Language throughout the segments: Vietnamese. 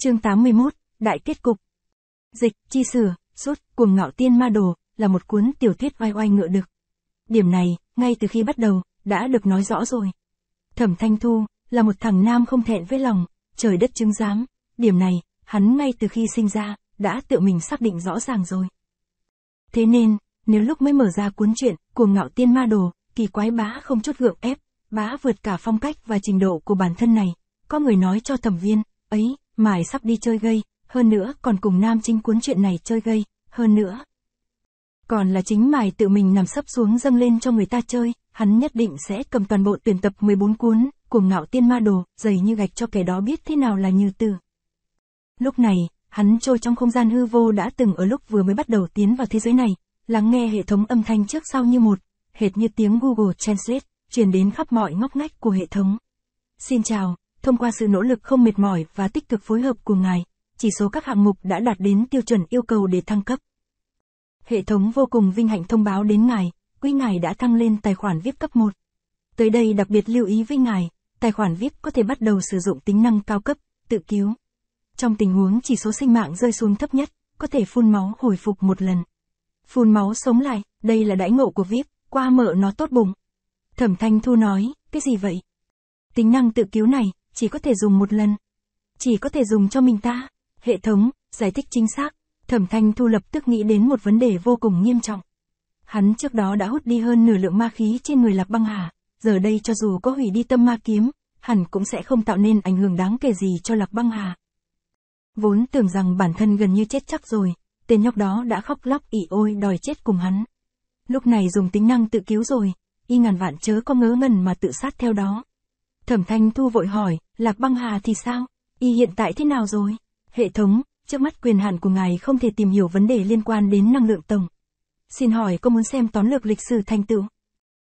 Chương 81, Đại kết cục. Dịch, chi sửa, sốt, cuồng ngạo tiên ma đồ, là một cuốn tiểu thuyết oai oai ngựa được. Điểm này, ngay từ khi bắt đầu, đã được nói rõ rồi. Thẩm Thanh Thu, là một thằng nam không thẹn với lòng, trời đất chứng giám. Điểm này, hắn ngay từ khi sinh ra, đã tự mình xác định rõ ràng rồi. Thế nên, nếu lúc mới mở ra cuốn truyện, cuồng ngạo tiên ma đồ, kỳ quái bá không chút gượng ép, bá vượt cả phong cách và trình độ của bản thân này, có người nói cho thẩm viên, ấy, Mải sắp đi chơi gây, hơn nữa còn cùng nam chính cuốn chuyện này chơi gây, hơn nữa. Còn là chính Mải tự mình nằm sấp xuống dâng lên cho người ta chơi, hắn nhất định sẽ cầm toàn bộ tuyển tập 14 cuốn, cuồng ngạo tiên ma đồ, dày như gạch cho kẻ đó biết thế nào là như tử. Lúc này, hắn trôi trong không gian hư vô đã từng ở lúc vừa mới bắt đầu tiến vào thế giới này, lắng nghe hệ thống âm thanh trước sau như một, hệt như tiếng Google Translate, truyền đến khắp mọi ngóc ngách của hệ thống. Xin chào, thông qua sự nỗ lực không mệt mỏi và tích cực phối hợp của ngài, chỉ số các hạng mục đã đạt đến tiêu chuẩn yêu cầu để thăng cấp. Hệ thống vô cùng vinh hạnh thông báo đến ngài, quý ngài đã thăng lên tài khoản VIP cấp 1. Tới đây đặc biệt lưu ý với ngài, tài khoản VIP có thể bắt đầu sử dụng tính năng cao cấp, tự cứu. Trong tình huống chỉ số sinh mạng rơi xuống thấp nhất, có thể phun máu hồi phục một lần. Phun máu sống lại, đây là đãi ngộ của VIP, qua mở nó tốt bụng. Thẩm Thanh Thu nói, cái gì vậy? Tính năng tự cứu này, chỉ có thể dùng một lần. Chỉ có thể dùng cho mình ta. Hệ thống, giải thích chính xác. Thẩm Thanh Thu lập tức nghĩ đến một vấn đề vô cùng nghiêm trọng. Hắn trước đó đã hút đi hơn nửa lượng ma khí trên người Lạc Băng Hà, giờ đây cho dù có hủy đi tâm ma kiếm, hẳn cũng sẽ không tạo nên ảnh hưởng đáng kể gì cho Lạc Băng Hà. Vốn tưởng rằng bản thân gần như chết chắc rồi, tên nhóc đó đã khóc lóc ỉ ôi đòi chết cùng hắn. Lúc này dùng tính năng tự cứu rồi, y ngàn vạn chớ có ngớ ngẩn mà tự sát theo đó. Thẩm Thanh Thu vội hỏi, Lạc Băng Hà thì sao? Y hiện tại thế nào rồi? Hệ thống, trước mắt quyền hạn của ngài không thể tìm hiểu vấn đề liên quan đến năng lượng tổng. Xin hỏi có muốn xem tóm lược lịch sử thành tựu?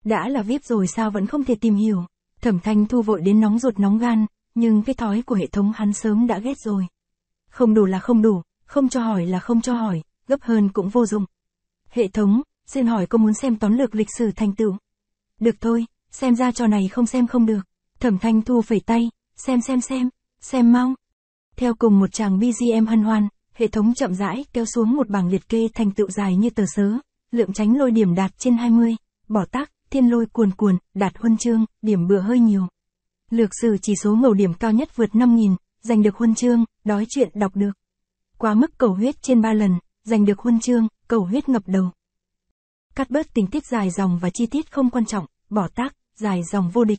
Đã là VIP rồi sao vẫn không thể tìm hiểu? Thẩm Thanh Thu vội đến nóng ruột nóng gan, nhưng cái thói của hệ thống hắn sớm đã ghét rồi. Không đủ là không đủ, không cho hỏi là không cho hỏi, gấp hơn cũng vô dụng. Hệ thống, xin hỏi có muốn xem tóm lược lịch sử thành tựu? Được thôi, xem ra trò này không xem không được. Thẩm Thanh Thu phẩy tay, xem xem xem, xem mau. Theo cùng một chàng BGM hân hoan, hệ thống chậm rãi kéo xuống một bảng liệt kê thành tựu dài như tờ sớ, lượng tránh lôi điểm đạt trên 20, bỏ tác, thiên lôi cuồn cuồn, đạt huân chương, điểm bừa hơi nhiều. Lược sử chỉ số ngầu điểm cao nhất vượt 5.000, giành được huân chương, đói chuyện đọc được. Quá mức cầu huyết trên 3 lần, giành được huân chương, cầu huyết ngập đầu. Cắt bớt tình tiết dài dòng và chi tiết không quan trọng, bỏ tác, dài dòng vô địch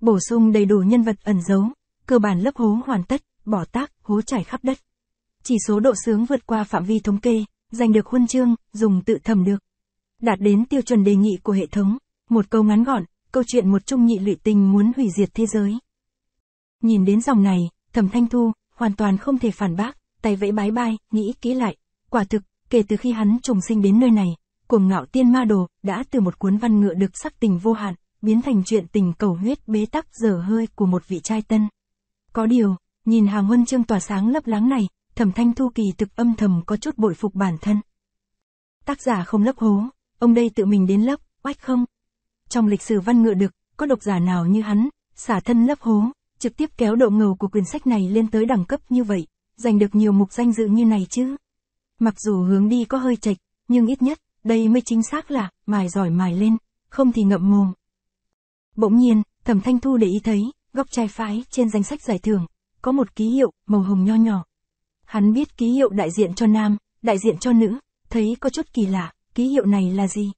bổ sung đầy đủ nhân vật ẩn giấu, cơ bản lấp hố hoàn tất, bỏ tác, hố trải khắp đất. Chỉ số độ sướng vượt qua phạm vi thống kê, giành được huân chương, dùng tự thẩm được. Đạt đến tiêu chuẩn đề nghị của hệ thống, một câu ngắn gọn, câu chuyện một trung nhị lụy tình muốn hủy diệt thế giới. Nhìn đến dòng này, Thẩm Thanh Thu, hoàn toàn không thể phản bác, tay vẫy bái bai, nghĩ kỹ lại. Quả thực, kể từ khi hắn trùng sinh đến nơi này, cuồng ngạo tiên ma đồ, đã từ một cuốn văn ngựa được sắc tình vô hạn, biến thành chuyện tình cầu huyết bế tắc dở hơi của một vị trai tân. Có điều, nhìn hàng huân chương tỏa sáng lấp láng này, thẩm thanh thu kỳ thực âm thầm có chút bội phục bản thân. Tác giả không lấp hố, ông đây tự mình đến lấp, oách không? Trong lịch sử văn ngựa được, có độc giả nào như hắn, xả thân lấp hố, trực tiếp kéo độ ngầu của quyển sách này lên tới đẳng cấp như vậy, giành được nhiều mục danh dự như này chứ? Mặc dù hướng đi có hơi chệch, nhưng ít nhất, đây mới chính xác là, mài giỏi mài lên, không thì ngậm mồm. Bỗng nhiên, Thẩm Thanh Thu để ý thấy, góc trái phái trên danh sách giải thưởng, có một ký hiệu màu hồng nho nhỏ. Hắn biết ký hiệu đại diện cho nam, đại diện cho nữ, thấy có chút kỳ lạ, ký hiệu này là gì?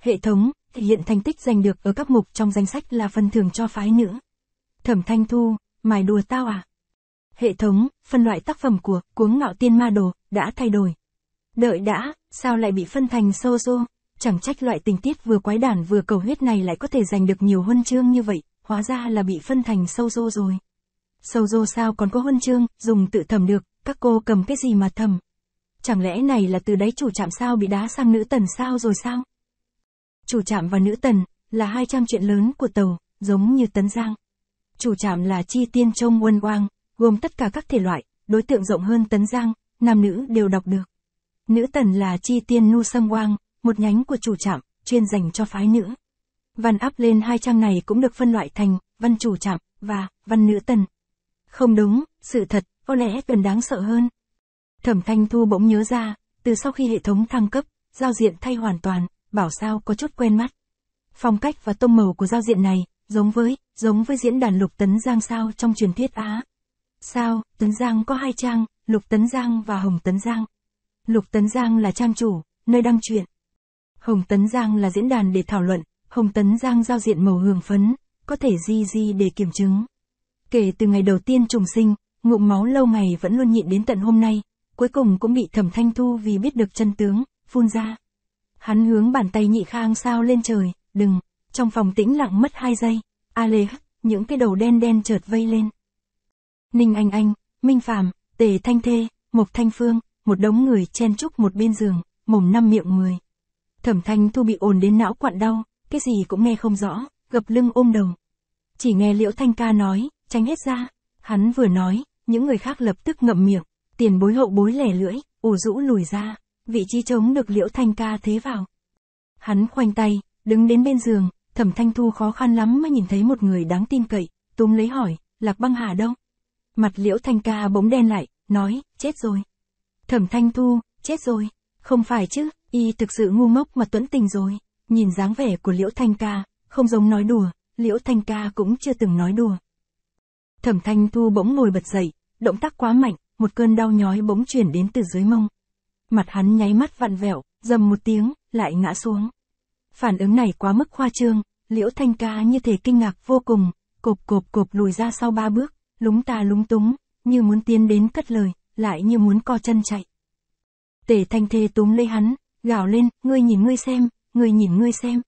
Hệ thống thể hiện thành tích giành được ở các mục trong danh sách là phần thưởng cho phái nữ. Thẩm Thanh Thu, mài đùa tao à? Hệ thống, phân loại tác phẩm của cuống ngạo tiên ma đồ đã thay đổi. Đợi đã, sao lại bị phân thành Sozo? Chẳng trách loại tình tiết vừa quái đản vừa cầu huyết này lại có thể giành được nhiều huân chương như vậy, hóa ra là bị phân thành sâu rô rồi. Sâu rô sao còn có huân chương, dùng tự thầm được, các cô cầm cái gì mà thầm. Chẳng lẽ này là từ đấy chủ trạm sao bị đá sang nữ tần sao rồi sao? Chủ trạm và nữ tần, là hai trăm chuyện lớn của tàu, giống như tấn giang. Chủ trạm là chi tiên trông quân quang, gồm tất cả các thể loại, đối tượng rộng hơn tấn giang, nam nữ đều đọc được. Nữ tần là chi tiên nu sâm quang, một nhánh của chủ trạm, chuyên dành cho phái nữ. Văn áp lên hai trang này cũng được phân loại thành văn chủ trạm và văn nữ tần. Không đúng, sự thật, có lẽ cần đáng sợ hơn. Thẩm Thanh Thu bỗng nhớ ra, từ sau khi hệ thống thăng cấp, giao diện thay hoàn toàn, bảo sao có chút quen mắt. Phong cách và tông màu của giao diện này, giống với, giống với diễn đàn Lục Tấn Giang sao trong truyền thuyết Á. Sao, Tấn Giang có hai trang, Lục Tấn Giang và Hồng Tấn Giang. Lục Tấn Giang là trang chủ, nơi đăng truyện, Hồng Tấn Giang là diễn đàn để thảo luận, Hồng Tấn Giang giao diện màu hường phấn, có thể di di để kiểm chứng. Kể từ ngày đầu tiên trùng sinh, ngụm máu lâu ngày vẫn luôn nhịn đến tận hôm nay, cuối cùng cũng bị thẩm thanh thu vì biết được chân tướng, phun ra. Hắn hướng bàn tay nhị khang sao lên trời, đừng, trong phòng tĩnh lặng mất hai giây, a lê hắc, những cái đầu đen đen chợt vây lên. Ninh Anh Anh, Minh Phạm, Tề Thanh Thê, Mộc Thanh Phương, một đống người chen chúc một bên giường, mồm năm miệng mười. Thẩm Thanh Thu bị ồn đến não quặn đau, cái gì cũng nghe không rõ, gập lưng ôm đầu. Chỉ nghe Liễu Thanh Ca nói, tránh hết ra. Hắn vừa nói, những người khác lập tức ngậm miệng, tiền bối hậu bối lẻ lưỡi, ủ rũ lùi ra, vị trí trống được Liễu Thanh Ca thế vào. Hắn khoanh tay, đứng đến bên giường, Thẩm Thanh Thu khó khăn lắm mới nhìn thấy một người đáng tin cậy, túm lấy hỏi, Lạc Băng Hà đâu? Mặt Liễu Thanh Ca bỗng đen lại, nói, chết rồi. Thẩm Thanh Thu, chết rồi, không phải chứ, Y thực sự ngu ngốc mà tuẫn tình rồi. Nhìn dáng vẻ của Liễu Thanh Ca, không giống nói đùa, Liễu Thanh Ca cũng chưa từng nói đùa. Thẩm Thanh Thu bỗng ngồi bật dậy, động tác quá mạnh, một cơn đau nhói bỗng chuyển đến từ dưới mông. Mặt hắn nháy mắt vặn vẹo, dầm một tiếng, lại ngã xuống. Phản ứng này quá mức khoa trương, Liễu Thanh Ca như thể kinh ngạc vô cùng, cộp cộp cộp lùi ra sau ba bước, lúng ta lúng túng, như muốn tiến đến cất lời, lại như muốn co chân chạy. Tề Thanh Thê túm lấy hắn, gào lên, ngươi nhìn ngươi xem, ngươi nhìn ngươi xem.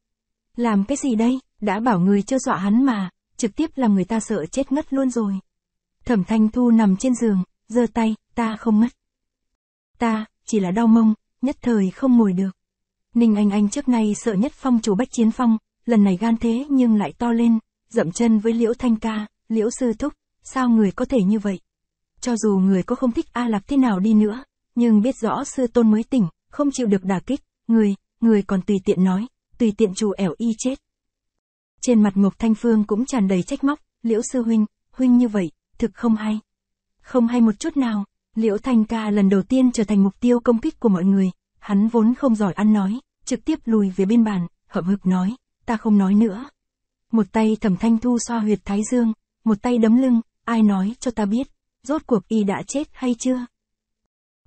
Làm cái gì đây, đã bảo người chưa dọa hắn mà, trực tiếp làm người ta sợ chết ngất luôn rồi. Thẩm Thanh Thu nằm trên giường, giơ tay, ta không mất. Ta, chỉ là đau mông, nhất thời không ngồi được. Ninh Anh Anh trước nay sợ nhất phong chủ Bách Chiến Phong, lần này gan thế nhưng lại to lên, dậm chân với Liễu Thanh Ca, Liễu Sư Thúc, sao người có thể như vậy? Cho dù người có không thích A Lạp thế nào đi nữa, nhưng biết rõ sư tôn mới tỉnh, không chịu được đả kích, người, người còn tùy tiện nói, tùy tiện trù ẻo y chết. Trên mặt Ngọc Thanh Phương cũng tràn đầy trách móc, liễu sư huynh, huynh như vậy, thực không hay. Không hay một chút nào, liễu thanh ca lần đầu tiên trở thành mục tiêu công kích của mọi người, hắn vốn không giỏi ăn nói, trực tiếp lùi về bên bàn, hậm hực nói, ta không nói nữa. Một tay thẩm thanh thu xoa huyệt thái dương, một tay đấm lưng, ai nói cho ta biết, rốt cuộc y đã chết hay chưa?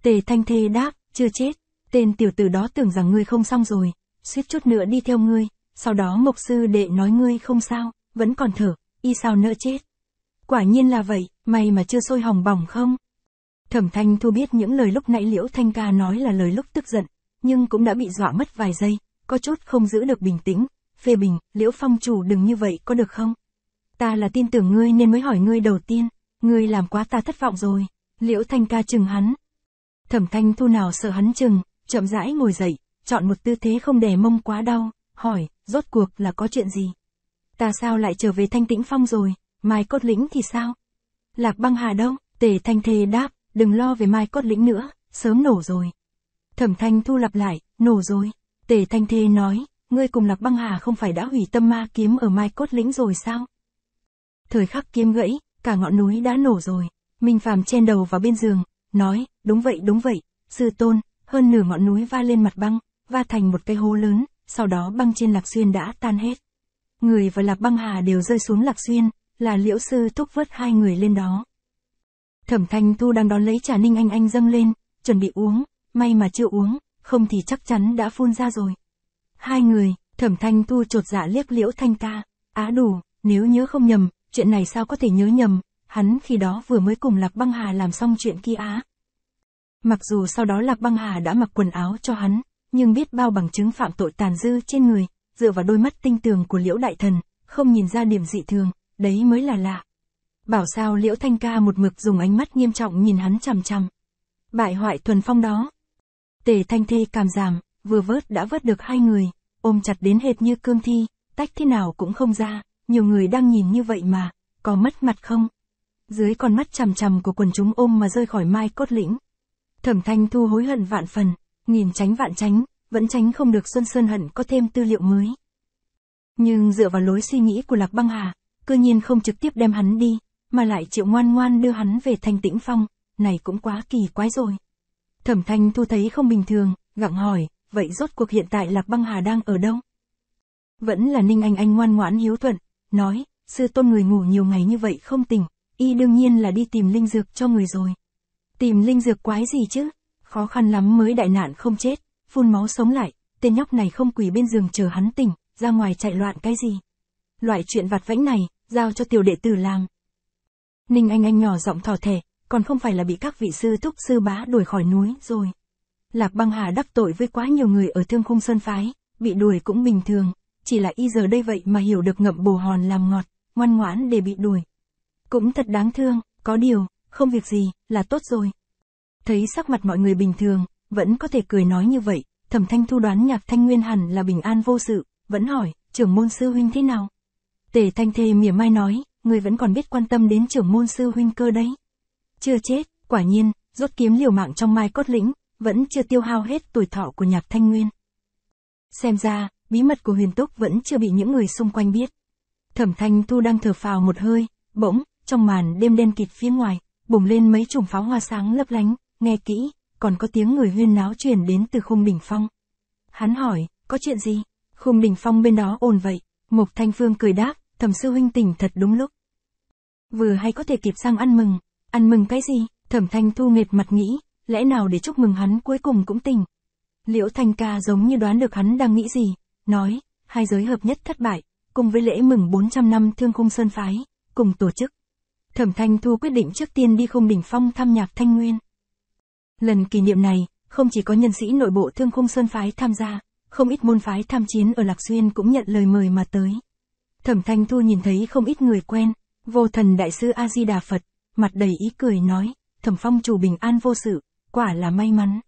Tề thanh thê đáp, chưa chết, Tên tiểu tử đó tưởng rằng ngươi không xong rồi, suýt chút nữa đi theo ngươi, sau đó mục sư đệ nói ngươi không sao, vẫn còn thở, y sao nỡ chết. Quả nhiên là vậy, may mà chưa sôi hỏng bỏng không? Thẩm thanh thu biết những lời lúc nãy liễu thanh ca nói là lời lúc tức giận, nhưng cũng đã bị dọa mất vài giây, có chút không giữ được bình tĩnh, phê bình, liễu phong chủ đừng như vậy có được không? Ta là tin tưởng ngươi nên mới hỏi ngươi đầu tiên, ngươi làm quá ta thất vọng rồi, liễu thanh ca chừng hắn. Thẩm thanh thu nào sợ hắn chừng, chậm rãi ngồi dậy, chọn một tư thế không đè mông quá đau, hỏi, rốt cuộc là có chuyện gì? Ta sao lại trở về thanh tĩnh phong rồi, mai cốt lĩnh thì sao? Lạc băng hà đâu, tề thanh thề đáp, đừng lo về mai cốt lĩnh nữa, sớm nổ rồi. Thẩm thanh thu lặp lại, nổ rồi. Tề thanh thê nói, ngươi cùng lạc băng hà không phải đã hủy tâm ma kiếm ở mai cốt lĩnh rồi sao? Thời khắc kiếm gãy, cả ngọn núi đã nổ rồi. Minh Phàm chen đầu vào bên giường, nói, đúng vậy đúng vậy, sư tôn, hơn nửa ngọn núi va lên mặt băng, va thành một cái hố lớn, sau đó băng trên Lạc Xuyên đã tan hết. Người và Lạc Băng Hà đều rơi xuống Lạc Xuyên, là liễu sư thúc vớt hai người lên đó. Thẩm Thanh Thu đang đón lấy trà ninh anh anh dâng lên, chuẩn bị uống, may mà chưa uống, không thì chắc chắn đã phun ra rồi. Hai người, Thẩm Thanh Thu trột dạ liếc liễu thanh ca, á đủ, nếu nhớ không nhầm, chuyện này sao có thể nhớ nhầm, hắn khi đó vừa mới cùng Lạc Băng Hà làm xong chuyện kia á, Mặc dù sau đó Lạc Băng Hà đã mặc quần áo cho hắn, nhưng biết bao bằng chứng phạm tội tàn dư trên người, dựa vào đôi mắt tinh tường của Liễu Đại Thần, không nhìn ra điểm dị thường, đấy mới là lạ. Bảo sao Liễu Thanh Ca một mực dùng ánh mắt nghiêm trọng nhìn hắn chằm chằm. Bại hoại thuần phong đó. Tề Thanh Thê cảm giảm, vừa vớt đã vớt được hai người, ôm chặt đến hệt như cương thi, tách thế nào cũng không ra, nhiều người đang nhìn như vậy mà, có mất mặt không? Dưới con mắt chằm chằm của quần chúng ôm mà rơi khỏi mai cốt lĩnh, Thẩm Thanh Thu hối hận vạn phần, nghìn tránh vạn tránh, vẫn tránh không được Xuân Sơn Hận có thêm tư liệu mới. Nhưng dựa vào lối suy nghĩ của Lạc Băng Hà, cư nhiên không trực tiếp đem hắn đi, mà lại chịu ngoan ngoan đưa hắn về Thanh Tĩnh Phong, này cũng quá kỳ quái rồi. Thẩm Thanh Thu thấy không bình thường, gặng hỏi, vậy rốt cuộc hiện tại Lạc Băng Hà đang ở đâu? Vẫn là Ninh Anh Anh ngoan ngoãn hiếu thuận, nói, sư tôn người ngủ nhiều ngày như vậy không tỉnh, y đương nhiên là đi tìm linh dược cho người rồi. Tìm linh dược quái gì chứ? Khó khăn lắm mới đại nạn không chết, phun máu sống lại, tên nhóc này không quỳ bên giường chờ hắn tỉnh, ra ngoài chạy loạn cái gì? Loại chuyện vặt vãnh này, giao cho tiểu đệ tử làm. Ninh Anh Anh nhỏ giọng thò thẻ, còn không phải là bị các vị sư thúc sư bá đuổi khỏi núi rồi. Lạc băng hà đắc tội với quá nhiều người ở thương khung sơn phái, bị đuổi cũng bình thường, chỉ là y giờ đây vậy mà hiểu được ngậm bồ hòn làm ngọt, ngoan ngoãn để bị đuổi. Cũng thật đáng thương, có điều, không việc gì, là tốt rồi. Thấy sắc mặt mọi người bình thường, vẫn có thể cười nói như vậy, thẩm thanh thu đoán nhạc thanh nguyên hẳn là bình an vô sự, vẫn hỏi, trưởng môn sư huynh thế nào? Tề thanh thề mỉa mai nói, người vẫn còn biết quan tâm đến trưởng môn sư huynh cơ đấy. Chưa chết, quả nhiên, rốt kiếm liều mạng trong mai cốt lĩnh, vẫn chưa tiêu hao hết tuổi thọ của nhạc thanh nguyên. Xem ra, bí mật của huyền túc vẫn chưa bị những người xung quanh biết. Thẩm thanh thu đang thở phào một hơi, bỗng, trong màn đêm đen kịt phía ngoài, bùng lên mấy chùm pháo hoa sáng lấp lánh, nghe kỹ, còn có tiếng người huyên náo truyền đến từ khung đỉnh phong. Hắn hỏi, có chuyện gì? Khung đỉnh phong bên đó ồn vậy, Mục Thanh Phương cười đáp, thẩm sư huynh tỉnh thật đúng lúc. Vừa hay có thể kịp sang ăn mừng, ăn mừng cái gì? Thẩm Thanh Thu nghệt mặt nghĩ, lẽ nào để chúc mừng hắn cuối cùng cũng tỉnh. Liễu Thanh Ca giống như đoán được hắn đang nghĩ gì, nói, hai giới hợp nhất thất bại, cùng với lễ mừng 400 năm Thương Khung Sơn Phái, cùng tổ chức. Thẩm Thanh Thu quyết định trước tiên đi khung đỉnh phong thăm nhạc Thanh Nguyên. Lần kỷ niệm này, không chỉ có nhân sĩ nội bộ thương khung sơn phái tham gia, không ít môn phái tham chiến ở Lạc Xuyên cũng nhận lời mời mà tới. Thẩm Thanh Thu nhìn thấy không ít người quen, vô thần đại sư A-di-đà Phật, mặt đầy ý cười nói, thẩm phong chủ bình an vô sự, quả là may mắn.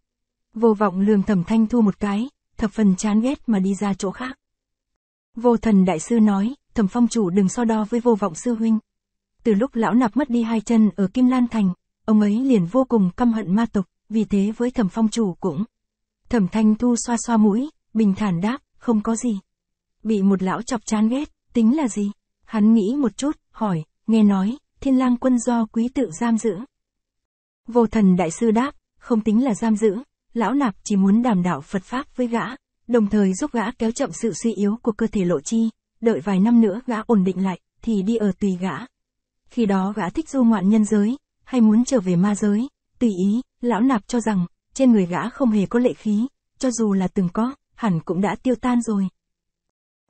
Vô vọng lường thẩm Thanh Thu một cái, thập phần chán ghét mà đi ra chỗ khác. Vô thần đại sư nói, thẩm phong chủ đừng so đo với vô vọng sư huynh, từ lúc lão nạp mất đi hai chân ở Kim Lan Thành, ông ấy liền vô cùng căm hận ma tộc, vì thế với thẩm phong chủ cũng. Thẩm thanh thu xoa xoa mũi, bình thản đáp, không có gì. Bị một lão chọc chán ghét, tính là gì? Hắn nghĩ một chút, hỏi, nghe nói, thiên lang quân do quý tự giam giữ. Vô thần đại sư đáp, không tính là giam giữ, lão nạp chỉ muốn đảm đạo Phật Pháp với gã, đồng thời giúp gã kéo chậm sự suy yếu của cơ thể lộ chi, đợi vài năm nữa gã ổn định lại, thì đi ở tùy gã khi đó gã thích du ngoạn nhân giới, hay muốn trở về ma giới, tùy ý, lão nạp cho rằng, trên người gã không hề có lệ khí, cho dù là từng có, hẳn cũng đã tiêu tan rồi.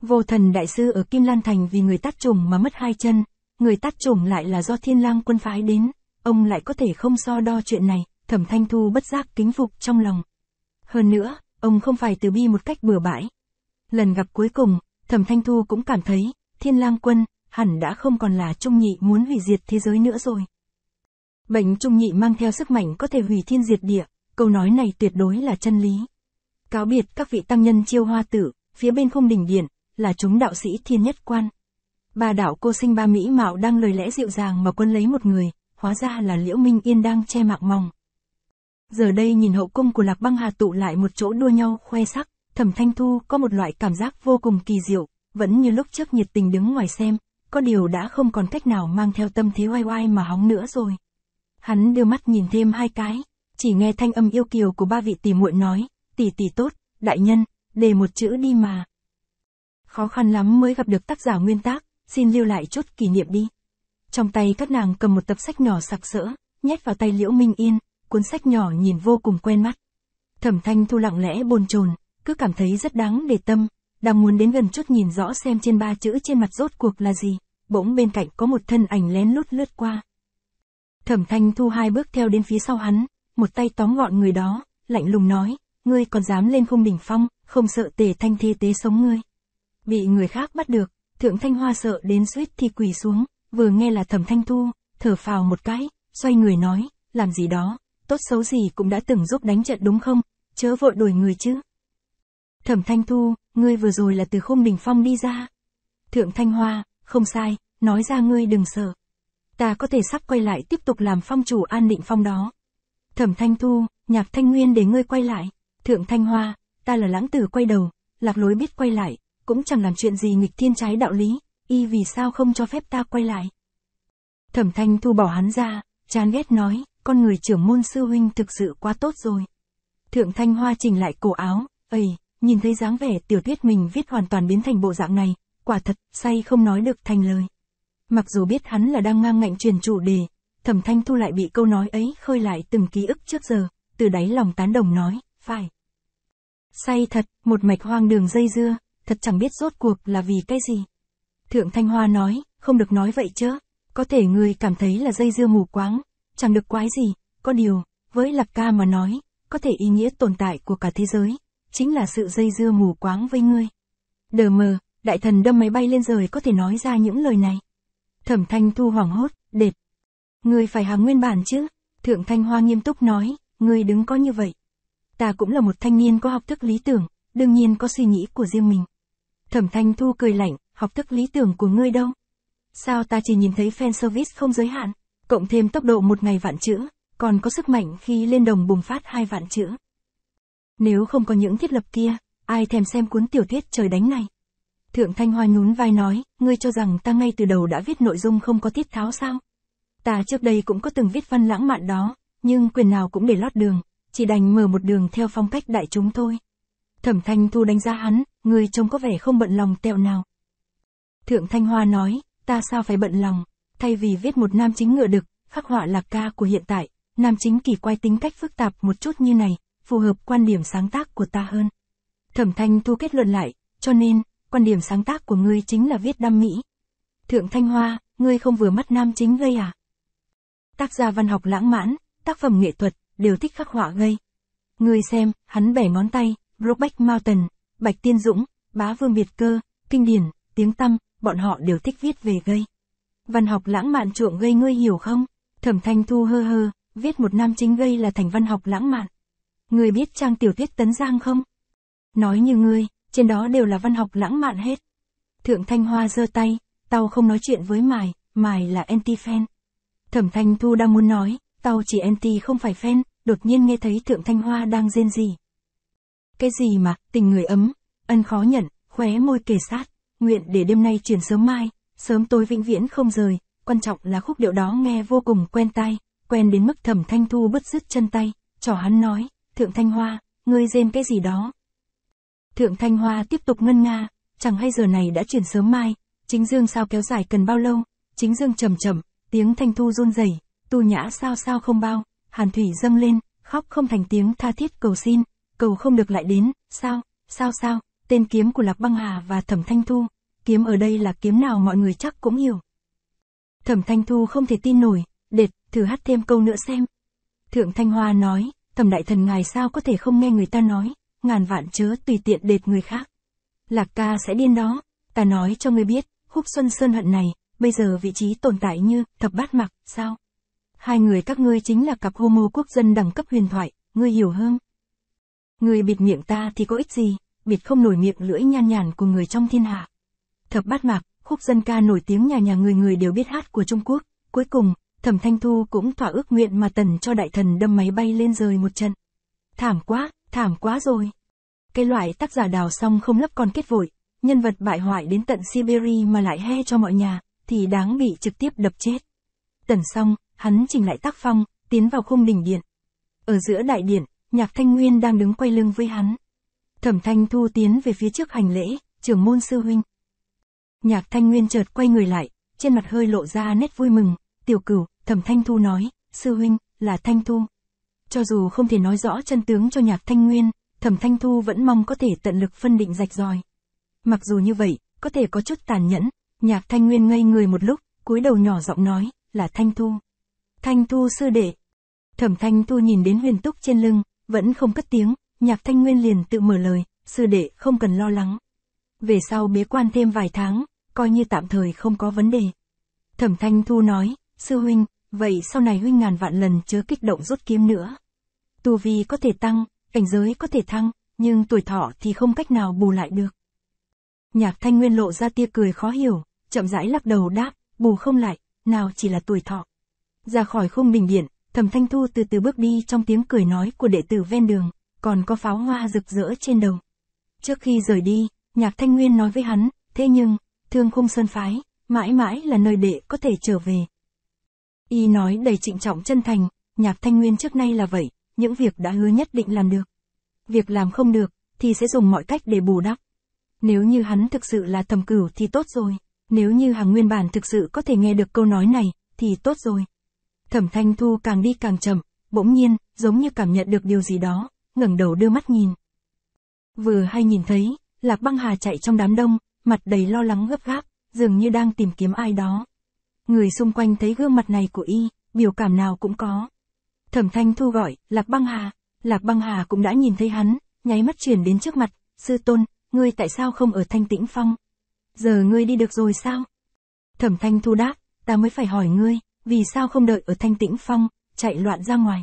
Vô thần đại sư ở Kim Lan Thành vì người tát trùng mà mất hai chân, người tát trùng lại là do thiên lang quân phái đến, ông lại có thể không so đo chuyện này, thẩm thanh thu bất giác kính phục trong lòng. Hơn nữa, ông không phải từ bi một cách bừa bãi. Lần gặp cuối cùng, thẩm thanh thu cũng cảm thấy, thiên lang quân, hẳn đã không còn là Trung Nhị muốn hủy diệt thế giới nữa rồi. Bệnh Trung Nhị mang theo sức mạnh có thể hủy thiên diệt địa, câu nói này tuyệt đối là chân lý. Cáo biệt các vị tăng nhân chiêu hoa tử, phía bên không đỉnh điện, là chúng đạo sĩ thiên nhất quan. ba đạo cô sinh ba Mỹ Mạo đang lời lẽ dịu dàng mà quân lấy một người, hóa ra là Liễu Minh Yên đang che mạng mòng Giờ đây nhìn hậu cung của Lạc Băng Hà tụ lại một chỗ đua nhau khoe sắc, Thẩm Thanh Thu có một loại cảm giác vô cùng kỳ diệu, vẫn như lúc trước nhiệt tình đứng ngoài xem, có điều đã không còn cách nào mang theo tâm thế oai oai mà hóng nữa rồi. Hắn đưa mắt nhìn thêm hai cái, chỉ nghe thanh âm yêu kiều của ba vị tỷ muội nói, tỷ tỷ tốt, đại nhân, đề một chữ đi mà. Khó khăn lắm mới gặp được tác giả nguyên tác, xin lưu lại chút kỷ niệm đi. Trong tay các nàng cầm một tập sách nhỏ sặc sỡ, nhét vào tay Liễu Minh Yên, cuốn sách nhỏ nhìn vô cùng quen mắt. Thẩm Thanh Thu lặng lẽ bồn chồn, cứ cảm thấy rất đáng để tâm, đang muốn đến gần chút nhìn rõ xem trên ba chữ trên mặt rốt cuộc là gì, bỗng bên cạnh có một thân ảnh lén lút lướt qua. Thẩm thanh thu hai bước theo đến phía sau hắn, một tay tóm gọn người đó, lạnh lùng nói, ngươi còn dám lên không đỉnh phong, không sợ tề thanh thi tế sống ngươi. Bị người khác bắt được, thượng thanh hoa sợ đến suýt thì quỳ xuống, vừa nghe là thẩm thanh thu, thở phào một cái, xoay người nói, làm gì đó, tốt xấu gì cũng đã từng giúp đánh trận đúng không, chớ vội đổi người chứ. Thẩm thanh thu, ngươi vừa rồi là từ khôn bình phong đi ra. Thượng Thanh Hoa, không sai, nói ra ngươi đừng sợ. Ta có thể sắp quay lại tiếp tục làm phong chủ an định phong đó. Thẩm Thanh Thu, nhạc Thanh Nguyên để ngươi quay lại. Thượng Thanh Hoa, ta là lãng tử quay đầu, lạc lối biết quay lại, cũng chẳng làm chuyện gì nghịch thiên trái đạo lý, y vì sao không cho phép ta quay lại. Thẩm Thanh Thu bỏ hắn ra, chán ghét nói, con người trưởng môn sư huynh thực sự quá tốt rồi. Thượng Thanh Hoa chỉnh lại cổ áo, ầy, nhìn thấy dáng vẻ tiểu tuyết mình viết hoàn toàn biến thành bộ dạng này, quả thật, say không nói được thành lời. Mặc dù biết hắn là đang ngang ngạnh truyền chủ đề, thẩm thanh thu lại bị câu nói ấy khơi lại từng ký ức trước giờ, từ đáy lòng tán đồng nói, phải. Say thật, một mạch hoang đường dây dưa, thật chẳng biết rốt cuộc là vì cái gì. Thượng Thanh Hoa nói, không được nói vậy chứ, có thể người cảm thấy là dây dưa mù quáng, chẳng được quái gì, có điều, với Lạc Ca mà nói, có thể ý nghĩa tồn tại của cả thế giới, chính là sự dây dưa mù quáng với ngươi. Đờ mờ, đại thần đâm máy bay lên rời có thể nói ra những lời này. Thẩm thanh thu hoảng hốt, đệt. Ngươi phải hàng nguyên bản chứ, thượng thanh hoa nghiêm túc nói, ngươi đứng có như vậy. Ta cũng là một thanh niên có học thức lý tưởng, đương nhiên có suy nghĩ của riêng mình. Thẩm thanh thu cười lạnh, học thức lý tưởng của ngươi đâu? Sao ta chỉ nhìn thấy fan service không giới hạn, cộng thêm tốc độ một ngày vạn chữ, còn có sức mạnh khi lên đồng bùng phát hai vạn chữ. Nếu không có những thiết lập kia, ai thèm xem cuốn tiểu thuyết trời đánh này. Thượng Thanh Hoa nhún vai nói, ngươi cho rằng ta ngay từ đầu đã viết nội dung không có tiết tháo sao? Ta trước đây cũng có từng viết văn lãng mạn đó, nhưng quyền nào cũng để lót đường, chỉ đành mở một đường theo phong cách đại chúng thôi. Thẩm Thanh Thu đánh giá hắn, người trông có vẻ không bận lòng tẹo nào. Thượng Thanh Hoa nói, ta sao phải bận lòng, thay vì viết một nam chính ngựa đực, khắc họa lạc ca của hiện tại, nam chính kỳ quay tính cách phức tạp một chút như này, phù hợp quan điểm sáng tác của ta hơn. Thẩm Thanh Thu kết luận lại, cho nên, quan điểm sáng tác của ngươi chính là viết đam mỹ. Thượng Thanh Hoa, ngươi không vừa mắt nam chính gây à? Tác gia văn học lãng mạn, tác phẩm nghệ thuật, đều thích khắc họa gây. Ngươi xem, hắn bẻ ngón tay, Brokeback Mountain, Bạch Tiên Dũng, Bá Vương Biệt Cơ, Kinh Điển, Tiếng Tâm, bọn họ đều thích viết về gây. Văn học lãng mạn chuộng gây ngươi hiểu không? Thẩm Thanh Thu hơ hơ, viết một nam chính gây là thành văn học lãng mạn ngươi biết trang tiểu tiết Tấn Giang không? Nói như ngươi, trên đó đều là văn học lãng mạn hết. Thượng Thanh Hoa giơ tay, tao không nói chuyện với mài, mài là anti-fan. Thẩm Thanh Thu đang muốn nói, tao chỉ anti không phải fan, đột nhiên nghe thấy Thượng Thanh Hoa đang rên gì. Cái gì mà, tình người ấm, ân khó nhận, khóe môi kề sát, nguyện để đêm nay chuyển sớm mai, sớm tối vĩnh viễn không rời, quan trọng là khúc điệu đó nghe vô cùng quen tai, quen đến mức Thẩm Thanh Thu bứt rứt chân tay, trò hắn nói, Thượng Thanh Hoa, ngươi rên cái gì đó. Thượng Thanh Hoa tiếp tục ngân nga, chẳng hay giờ này đã chuyển sớm mai, chính dương sao kéo dài cần bao lâu, chính dương trầm trầm, tiếng thanh thu run rẩy, tu nhã sao sao không bao, hàn thủy dâng lên, khóc không thành tiếng tha thiết cầu xin, cầu không được lại đến, sao, sao sao, tên kiếm của Lạc Băng Hà và Thẩm Thanh Thu, kiếm ở đây là kiếm nào mọi người chắc cũng hiểu. Thẩm Thanh Thu không thể tin nổi, đệt, thử hát thêm câu nữa xem. Thượng Thanh Hoa nói, thẩm đại thần ngài sao có thể không nghe người ta nói, ngàn vạn chớ tùy tiện đệt người khác. Lạc ca sẽ điên đó, ta nói cho ngươi biết, khúc xuân sơn hận này, bây giờ vị trí tồn tại như thập bát mặc, sao? Hai người các ngươi chính là cặp homo quốc dân đẳng cấp huyền thoại, ngươi hiểu hơn. Ngươi bịt miệng ta thì có ích gì, bịt không nổi miệng lưỡi nhan nhản của người trong thiên hạ. Thập bát mạc, khúc dân ca nổi tiếng nhà nhà người người đều biết hát của Trung Quốc, cuối cùng, Thẩm Thanh Thu cũng thỏa ước nguyện mà tần cho đại thần đâm máy bay lên rời một trận. Thảm quá, thảm quá rồi. Cái loại tác giả đào xong không lấp còn kết vội, nhân vật bại hoại đến tận Siberia mà lại he cho mọi nhà, thì đáng bị trực tiếp đập chết. Tần xong, hắn chỉnh lại tác phong, tiến vào khung đỉnh điện. Ở giữa đại điện, nhạc thanh nguyên đang đứng quay lưng với hắn. Thẩm thanh thu tiến về phía trước hành lễ, trưởng môn sư huynh. Nhạc thanh nguyên chợt quay người lại, trên mặt hơi lộ ra nét vui mừng, tiểu cửu, Thẩm Thanh Thu nói, sư huynh, là Thanh Thu. Cho dù không thể nói rõ chân tướng cho nhạc Thanh Nguyên, Thẩm Thanh Thu vẫn mong có thể tận lực phân định rạch ròi. Mặc dù như vậy, có thể có chút tàn nhẫn, nhạc Thanh Nguyên ngây người một lúc, cúi đầu nhỏ giọng nói, là Thanh Thu. Thanh Thu sư đệ. Thẩm Thanh Thu nhìn đến huyền túc trên lưng, vẫn không cất tiếng, nhạc Thanh Nguyên liền tự mở lời, sư đệ không cần lo lắng. Về sau bế quan thêm vài tháng, coi như tạm thời không có vấn đề. Thẩm Thanh Thu nói, sư huynh, Vậy sau này huynh ngàn vạn lần chớ kích động rút kiếm nữa. Tu vi có thể tăng, cảnh giới có thể thăng, nhưng tuổi thọ thì không cách nào bù lại được. Nhạc thanh nguyên lộ ra tia cười khó hiểu, chậm rãi lắc đầu đáp, bù không lại, nào chỉ là tuổi thọ. Ra khỏi khung bình điện, thẩm thanh thu từ từ bước đi trong tiếng cười nói của đệ tử ven đường, còn có pháo hoa rực rỡ trên đầu. Trước khi rời đi, nhạc thanh nguyên nói với hắn, thế nhưng, thương khung sơn phái, mãi mãi là nơi đệ có thể trở về, Y nói đầy trịnh trọng chân thành, nhạc thanh nguyên trước nay là vậy, những việc đã hứa nhất định làm được. Việc làm không được, thì sẽ dùng mọi cách để bù đắp. Nếu như hắn thực sự là tầm cửu thì tốt rồi, nếu như hàng nguyên bản thực sự có thể nghe được câu nói này, thì tốt rồi. Thẩm thanh thu càng đi càng chậm, bỗng nhiên, giống như cảm nhận được điều gì đó, ngẩng đầu đưa mắt nhìn. Vừa hay nhìn thấy, Lạc Băng Hà chạy trong đám đông, mặt đầy lo lắng gấp gáp, dường như đang tìm kiếm ai đó. Người xung quanh thấy gương mặt này của y, biểu cảm nào cũng có. Thẩm Thanh Thu gọi, Lạc Băng Hà. Lạc Băng Hà cũng đã nhìn thấy hắn, nháy mắt chuyển đến trước mặt, sư tôn, ngươi tại sao không ở Thanh Tĩnh Phong? Giờ ngươi đi được rồi sao? Thẩm Thanh Thu đáp, ta mới phải hỏi ngươi, vì sao không đợi ở Thanh Tĩnh Phong, chạy loạn ra ngoài?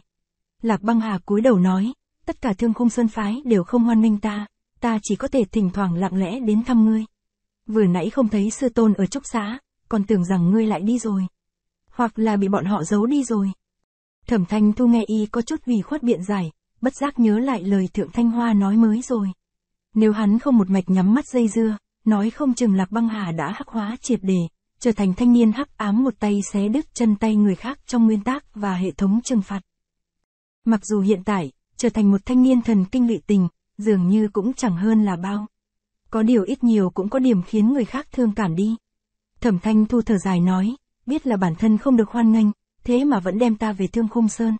Lạc Băng Hà cúi đầu nói, tất cả thương khung sơn phái đều không hoan nghênh ta, ta chỉ có thể thỉnh thoảng lặng lẽ đến thăm ngươi. Vừa nãy không thấy sư tôn ở trúc xá, còn tưởng rằng ngươi lại đi rồi. Hoặc là bị bọn họ giấu đi rồi. Thẩm Thanh Thu nghe y có chút vì khuất biện giải, bất giác nhớ lại lời Thượng Thanh Hoa nói mới rồi. Nếu hắn không một mạch nhắm mắt dây dưa, nói không chừng Lạc Băng Hà đã hắc hóa triệt đề, trở thành thanh niên hắc ám một tay xé đứt chân tay người khác trong nguyên tắc và hệ thống trừng phạt. Mặc dù hiện tại, trở thành một thanh niên thần kinh lị tình, dường như cũng chẳng hơn là bao. Có điều ít nhiều cũng có điểm khiến người khác thương cảm đi. Thẩm Thanh Thu thở dài nói, biết là bản thân không được hoan nghênh, thế mà vẫn đem ta về Thương Khung Sơn.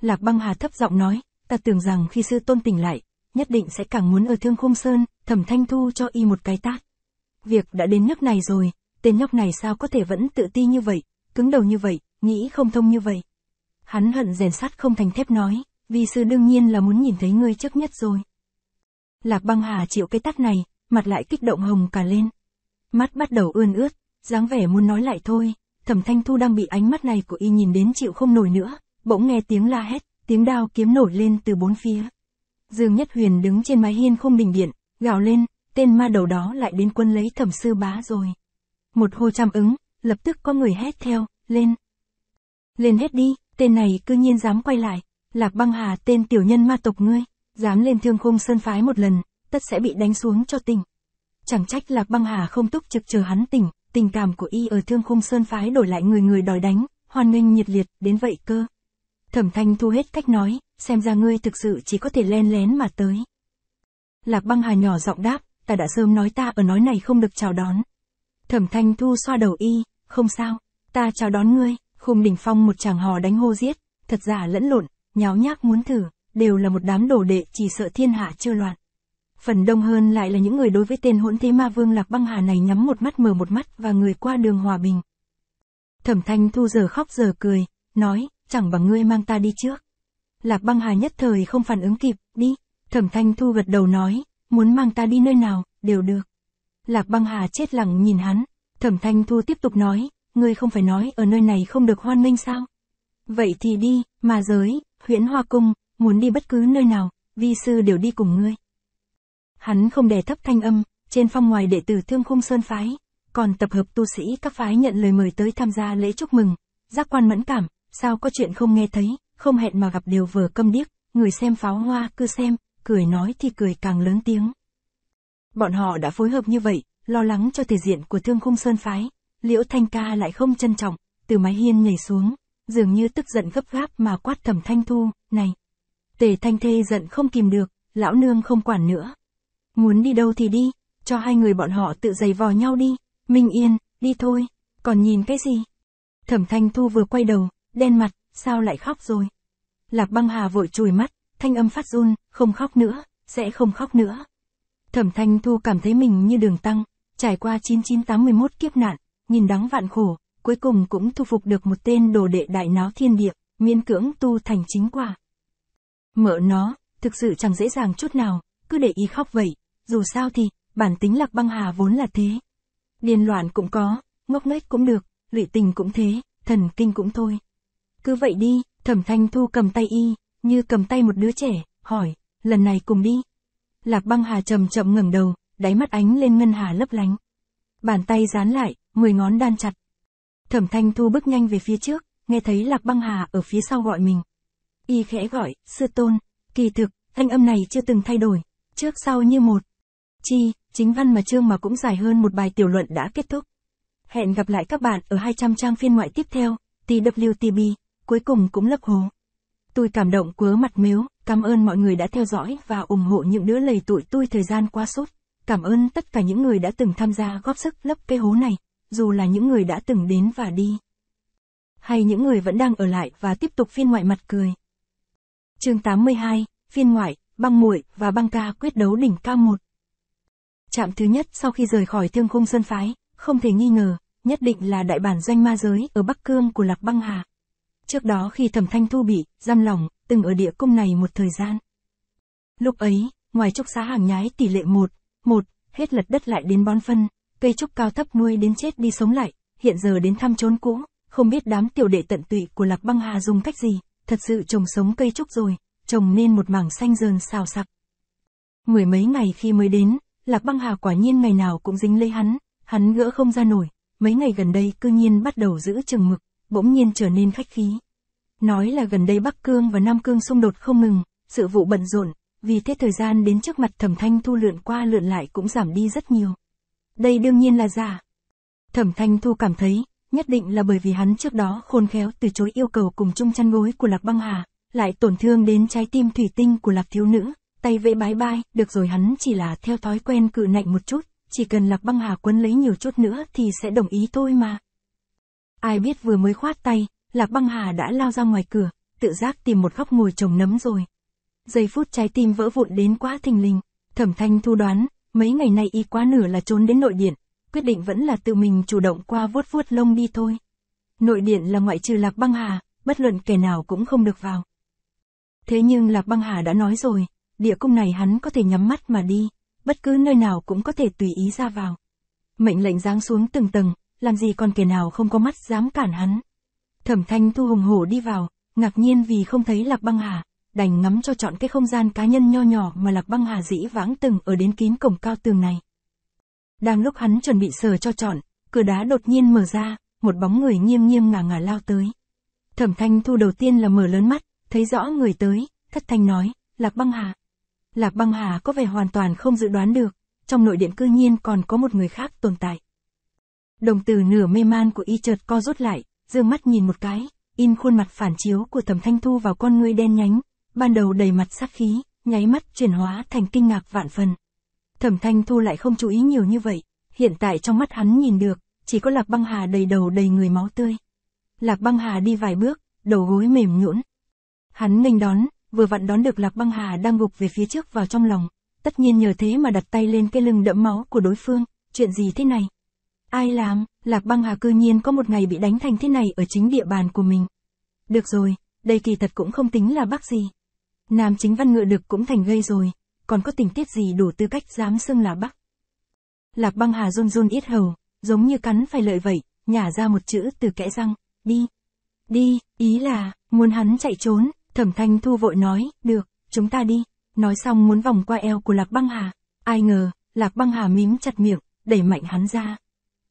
Lạc Băng Hà thấp giọng nói, ta tưởng rằng khi sư tôn tỉnh lại, nhất định sẽ càng muốn ở Thương Khung Sơn, Thẩm Thanh Thu cho y một cái tát. Việc đã đến nước này rồi, tên nhóc này sao có thể vẫn tự ti như vậy, cứng đầu như vậy, nghĩ không thông như vậy. Hắn hận rèn sắt không thành thép nói, vì sư đương nhiên là muốn nhìn thấy ngươi trước nhất rồi. Lạc băng hà chịu cái tát này, mặt lại kích động hồng cả lên, mắt bắt đầu ươn ướt, dáng vẻ muốn nói lại thôi, thẩm thanh thu đang bị ánh mắt này của y nhìn đến chịu không nổi nữa, bỗng nghe tiếng la hét, tiếng đao kiếm nổi lên từ bốn phía. Dương Nhất Huyền đứng trên mái hiên không bình điện, gào lên, tên ma đầu đó lại đến quân lấy thẩm sư bá rồi. Một hô chăm ứng, lập tức có người hét theo, lên. Lên hết đi, tên này cư nhiên dám quay lại, lạc băng hà tên tiểu nhân ma tộc ngươi, dám lên thương khung sơn phái một lần, tất sẽ bị đánh xuống cho tỉnh. Chẳng trách Lạc Băng Hà không túc trực chờ hắn tỉnh, tình cảm của y ở Thương Khung Sơn phái đổi lại người người đòi đánh, hoan nghênh nhiệt liệt, đến vậy cơ. Thẩm Thanh thu hết cách nói, xem ra ngươi thực sự chỉ có thể len lén mà tới. Lạc Băng Hà nhỏ giọng đáp, ta đã sớm nói ta ở nói này không được chào đón. Thẩm Thanh thu xoa đầu y, không sao, ta chào đón ngươi, khung đỉnh phong một chàng hò đánh hô giết, thật giả lẫn lộn, nháo nhác muốn thử, đều là một đám đồ đệ chỉ sợ thiên hạ chưa loạn. Phần đông hơn lại là những người đối với tên hỗn thế ma vương Lạc Băng Hà này nhắm một mắt mở một mắt và người qua đường hòa bình. Thẩm Thanh Thu giờ khóc giờ cười, nói, chẳng bằng ngươi mang ta đi trước. Lạc Băng Hà nhất thời không phản ứng kịp, đi. Thẩm Thanh Thu gật đầu nói, muốn mang ta đi nơi nào, đều được. Lạc Băng Hà chết lặng nhìn hắn, Thẩm Thanh Thu tiếp tục nói, ngươi không phải nói ở nơi này không được hoan nghênh sao? Vậy thì đi, mà giới, huyễn hoa cung, muốn đi bất cứ nơi nào, vi sư đều đi cùng ngươi. Hắn không đè thấp thanh âm, trên phong ngoài đệ tử Thương Khung Sơn phái, còn tập hợp tu sĩ các phái nhận lời mời tới tham gia lễ chúc mừng, giác quan mẫn cảm, sao có chuyện không nghe thấy, không hẹn mà gặp đều vừa câm điếc, người xem pháo hoa cứ xem, cười nói thì cười càng lớn tiếng. Bọn họ đã phối hợp như vậy, lo lắng cho thể diện của Thương Khung Sơn phái, Liễu Thanh Ca lại không trân trọng, từ mái hiên nhảy xuống, dường như tức giận gấp gáp mà quát Thẩm Thanh Thu, "Này, Tề Thanh Thê giận không kìm được, lão nương không quản nữa, Muốn đi đâu thì đi, cho hai người bọn họ tự giày vò nhau đi. Minh Yên, đi thôi, còn nhìn cái gì? Thẩm Thanh Thu vừa quay đầu, đen mặt, sao lại khóc rồi? Lạc băng hà vội chùi mắt, thanh âm phát run, không khóc nữa, sẽ không khóc nữa. Thẩm Thanh Thu cảm thấy mình như đường tăng, trải qua 9981 kiếp nạn, nhìn đắng vạn khổ, cuối cùng cũng thu phục được một tên đồ đệ đại náo thiên địa, miễn cưỡng tu thành chính quả. Mợ nó, thực sự chẳng dễ dàng chút nào, cứ để y khóc vậy, dù sao thì, bản tính lạc băng hà vốn là thế. Điên loạn cũng có, ngốc nghếch cũng được, lụy tình cũng thế, thần kinh cũng thôi. Cứ vậy đi, thẩm thanh thu cầm tay y, như cầm tay một đứa trẻ, hỏi, lần này cùng đi. Lạc băng hà chậm chậm ngẩng đầu, đáy mắt ánh lên ngân hà lấp lánh. Bàn tay dán lại, mười ngón đan chặt. Thẩm thanh thu bước nhanh về phía trước, nghe thấy lạc băng hà ở phía sau gọi mình. Y khẽ gọi, sư tôn, kỳ thực, thanh âm này chưa từng thay đổi, trước sau như một. Chi, chính văn mà chương mà cũng dài hơn một bài tiểu luận đã kết thúc. Hẹn gặp lại các bạn ở 200 trang phiên ngoại tiếp theo, TWTB, cuối cùng cũng lấp hố. Tôi cảm động quớ mặt miếu, cảm ơn mọi người đã theo dõi và ủng hộ những đứa lầy tụi tôi thời gian qua sốt. Cảm ơn tất cả những người đã từng tham gia góp sức lấp cái hố này, dù là những người đã từng đến và đi. Hay những người vẫn đang ở lại và tiếp tục phiên ngoại mặt cười. chương 82, phiên ngoại, băng muội và băng ca quyết đấu đỉnh cao 1. Trạm thứ nhất sau khi rời khỏi thương Khung Sơn Phái, không thể nghi ngờ, nhất định là đại bản doanh ma giới ở Bắc Cương của Lạc Băng Hà. Trước đó khi Thẩm Thanh Thu bị giam lỏng, từng ở địa cung này một thời gian. Lúc ấy, ngoài trúc xá hàng nhái tỷ lệ 1, 1, hết lật đất lại đến bón phân, cây trúc cao thấp nuôi đến chết đi sống lại, hiện giờ đến thăm trốn cũ, không biết đám tiểu đệ tận tụy của Lạc Băng Hà dùng cách gì, thật sự trồng sống cây trúc rồi, trồng nên một mảng xanh dờn xào sặc. Mười mấy ngày khi mới đến, Lạc Băng Hà quả nhiên ngày nào cũng dính lấy hắn, hắn gỡ không ra nổi, mấy ngày gần đây cư nhiên bắt đầu giữ chừng mực, bỗng nhiên trở nên khách khí. Nói là gần đây Bắc Cương và Nam Cương xung đột không ngừng, sự vụ bận rộn, vì thế thời gian đến trước mặt Thẩm Thanh Thu lượn qua lượn lại cũng giảm đi rất nhiều. Đây đương nhiên là giả. Thẩm Thanh Thu cảm thấy, nhất định là bởi vì hắn trước đó khôn khéo từ chối yêu cầu cùng chung chăn gối của Lạc Băng Hà, lại tổn thương đến trái tim thủy tinh của Lạc thiếu nữ, tay vệ bái bai, được rồi hắn chỉ là theo thói quen cự nạnh một chút, chỉ cần Lạc Băng Hà quấn lấy nhiều chút nữa thì sẽ đồng ý tôi mà. Ai biết vừa mới khoát tay, Lạc Băng Hà đã lao ra ngoài cửa, tự giác tìm một góc ngồi trồng nấm rồi. Giây phút trái tim vỡ vụn đến quá thình lình, Thẩm Thanh thu đoán, mấy ngày nay y quá nửa là trốn đến nội điện, quyết định vẫn là tự mình chủ động qua vuốt vuốt lông đi thôi. Nội điện là ngoại trừ Lạc Băng Hà, bất luận kẻ nào cũng không được vào. Thế nhưng Lạc Băng Hà đã nói rồi, Địa cung này hắn có thể nhắm mắt mà đi, bất cứ nơi nào cũng có thể tùy ý ra vào. Mệnh lệnh giáng xuống từng tầng, làm gì còn kẻ nào không có mắt dám cản hắn. Thẩm thanh thu hùng hổ đi vào, ngạc nhiên vì không thấy lạc băng hà, đành ngắm cho chọn cái không gian cá nhân nho nhỏ mà lạc băng hà dĩ vãng từng ở đến kín cổng cao tường này. Đang lúc hắn chuẩn bị sờ cho chọn, cửa đá đột nhiên mở ra, một bóng người nghiêm nghiêm ngả ngả lao tới. Thẩm thanh thu đầu tiên là mở lớn mắt, thấy rõ người tới, thất thanh nói, lạc băng hà, Lạc băng hà có vẻ hoàn toàn không dự đoán được, trong nội điện cư nhiên còn có một người khác tồn tại. Đồng từ nửa mê man của y chợt co rút lại, dương mắt nhìn một cái, in khuôn mặt phản chiếu của thẩm thanh thu vào con ngươi đen nhánh, ban đầu đầy mặt sát khí, nháy mắt chuyển hóa thành kinh ngạc vạn phần. Thẩm thanh thu lại không chú ý nhiều như vậy, hiện tại trong mắt hắn nhìn được, chỉ có lạc băng hà đầy đầu đầy người máu tươi. Lạc băng hà đi vài bước, đầu gối mềm nhũn. Hắn nghênh đón, vừa vặn đón được Lạc Băng Hà đang gục về phía trước vào trong lòng, tất nhiên nhờ thế mà đặt tay lên cái lưng đẫm máu của đối phương, chuyện gì thế này? Ai làm, Lạc Băng Hà cư nhiên có một ngày bị đánh thành thế này ở chính địa bàn của mình. Được rồi, đây kỳ thật cũng không tính là bác gì. Nam chính văn ngựa được cũng thành gây rồi, còn có tình tiết gì đủ tư cách dám xưng là bác. Lạc Băng Hà run run ít hầu, giống như cắn phải lợi vậy, nhả ra một chữ từ kẽ răng, đi. Đi, ý là, muốn hắn chạy trốn, Thẩm Thanh Thu vội nói, được, chúng ta đi. Nói xong muốn vòng qua eo của Lạc Băng Hà. Ai ngờ, Lạc Băng Hà mím chặt miệng, đẩy mạnh hắn ra.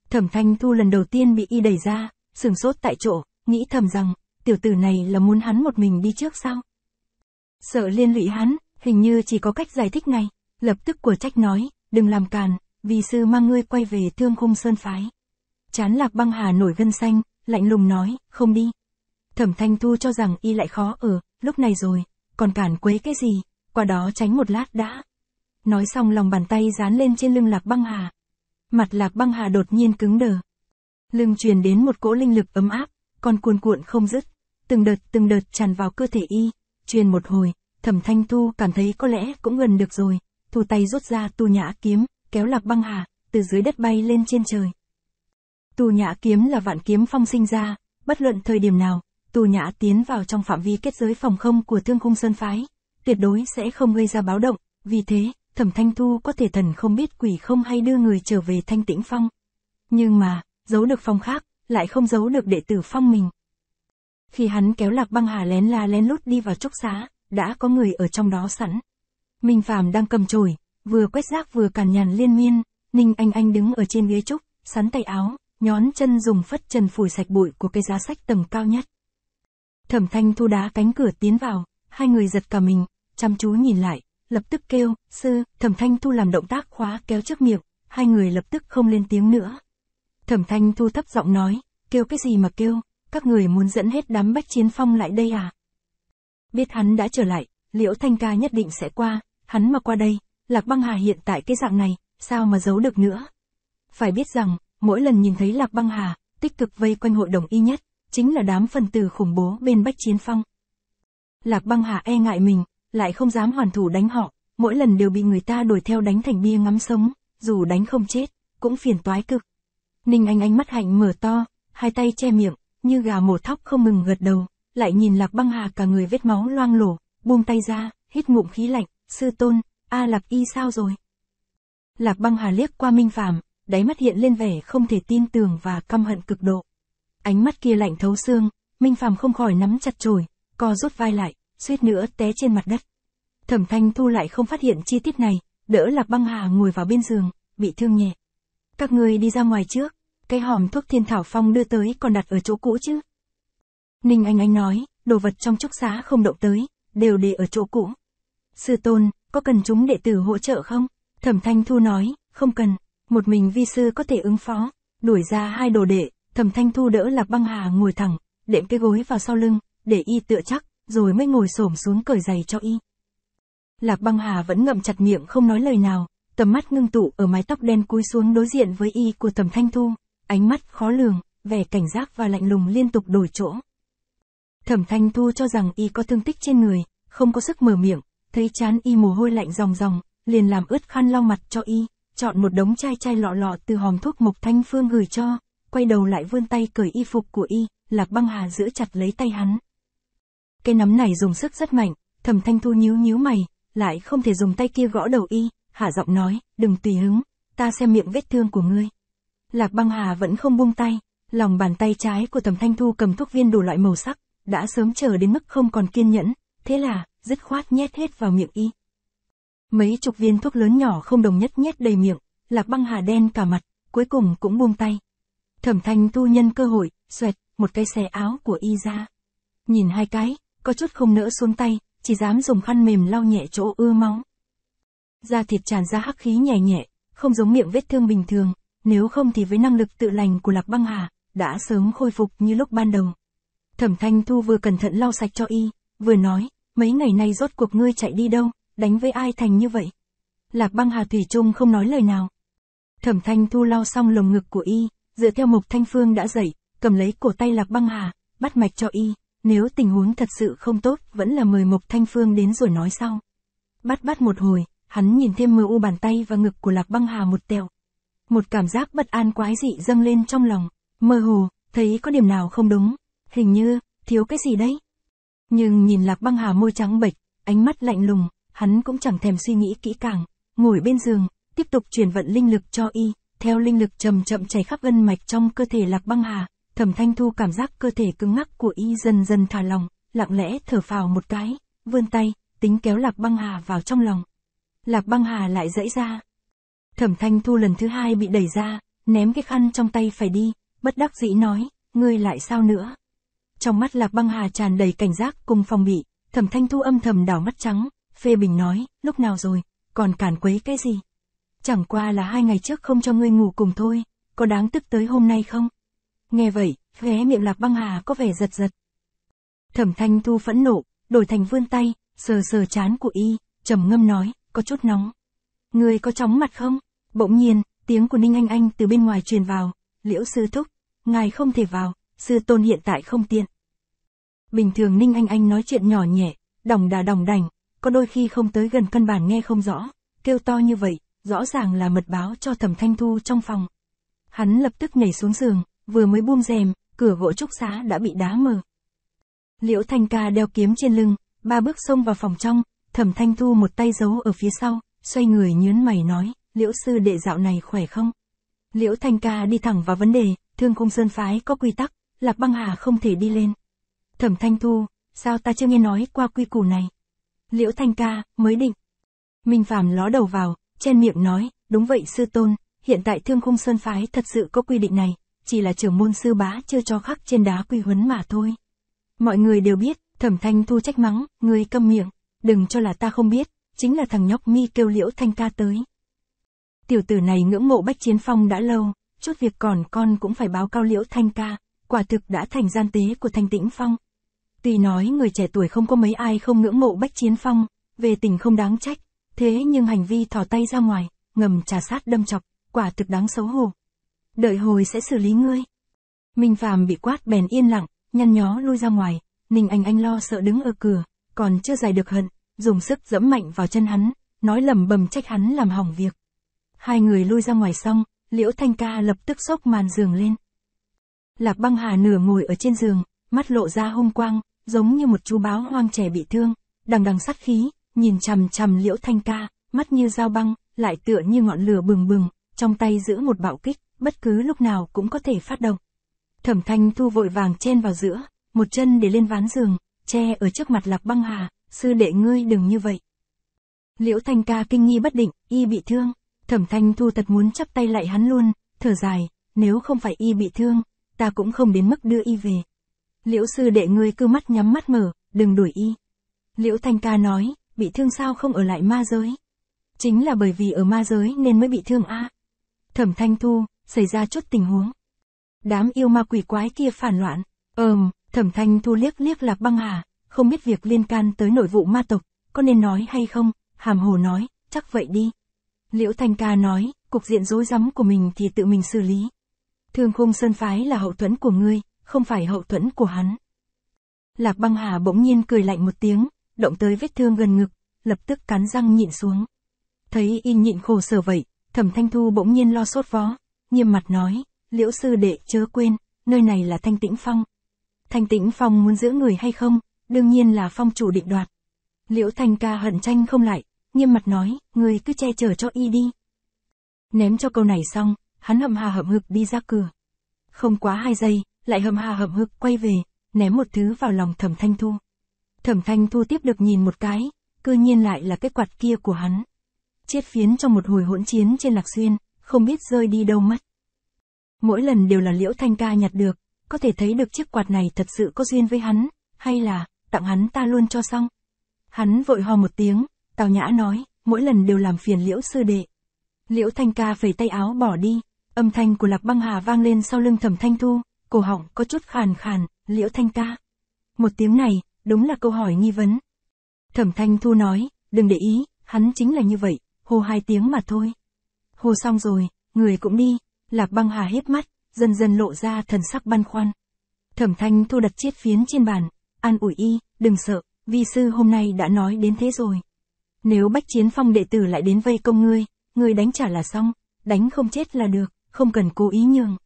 Thẩm Thanh Thu lần đầu tiên bị y đẩy ra, sừng sốt tại chỗ, nghĩ thầm rằng, tiểu tử này là muốn hắn một mình đi trước sao? Sợ liên lụy hắn, hình như chỉ có cách giải thích này. Lập tức của trách nói, đừng làm càn, vì sư mang ngươi quay về thương khung sơn phái. Chán Lạc Băng Hà nổi gân xanh, lạnh lùng nói, không đi. Thẩm Thanh Thu cho rằng y lại khó ở, lúc này rồi, còn cản quấy cái gì, qua đó tránh một lát đã. Nói xong lòng bàn tay dán lên trên lưng lạc băng hà. Mặt lạc băng hà đột nhiên cứng đờ. Lưng truyền đến một cỗ linh lực ấm áp, còn cuồn cuộn không dứt. Từng đợt từng đợt tràn vào cơ thể y, truyền một hồi, thẩm thanh thu cảm thấy có lẽ cũng gần được rồi. Thu tay rút ra tu nhã kiếm, kéo lạc băng hà, từ dưới đất bay lên trên trời. Tu nhã kiếm là vạn kiếm phong sinh ra, bất luận thời điểm nào, Tu Nhã tiến vào trong phạm vi kết giới phòng không của Thương Khung Sơn Phái, tuyệt đối sẽ không gây ra báo động, vì thế, Thẩm Thanh Thu có thể thần không biết quỷ không hay đưa người trở về Thanh Tĩnh Phong. Nhưng mà, giấu được phong khác, lại không giấu được đệ tử phong mình. Khi hắn kéo lạc băng hà lén la lén lút đi vào trúc xá, đã có người ở trong đó sẵn. Minh Phàm đang cầm chổi, vừa quét rác vừa càn nhàn liên miên, Ninh Anh Anh đứng ở trên ghế trúc, sắn tay áo, nhón chân dùng phất trần phủi sạch bụi của cây giá sách tầng cao nhất. Thẩm Thanh Thu đá cánh cửa tiến vào, hai người giật cả mình, chăm chú nhìn lại, lập tức kêu, sư, Thẩm Thanh Thu làm động tác khóa kéo trước miệng, hai người lập tức không lên tiếng nữa. Thẩm Thanh Thu thấp giọng nói, kêu cái gì mà kêu, các người muốn dẫn hết đám bách chiến phong lại đây à? Biết hắn đã trở lại, liễu thanh ca nhất định sẽ qua, hắn mà qua đây, Lạc Băng Hà hiện tại cái dạng này, sao mà giấu được nữa? Phải biết rằng, mỗi lần nhìn thấy Lạc Băng Hà, tích cực vây quanh hội đồng y nhất, chính là đám phần tử khủng bố bên Bách Chiến Phong. Lạc băng hạ e ngại mình, lại không dám hoàn thủ đánh họ, mỗi lần đều bị người ta đuổi theo đánh thành bia ngắm sống, dù đánh không chết, cũng phiền toái cực. Ninh Anh ánh mắt hạnh mở to, hai tay che miệng, như gà mổ thóc không ngừng gật đầu, lại nhìn Lạc Băng Hà cả người vết máu loang lổ, buông tay ra, hít ngụm khí lạnh, "Sư tôn, A Lạc y sao rồi?" Lạc Băng Hà liếc qua Minh Phàm, đáy mắt hiện lên vẻ không thể tin tưởng và căm hận cực độ ánh mắt kia lạnh thấu xương, Minh Phàm không khỏi nắm chặt chổi, co rút vai lại, suýt nữa té trên mặt đất. Thẩm Thanh Thu lại không phát hiện chi tiết này, đỡ Lạc Băng Hà ngồi vào bên giường, bị thương nhẹ. Các người đi ra ngoài trước, cái hòm thuốc Thiên Thảo Phong đưa tới còn đặt ở chỗ cũ chứ? Ninh Anh Anh nói, đồ vật trong trúc xá không động tới, đều để ở chỗ cũ. Sư tôn, có cần chúng đệ tử hỗ trợ không? Thẩm Thanh Thu nói, không cần, một mình vi sư có thể ứng phó, đuổi ra hai đồ đệ, Thẩm Thanh Thu đỡ Lạc Băng Hà ngồi thẳng, đệm cái gối vào sau lưng, để y tựa chắc, rồi mới ngồi xổm xuống cởi giày cho y. Lạc Băng Hà vẫn ngậm chặt miệng không nói lời nào, tầm mắt ngưng tụ ở mái tóc đen cúi xuống đối diện với y của Thẩm Thanh Thu, ánh mắt khó lường, vẻ cảnh giác và lạnh lùng liên tục đổi chỗ. Thẩm Thanh Thu cho rằng y có thương tích trên người, không có sức mở miệng, thấy chán y mồ hôi lạnh ròng ròng, liền làm ướt khăn lau mặt cho y, chọn một đống chai chai lọ lọ từ hòm thuốc Mộc Thanh Phương gửi cho, quay đầu lại vươn tay cởi y phục của y, Lạc Băng Hà giữ chặt lấy tay hắn. Cái nắm này dùng sức rất mạnh, Thẩm Thanh Thu nhíu nhíu mày, lại không thể dùng tay kia gõ đầu y, hạ giọng nói, đừng tùy hứng, ta xem miệng vết thương của ngươi. Lạc băng hà vẫn không buông tay, lòng bàn tay trái của Thẩm Thanh Thu cầm thuốc viên đủ loại màu sắc, đã sớm chờ đến mức không còn kiên nhẫn, thế là, dứt khoát nhét hết vào miệng y. Mấy chục viên thuốc lớn nhỏ không đồng nhất nhét đầy miệng, lạc băng hà đen cả mặt, cuối cùng cũng buông tay. Thẩm thanh thu nhân cơ hội, xoẹt, một cây xẻ áo của y ra. Nhìn hai cái, có chút không nỡ xuống tay, chỉ dám dùng khăn mềm lau nhẹ chỗ ưa máu. Da thịt tràn ra hắc khí nhẹ nhẹ, không giống miệng vết thương bình thường, nếu không thì với năng lực tự lành của Lạc Băng Hà, đã sớm khôi phục như lúc ban đầu. Thẩm Thanh Thu vừa cẩn thận lau sạch cho y, vừa nói, mấy ngày nay rốt cuộc ngươi chạy đi đâu, đánh với ai thành như vậy. Lạc Băng Hà Thủy Trung không nói lời nào. Thẩm Thanh Thu lau xong lồng ngực của y, dựa theo mục thanh phương đã dạy, cầm lấy cổ tay lạc băng hà, bắt mạch cho y, nếu tình huống thật sự không tốt vẫn là mời mục thanh phương đến rồi nói sau. Bắt bắt một hồi, hắn nhìn thêm mờ u bàn tay và ngực của lạc băng hà một tẹo. Một cảm giác bất an quái dị dâng lên trong lòng, mơ hồ, thấy có điểm nào không đúng, hình như, thiếu cái gì đấy. Nhưng nhìn lạc băng hà môi trắng bệch, ánh mắt lạnh lùng, hắn cũng chẳng thèm suy nghĩ kỹ càng, ngồi bên giường, tiếp tục truyền vận linh lực cho y, theo linh lực chậm chậm chảy khắp gân mạch trong cơ thể lạc băng hà, thẩm thanh thu cảm giác cơ thể cứng ngắc của y dần dần thả lòng, lặng lẽ thở phào một cái, vươn tay, tính kéo lạc băng hà vào trong lòng. Lạc băng hà lại dãy ra. Thẩm thanh thu lần thứ hai bị đẩy ra, ném cái khăn trong tay phải đi, bất đắc dĩ nói, ngươi lại sao nữa. Trong mắt lạc băng hà tràn đầy cảnh giác cùng phòng bị, thẩm thanh thu âm thầm đảo mắt trắng, phê bình nói, lúc nào rồi, còn cản quấy cái gì chẳng qua là hai ngày trước không cho ngươi ngủ cùng thôi, có đáng tức tới hôm nay không? Nghe vậy, ghé miệng lạc băng hà có vẻ giật giật. Thẩm thanh thu phẫn nộ, đổi thành vươn tay, sờ sờ chán của y, trầm ngâm nói, có chút nóng. Ngươi có chóng mặt không? Bỗng nhiên, tiếng của Ninh Anh Anh từ bên ngoài truyền vào, liễu sư thúc, ngài không thể vào, sư tôn hiện tại không tiện. Bình thường Ninh Anh Anh nói chuyện nhỏ nhẹ, đồng đà đồng đành, có đôi khi không tới gần căn bản nghe không rõ, kêu to như vậy, rõ ràng là mật báo cho thẩm thanh thu trong phòng. Hắn lập tức nhảy xuống giường, vừa mới buông rèm, cửa gỗ trúc xá đã bị đá mở. Liễu Thanh Ca đeo kiếm trên lưng, ba bước xông vào phòng trong, thẩm thanh thu một tay giấu ở phía sau, xoay người nhớn mày nói, liễu sư đệ dạo này khỏe không? Liễu Thanh Ca đi thẳng vào vấn đề, thương không sơn phái có quy tắc, lạc băng hà không thể đi lên. Thẩm thanh thu, sao ta chưa nghe nói qua quy củ này? Liễu Thanh Ca, mới định. Minh Phạm ló đầu vào, Chen miệng nói, đúng vậy sư tôn, hiện tại thương khung sơn phái thật sự có quy định này, chỉ là trưởng môn sư bá chưa cho khắc trên đá quy huấn mà thôi. Mọi người đều biết, thẩm thanh thu trách mắng, người câm miệng, đừng cho là ta không biết, chính là thằng nhóc mi kêu liễu thanh ca tới. Tiểu tử này ngưỡng mộ bách chiến phong đã lâu, chút việc còn con cũng phải báo cao liễu thanh ca, quả thực đã thành gian tế của thanh tĩnh phong. Tuy nói người trẻ tuổi không có mấy ai không ngưỡng mộ bách chiến phong, về tình không đáng trách, Thế nhưng hành vi thò tay ra ngoài, ngầm trà sát đâm chọc, quả thực đáng xấu hổ. Đợi hồi sẽ xử lý ngươi. Minh Phạm bị quát bèn yên lặng, nhăn nhó lui ra ngoài, Ninh Anh Anh lo sợ đứng ở cửa, còn chưa giải được hận, dùng sức dẫm mạnh vào chân hắn, nói lầm bầm trách hắn làm hỏng việc. Hai người lui ra ngoài xong, Liễu Thanh Ca lập tức xốc màn giường lên. Lạc băng hà nửa ngồi ở trên giường, mắt lộ ra hung quang, giống như một chú báo hoang trẻ bị thương, đằng đằng sát khí, nhìn chằm chằm liễu thanh ca, mắt như dao băng, lại tựa như ngọn lửa bừng bừng, trong tay giữ một bạo kích, bất cứ lúc nào cũng có thể phát động. Thẩm thanh thu vội vàng chen vào giữa, một chân để lên ván giường, che ở trước mặt lạc băng hà, sư đệ ngươi đừng như vậy. Liễu thanh ca kinh nghi bất định, y bị thương, thẩm thanh thu thật muốn chắp tay lại hắn luôn, thở dài, nếu không phải y bị thương, ta cũng không đến mức đưa y về. Liễu sư đệ ngươi cứ mắt nhắm mắt mở, đừng đuổi y. Liễu thanh ca nói, bị thương sao không ở lại ma giới? Chính là bởi vì ở ma giới nên mới bị thương a. Thẩm Thanh Thu, xảy ra chút tình huống. Đám yêu ma quỷ quái kia phản loạn. Ờm, Thẩm Thanh Thu liếc liếc Lạc Băng Hà, không biết việc liên can tới nội vụ ma tộc, có nên nói hay không? Hàm Hồ nói, chắc vậy đi. Liễu Thanh Ca nói, cục diện rối rắm của mình thì tự mình xử lý. Thương Khung Sơn phái là hậu thuẫn của ngươi, không phải hậu thuẫn của hắn. Lạc Băng Hà bỗng nhiên cười lạnh một tiếng, động tới vết thương gần ngực, lập tức cắn răng nhịn xuống. Thấy y nhịn khổ sở vậy, thẩm thanh thu bỗng nhiên lo sốt vó, nghiêm mặt nói, liễu sư đệ chớ quên, nơi này là thanh tĩnh phong. Thanh tĩnh phong muốn giữ người hay không, đương nhiên là phong chủ định đoạt. Liễu thanh ca hận tranh không lại, nghiêm mặt nói, người cứ che chở cho y đi. Ném cho câu này xong, hắn hậm hà hậm hực đi ra cửa. Không quá hai giây, lại hậm hà hậm hực quay về, ném một thứ vào lòng thẩm thanh thu. Thẩm Thanh Thu tiếp được nhìn một cái, cư nhiên lại là cái quạt kia của hắn. Chết phiến trong một hồi hỗn chiến trên Lạc Xuyên, không biết rơi đi đâu mất. Mỗi lần đều là Liễu Thanh Ca nhặt được, có thể thấy được chiếc quạt này thật sự có duyên với hắn, hay là, tặng hắn ta luôn cho xong. Hắn vội ho một tiếng, Tào Nhã nói, mỗi lần đều làm phiền Liễu Sư Đệ. Liễu Thanh Ca phẩy tay áo bỏ đi, âm thanh của Lạc Băng Hà vang lên sau lưng Thẩm Thanh Thu, cổ họng có chút khàn khàn, Liễu Thanh Ca. Một tiếng này, đúng là câu hỏi nghi vấn. Thẩm Thanh Thu nói, đừng để ý, hắn chính là như vậy, hô hai tiếng mà thôi. Hô xong rồi, người cũng đi, Lạc băng hà hết mắt, dần dần lộ ra thần sắc băn khoăn. Thẩm Thanh Thu đặt chiếc phiến trên bàn, an ủi y, đừng sợ, vi sư hôm nay đã nói đến thế rồi. Nếu bách chiến phong đệ tử lại đến vây công ngươi, ngươi đánh trả là xong, đánh không chết là được, không cần cố ý nhường.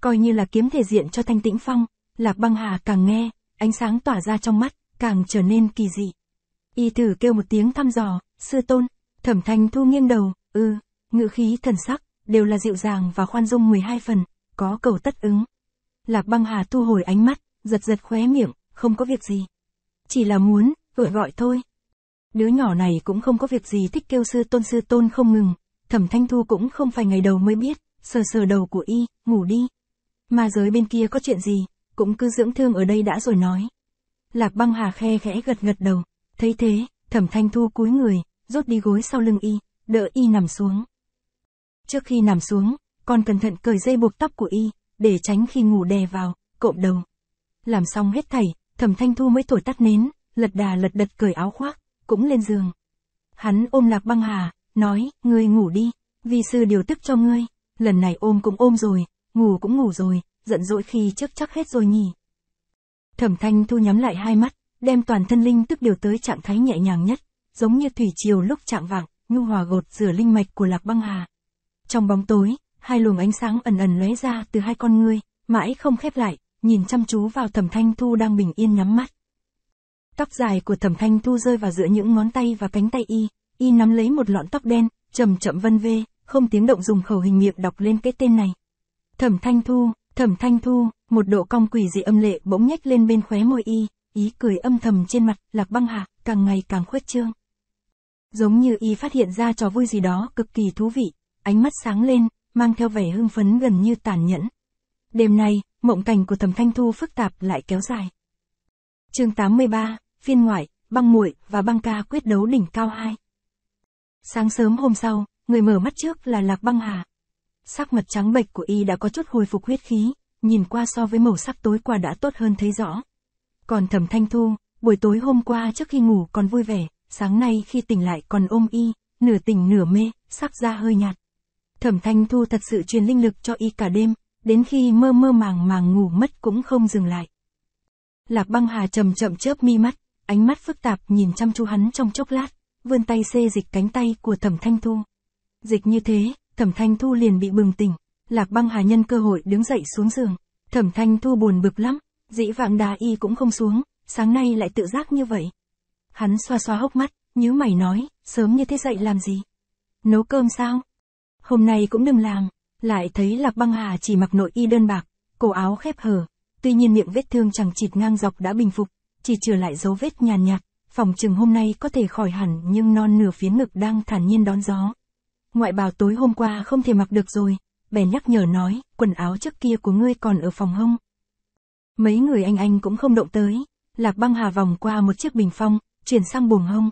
Coi như là kiếm thể diện cho thanh tĩnh phong, Lạc băng hà càng nghe, ánh sáng tỏa ra trong mắt, càng trở nên kỳ dị. Y tử kêu một tiếng thăm dò, sư tôn, thẩm thanh thu nghiêng đầu, ư, ừ, ngữ khí thần sắc, đều là dịu dàng và khoan dung 12 phần, có cầu tất ứng. Lạc băng hà thu hồi ánh mắt, giật giật khóe miệng, không có việc gì. Chỉ là muốn, gọi gọi thôi. Đứa nhỏ này cũng không có việc gì thích kêu sư tôn sư tôn không ngừng, thẩm thanh thu cũng không phải ngày đầu mới biết, sờ sờ đầu của y, ngủ đi. Mà giới bên kia có chuyện gì, cũng cứ dưỡng thương ở đây đã rồi nói. Lạc băng hà khe khẽ gật gật đầu, thấy thế, thẩm thanh thu cúi người, rốt đi gối sau lưng y, đỡ y nằm xuống. Trước khi nằm xuống, còn cẩn thận cởi dây buộc tóc của y, để tránh khi ngủ đè vào, cộm đầu. Làm xong hết thảy, thẩm thanh thu mới thổi tắt nến, lật đà lật đật cởi áo khoác, cũng lên giường. Hắn ôm lạc băng hà, nói, ngươi ngủ đi, vì sư điều tức cho ngươi, lần này ôm cũng ôm rồi, ngủ cũng ngủ rồi, giận dỗi khi chắc chắc hết rồi nhỉ. Thẩm thanh thu nhắm lại hai mắt, đem toàn thân linh tức điều tới trạng thái nhẹ nhàng nhất, giống như thủy triều lúc chạm vạng, nhu hòa gột rửa linh mạch của lạc băng hà. Trong bóng tối, hai luồng ánh sáng ẩn ẩn lóe ra từ hai con ngươi, mãi không khép lại, nhìn chăm chú vào thẩm thanh thu đang bình yên nhắm mắt. Tóc dài của thẩm thanh thu rơi vào giữa những ngón tay và cánh tay y, y nắm lấy một lọn tóc đen, chậm chậm vân vê, không tiếng động dùng khẩu hình miệng đọc lên cái tên này. Thẩm thanh thu, Thẩm Thanh Thu, một độ cong quỷ dị âm lệ bỗng nhếch lên bên khóe môi y, ý cười âm thầm trên mặt Lạc Băng Hà, càng ngày càng khuất trương. Giống như y phát hiện ra trò vui gì đó cực kỳ thú vị, ánh mắt sáng lên, mang theo vẻ hưng phấn gần như tàn nhẫn. Đêm nay, mộng cảnh của Thẩm Thanh Thu phức tạp lại kéo dài. Chương 83, phiên ngoại, băng muội và băng ca quyết đấu đỉnh cao hai. Sáng sớm hôm sau, người mở mắt trước là Lạc Băng Hà, sắc mặt trắng bệch của y đã có chút hồi phục huyết khí, nhìn qua so với màu sắc tối qua đã tốt hơn thấy rõ. Còn thẩm thanh thu, buổi tối hôm qua trước khi ngủ còn vui vẻ, sáng nay khi tỉnh lại còn ôm y, nửa tỉnh nửa mê, sắc da hơi nhạt. Thẩm thanh thu thật sự truyền linh lực cho y cả đêm, đến khi mơ mơ màng màng ngủ mất cũng không dừng lại. Lạc băng hà chậm chậm chớp mi mắt, ánh mắt phức tạp nhìn chăm chú hắn trong chốc lát, vươn tay xê dịch cánh tay của thẩm thanh thu. Dịch như thế, Thẩm Thanh Thu liền bị bừng tỉnh, Lạc Băng Hà nhân cơ hội đứng dậy xuống giường. Thẩm Thanh Thu buồn bực lắm, dĩ vãng đà y cũng không xuống, sáng nay lại tự giác như vậy. Hắn xoa xoa hốc mắt, nhớ mày nói, sớm như thế dậy làm gì? Nấu cơm sao? Hôm nay cũng đừng làm, lại thấy Lạc Băng Hà chỉ mặc nội y đơn bạc, cổ áo khép hở, tuy nhiên miệng vết thương chẳng chịt ngang dọc đã bình phục, chỉ trở lại dấu vết nhàn nhạt, phòng chừng hôm nay có thể khỏi hẳn nhưng non nửa phía ngực đang thản nhiên đón gió ngoại bào tối hôm qua không thể mặc được rồi, bèn nhắc nhở nói, quần áo trước kia của ngươi còn ở phòng hông. Mấy người anh anh cũng không động tới, Lạc băng hà vòng qua một chiếc bình phong, chuyển sang buồng hông.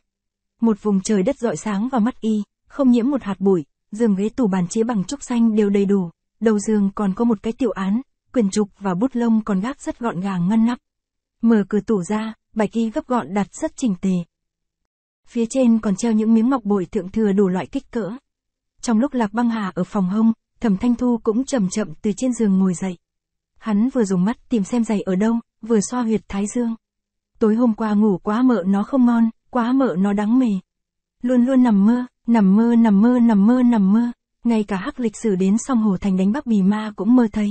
Một vùng trời đất rọi sáng vào mắt y, không nhiễm một hạt bụi, giường ghế tủ bàn chế bằng trúc xanh đều đầy đủ, đầu giường còn có một cái tiểu án, quyển trục và bút lông còn gác rất gọn gàng ngăn nắp. Mở cửa tủ ra, bài y gấp gọn đặt rất chỉnh tề. Phía trên còn treo những miếng ngọc bội thượng thừa đủ loại kích cỡ, trong lúc Lạc Băng Hà ở phòng hông, Thẩm Thanh Thu cũng chậm chậm từ trên giường ngồi dậy. Hắn vừa dùng mắt tìm xem giày ở đâu, vừa xoa huyệt thái dương. Tối hôm qua ngủ quá mợ nó không ngon, quá mợ nó đắng mề. Luôn luôn nằm mơ, nằm mơ nằm mơ nằm mơ nằm mơ, ngay cả hắc lịch sử đến song hồ thành đánh bắc bì ma cũng mơ thấy.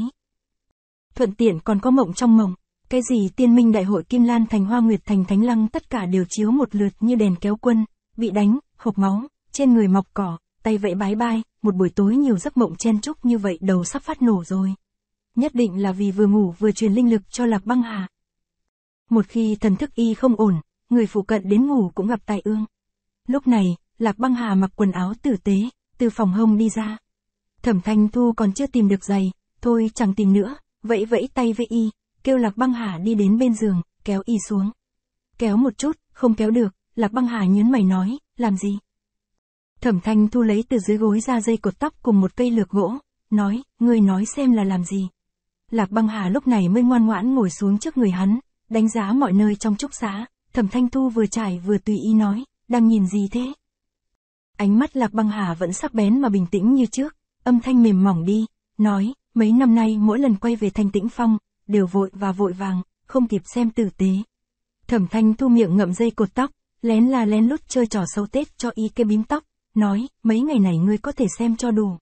Thuận tiện còn có mộng trong mộng, cái gì tiên minh đại hội Kim Lan thành Hoa Nguyệt thành Thánh Lăng tất cả đều chiếu một lượt như đèn kéo quân, bị đánh, hộp máu, trên người mọc cỏ, tay vẫy bái bai, một buổi tối nhiều giấc mộng chen chúc như vậy đầu sắp phát nổ rồi. Nhất định là vì vừa ngủ vừa truyền linh lực cho Lạc Băng Hà. Một khi thần thức y không ổn, người phụ cận đến ngủ cũng gặp tai ương. Lúc này, Lạc Băng Hà mặc quần áo tử tế, từ phòng hông đi ra. Thẩm Thanh Thu còn chưa tìm được giày, thôi chẳng tìm nữa, vẫy vẫy tay với y, kêu Lạc Băng Hà đi đến bên giường, kéo y xuống. Kéo một chút, không kéo được, Lạc Băng Hà nhớn mày nói, làm gì? Thẩm thanh thu lấy từ dưới gối ra dây cột tóc cùng một cây lược gỗ, nói, ngươi nói xem là làm gì. Lạc băng hà lúc này mới ngoan ngoãn ngồi xuống trước người hắn, đánh giá mọi nơi trong trúc xá, thẩm thanh thu vừa trải vừa tùy ý nói, đang nhìn gì thế? Ánh mắt lạc băng hà vẫn sắc bén mà bình tĩnh như trước, âm thanh mềm mỏng đi, nói, mấy năm nay mỗi lần quay về thanh tĩnh phong, đều vội và vội vàng, không kịp xem tử tế. Thẩm thanh thu miệng ngậm dây cột tóc, lén là lén lút chơi trò sâu tết cho y cái bím tóc, nói, mấy ngày này ngươi có thể xem cho đủ.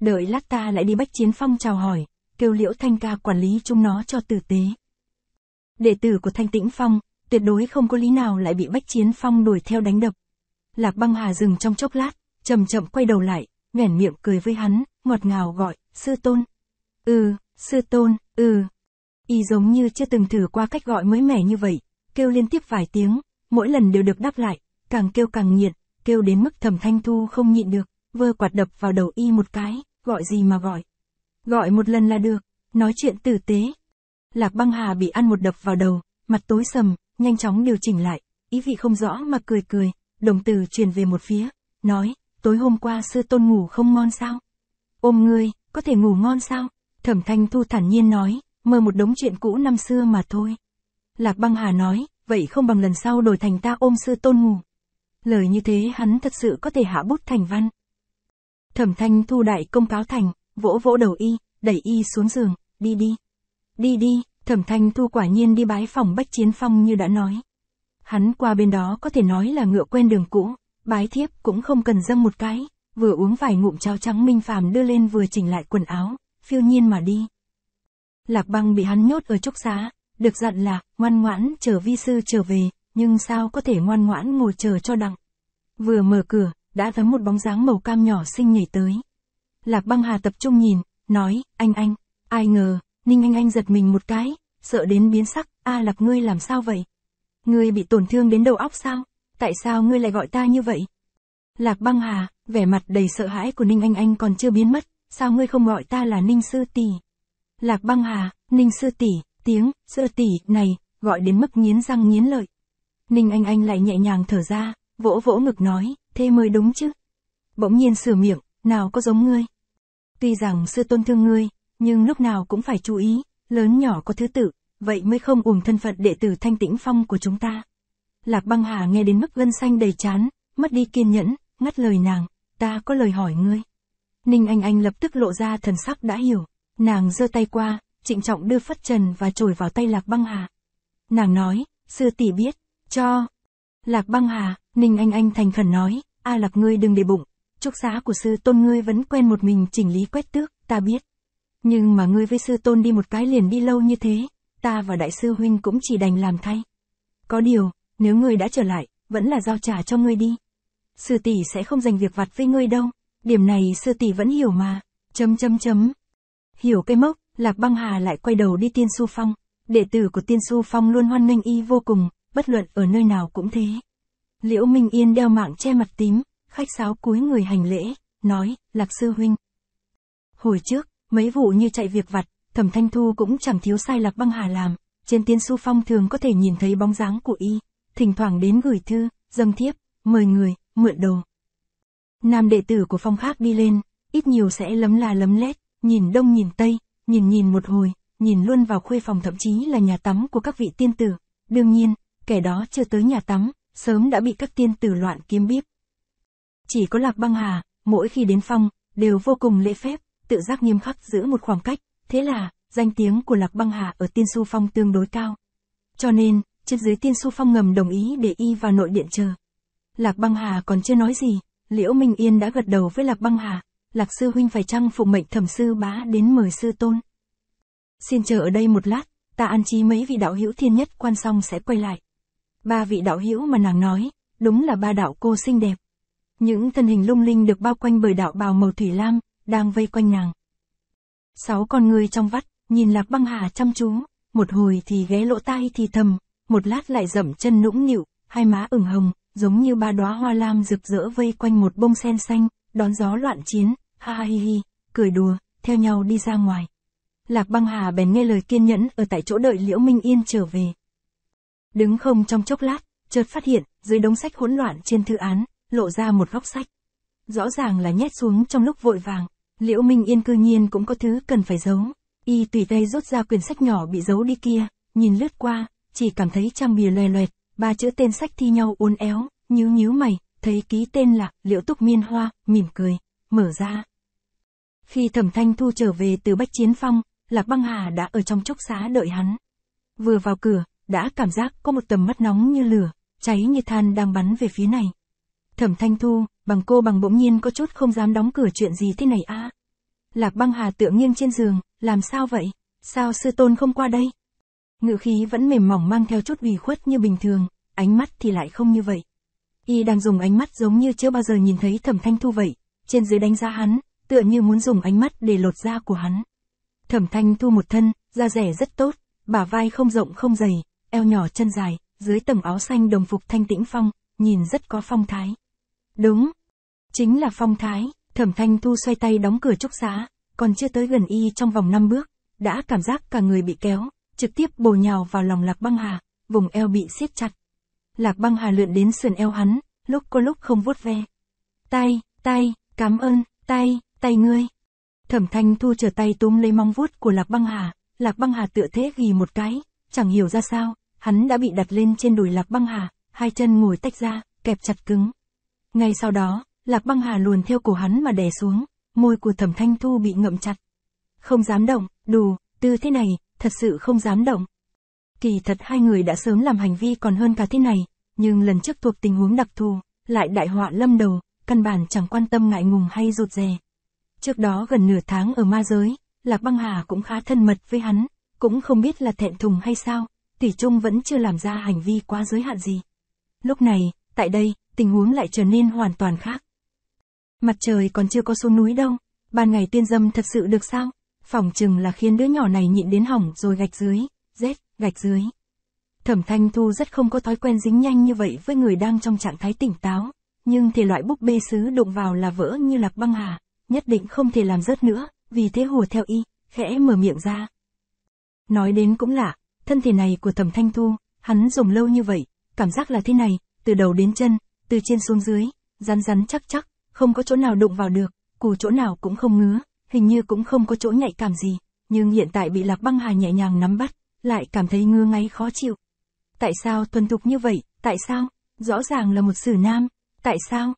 Đợi lát ta lại đi bách chiến phong chào hỏi, kêu liễu thanh ca quản lý chúng nó cho tử tế. Đệ tử của thanh tĩnh phong, tuyệt đối không có lý nào lại bị bách chiến phong đuổi theo đánh đập. Lạc băng hà dừng trong chốc lát, chậm chậm quay đầu lại, nhoẻn miệng cười với hắn, ngọt ngào gọi, sư tôn. Ừ, sư tôn, ừ. Y giống như chưa từng thử qua cách gọi mới mẻ như vậy, kêu liên tiếp vài tiếng, mỗi lần đều được đáp lại, càng kêu càng nhiệt, kêu đến mức thẩm thanh thu không nhịn được, vơ quạt đập vào đầu y một cái, gọi gì mà gọi. Gọi một lần là được, nói chuyện tử tế. Lạc băng hà bị ăn một đập vào đầu, mặt tối sầm, nhanh chóng điều chỉnh lại, ý vị không rõ mà cười cười, đồng từ truyền về một phía, nói, tối hôm qua sư tôn ngủ không ngon sao? Ôm ngươi, có thể ngủ ngon sao? Thẩm thanh thu thản nhiên nói, mơ một đống chuyện cũ năm xưa mà thôi. Lạc băng hà nói, vậy không bằng lần sau đổi thành ta ôm sư tôn ngủ lời như thế hắn thật sự có thể hạ bút thành văn. Thẩm thanh thu đại công cáo thành, vỗ vỗ đầu y, đẩy y xuống giường, đi đi. Đi đi, thẩm thanh thu quả nhiên đi bái phòng bách chiến phong như đã nói. Hắn qua bên đó có thể nói là ngựa quen đường cũ, bái thiếp cũng không cần dâng một cái, vừa uống vài ngụm cháo trắng minh phàm đưa lên vừa chỉnh lại quần áo, phiêu nhiên mà đi. Lạc băng bị hắn nhốt ở trúc xá, được dặn là, ngoan ngoãn chờ vi sư trở về, nhưng sao có thể ngoan ngoãn ngồi chờ cho đặng. Vừa mở cửa, đã thấy một bóng dáng màu cam nhỏ xinh nhảy tới. Lạc băng hà tập trung nhìn, nói, anh anh, ai ngờ, ninh anh anh giật mình một cái, sợ đến biến sắc, a à, lạc ngươi làm sao vậy? Ngươi bị tổn thương đến đầu óc sao? Tại sao ngươi lại gọi ta như vậy? Lạc băng hà, vẻ mặt đầy sợ hãi của ninh anh anh còn chưa biến mất, sao ngươi không gọi ta là ninh sư tỷ? Lạc băng hà, ninh sư tỷ, tiếng, sư tỷ, này, gọi đến mức nghiến răng nghiến lợi. Ninh Anh Anh lại nhẹ nhàng thở ra, vỗ vỗ ngực nói, thế mới đúng chứ. Bỗng nhiên sửa miệng, nào có giống ngươi. Tuy rằng sư tôn thương ngươi, nhưng lúc nào cũng phải chú ý, lớn nhỏ có thứ tự, vậy mới không uổng thân phận đệ tử thanh tĩnh phong của chúng ta. Lạc băng hà nghe đến mức gân xanh đầy chán, mất đi kiên nhẫn, ngắt lời nàng, ta có lời hỏi ngươi. Ninh Anh Anh lập tức lộ ra thần sắc đã hiểu, nàng giơ tay qua, trịnh trọng đưa phất trần và trồi vào tay lạc băng hà. Nàng nói, sư tỷ biết, cho. Lạc băng hà, Ninh Anh Anh thành khẩn nói, A Lạc ngươi đừng để bụng, trúc xã của sư tôn ngươi vẫn quen một mình chỉnh lý quét tước, ta biết. Nhưng mà ngươi với sư tôn đi một cái liền đi lâu như thế, ta và đại sư huynh cũng chỉ đành làm thay. Có điều, nếu ngươi đã trở lại, vẫn là giao trả cho ngươi đi. Sư tỷ sẽ không dành việc vặt với ngươi đâu, điểm này sư tỷ vẫn hiểu mà, chấm chấm chấm. Hiểu cái mốc, Lạc Băng Hà lại quay đầu đi Tiên Su Phong, đệ tử của Tiên Su Phong luôn hoan nghênh y vô cùng, bất luận ở nơi nào cũng thế. Liễu Minh Yên đeo mạng che mặt tím, khách sáo cúi người hành lễ, nói, Lạc Sư Huynh. Hồi trước, mấy vụ như chạy việc vặt, Thẩm Thanh Thu cũng chẳng thiếu sai Lạc Băng Hà làm, trên tiên su phong thường có thể nhìn thấy bóng dáng của y, thỉnh thoảng đến gửi thư, dâng thiếp, mời người, mượn đồ. Nam đệ tử của phong khác đi lên, ít nhiều sẽ lấm là lấm lét, nhìn đông nhìn tây, nhìn nhìn một hồi, nhìn luôn vào khuê phòng thậm chí là nhà tắm của các vị tiên tử. Đương nhiên, kẻ đó chưa tới nhà tắm, sớm đã bị các tiên tử loạn kiếm bíp. Chỉ có Lạc Băng Hà, mỗi khi đến phong, đều vô cùng lễ phép, tự giác nghiêm khắc giữ một khoảng cách, thế là, danh tiếng của Lạc Băng Hà ở Tiên Su Phong tương đối cao. Cho nên, trên dưới Tiên Su Phong ngầm đồng ý để y vào nội điện chờ. Lạc Băng Hà còn chưa nói gì, Liễu Minh Yên đã gật đầu với Lạc Băng Hà, Lạc Sư Huynh phải chăng phụ mệnh thẩm sư bá đến mời sư tôn. Xin chờ ở đây một lát, ta ăn chi mấy vị đạo hữu thiên nhất quan xong sẽ quay lại. Ba vị đạo hữu mà nàng nói, đúng là ba đạo cô xinh đẹp. Những thân hình lung linh được bao quanh bởi đạo bào màu thủy lam, đang vây quanh nàng. Sáu con người trong vắt, nhìn lạc băng hà chăm chú, một hồi thì ghé lỗ tai thì thầm, một lát lại dậm chân nũng nịu, hai má ửng hồng, giống như ba đóa hoa lam rực rỡ vây quanh một bông sen xanh, đón gió loạn chiến, ha ha hi hi, cười đùa, theo nhau đi ra ngoài. Lạc băng hà bèn nghe lời kiên nhẫn ở tại chỗ đợi Liễu Minh Yên trở về, Đứng không trong chốc lát, chợt phát hiện, dưới đống sách hỗn loạn trên thư án, lộ ra một góc sách. Rõ ràng là nhét xuống trong lúc vội vàng, Liễu Minh Yên cư nhiên cũng có thứ cần phải giấu. Y tùy tay rút ra quyển sách nhỏ bị giấu đi kia, nhìn lướt qua, chỉ cảm thấy trang bìa loè loẹt, ba chữ tên sách thi nhau uốn éo, nhíu nhíu mày, thấy ký tên là Liễu Túc Miên Hoa, mỉm cười, mở ra. Khi Thẩm Thanh Thu trở về từ Bách Chiến Phong, Lạc Băng Hà đã ở trong chốc xá đợi hắn. Vừa vào cửa, đã cảm giác có một tầm mắt nóng như lửa, cháy như than đang bắn về phía này. Thẩm Thanh Thu, bằng cô bằng bỗng nhiên có chút không dám đóng cửa chuyện gì thế này a. À? Lạc băng hà tựa nghiêng trên giường, làm sao vậy? Sao sư tôn không qua đây? Ngự khí vẫn mềm mỏng mang theo chút ủy khuất như bình thường, ánh mắt thì lại không như vậy. Y đang dùng ánh mắt giống như chưa bao giờ nhìn thấy thẩm thanh thu vậy, trên dưới đánh giá hắn, tựa như muốn dùng ánh mắt để lột da của hắn. Thẩm thanh thu một thân, da rẻ rất tốt, bả vai không rộng không dày, eo nhỏ chân dài, dưới tầm áo xanh đồng phục thanh tĩnh phong, nhìn rất có phong thái. Đúng, chính là phong thái, thẩm thanh thu xoay tay đóng cửa trúc xá, còn chưa tới gần y trong vòng 5 bước, đã cảm giác cả người bị kéo, trực tiếp bổ nhào vào lòng lạc băng hà, vùng eo bị siết chặt. Lạc băng hà lượn đến sườn eo hắn, lúc cô lúc không vuốt ve. Tay, tay, cảm ơn, tay, tay ngươi. Thẩm thanh thu trở tay túm lấy mong vuốt của lạc băng hà, lạc băng hà tựa thế ghi một cái, chẳng hiểu ra sao, hắn đã bị đặt lên trên đùi Lạc Băng Hà, hai chân ngồi tách ra, kẹp chặt cứng. Ngay sau đó, Lạc Băng Hà luồn theo cổ hắn mà đè xuống, môi của Thẩm Thanh Thu bị ngậm chặt. Không dám động, đù, tư thế này, thật sự không dám động. Kỳ thật hai người đã sớm làm hành vi còn hơn cả thế này, nhưng lần trước thuộc tình huống đặc thù, lại đại họa lâm đầu, căn bản chẳng quan tâm ngại ngùng hay rụt rè. Trước đó gần nửa tháng ở ma giới, Lạc Băng Hà cũng khá thân mật với hắn, cũng không biết là thẹn thùng hay sao, Tỷ Trung vẫn chưa làm ra hành vi quá giới hạn gì. Lúc này, tại đây, tình huống lại trở nên hoàn toàn khác. Mặt trời còn chưa có xuống núi đâu, ban ngày tiên dâm thật sự được sao? Phỏng chừng là khiến đứa nhỏ này nhịn đến hỏng rồi gạch dưới, rét gạch dưới. Thẩm Thanh Thu rất không có thói quen dính nhanh như vậy với người đang trong trạng thái tỉnh táo, nhưng thể loại búp bê sứ đụng vào là vỡ như lạc băng hà, nhất định không thể làm rớt nữa, vì thế hùa theo y, khẽ mở miệng ra. Nói đến cũng lạ, Thân thể này của Thẩm Thanh Thu, hắn dùng lâu như vậy, cảm giác là thế này, từ đầu đến chân, từ trên xuống dưới, rắn rắn chắc chắc, không có chỗ nào đụng vào được, cù chỗ nào cũng không ngứa, hình như cũng không có chỗ nhạy cảm gì, nhưng hiện tại bị Lạc Băng Hà nhẹ nhàng nắm bắt, lại cảm thấy ngứa ngáy khó chịu. Tại sao thuần tục như vậy, tại sao? Rõ ràng là một sử nam, tại sao?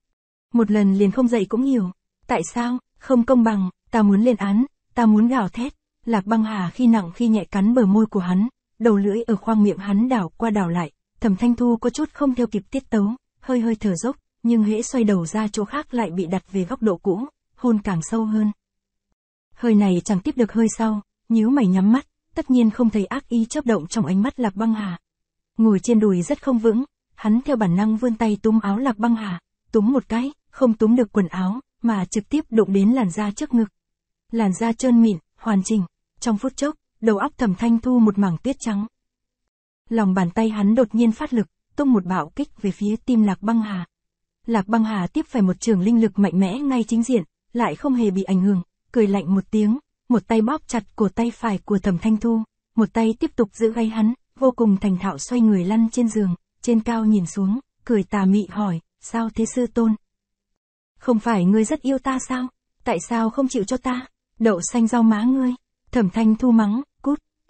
Một lần liền không dậy cũng nhiều tại sao? Không công bằng, ta muốn lên án, ta muốn gào thét. Lạc Băng Hà khi nặng khi nhẹ cắn bờ môi của hắn, đầu lưỡi ở khoang miệng hắn đảo qua đảo lại, thẩm thanh thu có chút không theo kịp tiết tấu, hơi hơi thở dốc, nhưng hễ xoay đầu ra chỗ khác lại bị đặt về góc độ cũ, hôn càng sâu hơn. Hơi này chẳng tiếp được hơi sau, nhíu mày nhắm mắt, tất nhiên không thấy ác ý chớp động trong ánh mắt lạc băng hà. Ngồi trên đùi rất không vững, hắn theo bản năng vươn tay túm áo lạc băng hà, túm một cái, không túm được quần áo, mà trực tiếp đụng đến làn da trước ngực. Làn da trơn mịn, hoàn chỉnh, trong phút chốc, đầu óc thẩm thanh thu một mảng tuyết trắng. Lòng bàn tay hắn đột nhiên phát lực, tung một bạo kích về phía tim lạc băng hà. Lạc băng hà tiếp phải một trường linh lực mạnh mẽ ngay chính diện, lại không hề bị ảnh hưởng, cười lạnh một tiếng, một tay bóp chặt cổ tay phải của thẩm thanh thu, một tay tiếp tục giữ gáy hắn, vô cùng thành thạo xoay người lăn trên giường, trên cao nhìn xuống, cười tà mị hỏi, sao thế sư tôn? Không phải ngươi rất yêu ta sao? Tại sao không chịu cho ta? Đậu xanh rau má ngươi. Thẩm thanh thu mắng,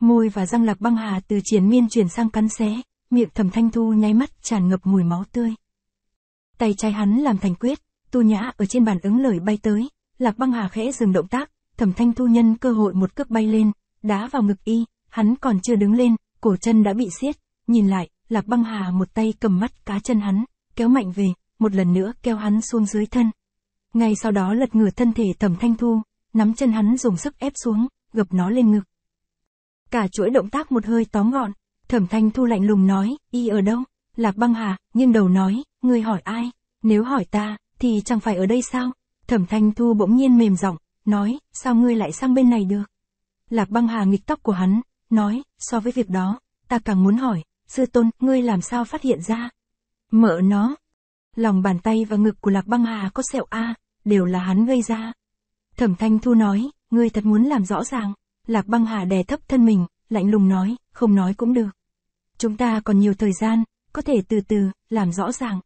Môi và răng lạc băng hà từ triển miên chuyển sang cắn xé, miệng thẩm thanh thu nháy mắt tràn ngập mùi máu tươi. Tay trái hắn làm thành quyết, tu nhã ở trên bàn ứng lời bay tới, lạc băng hà khẽ dừng động tác, thẩm thanh thu nhân cơ hội một cước bay lên, đá vào ngực y, hắn còn chưa đứng lên, cổ chân đã bị siết, nhìn lại, lạc băng hà một tay cầm mắt cá chân hắn, kéo mạnh về, một lần nữa kéo hắn xuống dưới thân. Ngay sau đó lật ngửa thân thể thẩm thanh thu, nắm chân hắn dùng sức ép xuống, gập nó lên ngực. Cả chuỗi động tác một hơi tóm gọn, thẩm thanh thu lạnh lùng nói, y ở đâu? Lạc băng hà, nghiêng đầu nói, ngươi hỏi ai? Nếu hỏi ta, thì chẳng phải ở đây sao? Thẩm thanh thu bỗng nhiên mềm giọng nói, sao ngươi lại sang bên này được? Lạc băng hà nghịch tóc của hắn, nói, so với việc đó, ta càng muốn hỏi, sư tôn, ngươi làm sao phát hiện ra? Mở nó. Lòng bàn tay và ngực của Lạc băng hà có sẹo A, đều là hắn gây ra. Thẩm thanh thu nói, ngươi thật muốn làm rõ ràng. Lạc băng hà đè thấp thân mình, lạnh lùng nói, không nói cũng được. Chúng ta còn nhiều thời gian, có thể từ từ, làm rõ ràng.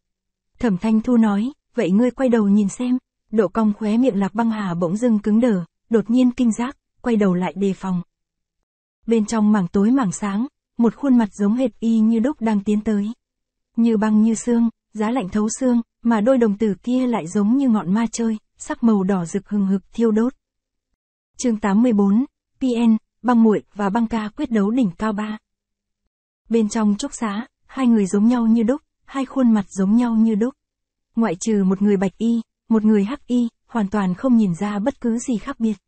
Thẩm thanh thu nói, vậy ngươi quay đầu nhìn xem. Độ cong khóe miệng lạc băng hà bỗng dưng cứng đờ, đột nhiên kinh giác, quay đầu lại đề phòng. Bên trong mảng tối mảng sáng, một khuôn mặt giống hệt y như đúc đang tiến tới. Như băng như xương, giá lạnh thấu xương, mà đôi đồng tử kia lại giống như ngọn ma chơi, sắc màu đỏ rực hừng hực thiêu đốt. chương 84, ESPN, băng muội và băng ca quyết đấu đỉnh cao ba. Bên trong trúc xá, hai người giống nhau như đúc, hai khuôn mặt giống nhau như đúc. Ngoại trừ một người bạch y, một người hắc y, hoàn toàn không nhìn ra bất cứ gì khác biệt.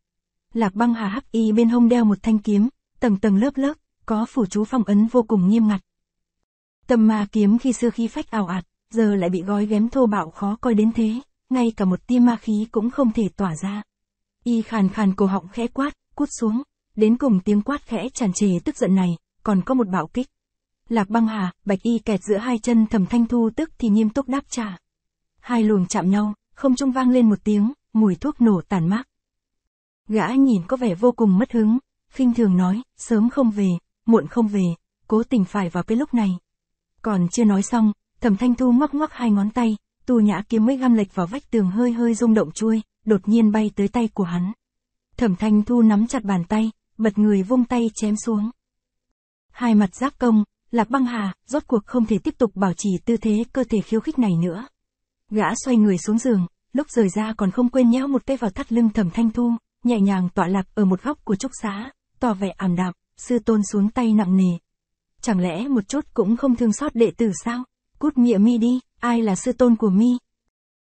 Lạc băng hà hắc y bên hông đeo một thanh kiếm, tầng tầng lớp lớp, có phủ chú phong ấn vô cùng nghiêm ngặt. Tầm ma kiếm khi xưa khi phách ảo ạt, giờ lại bị gói ghém thô bạo khó coi đến thế, ngay cả một tia ma khí cũng không thể tỏa ra. Y khàn khàn cổ họng khẽ quát, cút xuống, đến cùng tiếng quát khẽ tràn trề tức giận này, còn có một bạo kích. Lạc băng hà, bạch y kẹt giữa hai chân thẩm thanh thu tức thì nghiêm túc đáp trả. Hai luồng chạm nhau, không trung vang lên một tiếng, mùi thuốc nổ tàn mát. Gã nhìn có vẻ vô cùng mất hứng, khinh thường nói, sớm không về, muộn không về, cố tình phải vào cái lúc này. Còn chưa nói xong, thẩm thanh thu ngoắc ngoắc hai ngón tay, tu nhã kiếm mới găm lệch vào vách tường hơi hơi rung động chui, đột nhiên bay tới tay của hắn. Thẩm Thanh Thu nắm chặt bàn tay, bật người vung tay chém xuống. Hai mặt giáp công, Lạc Băng Hà, rốt cuộc không thể tiếp tục bảo trì tư thế cơ thể khiêu khích này nữa. Gã xoay người xuống giường, lúc rời ra còn không quên nhéo một tay vào thắt lưng Thẩm Thanh Thu, nhẹ nhàng tọa lạc ở một góc của trúc xá, tỏ vẻ ảm đạm, sư tôn xuống tay nặng nề. Chẳng lẽ một chút cũng không thương xót đệ tử sao? Cút nghĩa mi đi, ai là sư tôn của mi?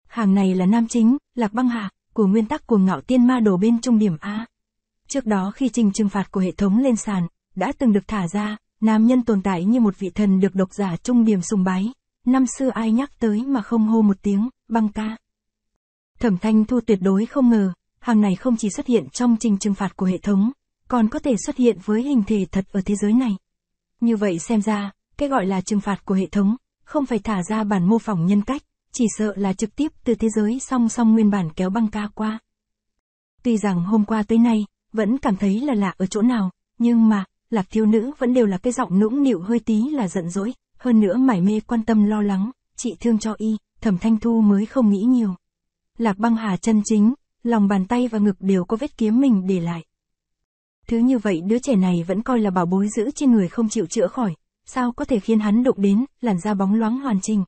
Hàng này là nam chính, Lạc Băng Hà, của nguyên tắc cuồng ngạo tiên ma đổ bên trung điểm A. Trước đó khi trình trừng phạt của hệ thống lên sàn, đã từng được thả ra, nam nhân tồn tại như một vị thần được độc giả trung điểm sùng bái. Năm xưa ai nhắc tới mà không hô một tiếng, băng ca. Thẩm thanh thu tuyệt đối không ngờ, hàng này không chỉ xuất hiện trong trình trừng phạt của hệ thống, còn có thể xuất hiện với hình thể thật ở thế giới này. Như vậy xem ra, cái gọi là trừng phạt của hệ thống, không phải thả ra bản mô phỏng nhân cách, chỉ sợ là trực tiếp từ thế giới song song nguyên bản kéo băng ca qua. Tuy rằng hôm qua tới nay, vẫn cảm thấy là lạ ở chỗ nào, nhưng mà, lạc thiếu nữ vẫn đều là cái giọng nũng nịu hơi tí là giận dỗi, hơn nữa mải mê quan tâm lo lắng, chị thương cho y, thẩm thanh thu mới không nghĩ nhiều. Lạc băng hà chân chính, lòng bàn tay và ngực đều có vết kiếm mình để lại. Thứ như vậy đứa trẻ này vẫn coi là bảo bối giữ trên người không chịu chữa khỏi, sao có thể khiến hắn đụng đến, làn da bóng loáng hoàn chỉnh,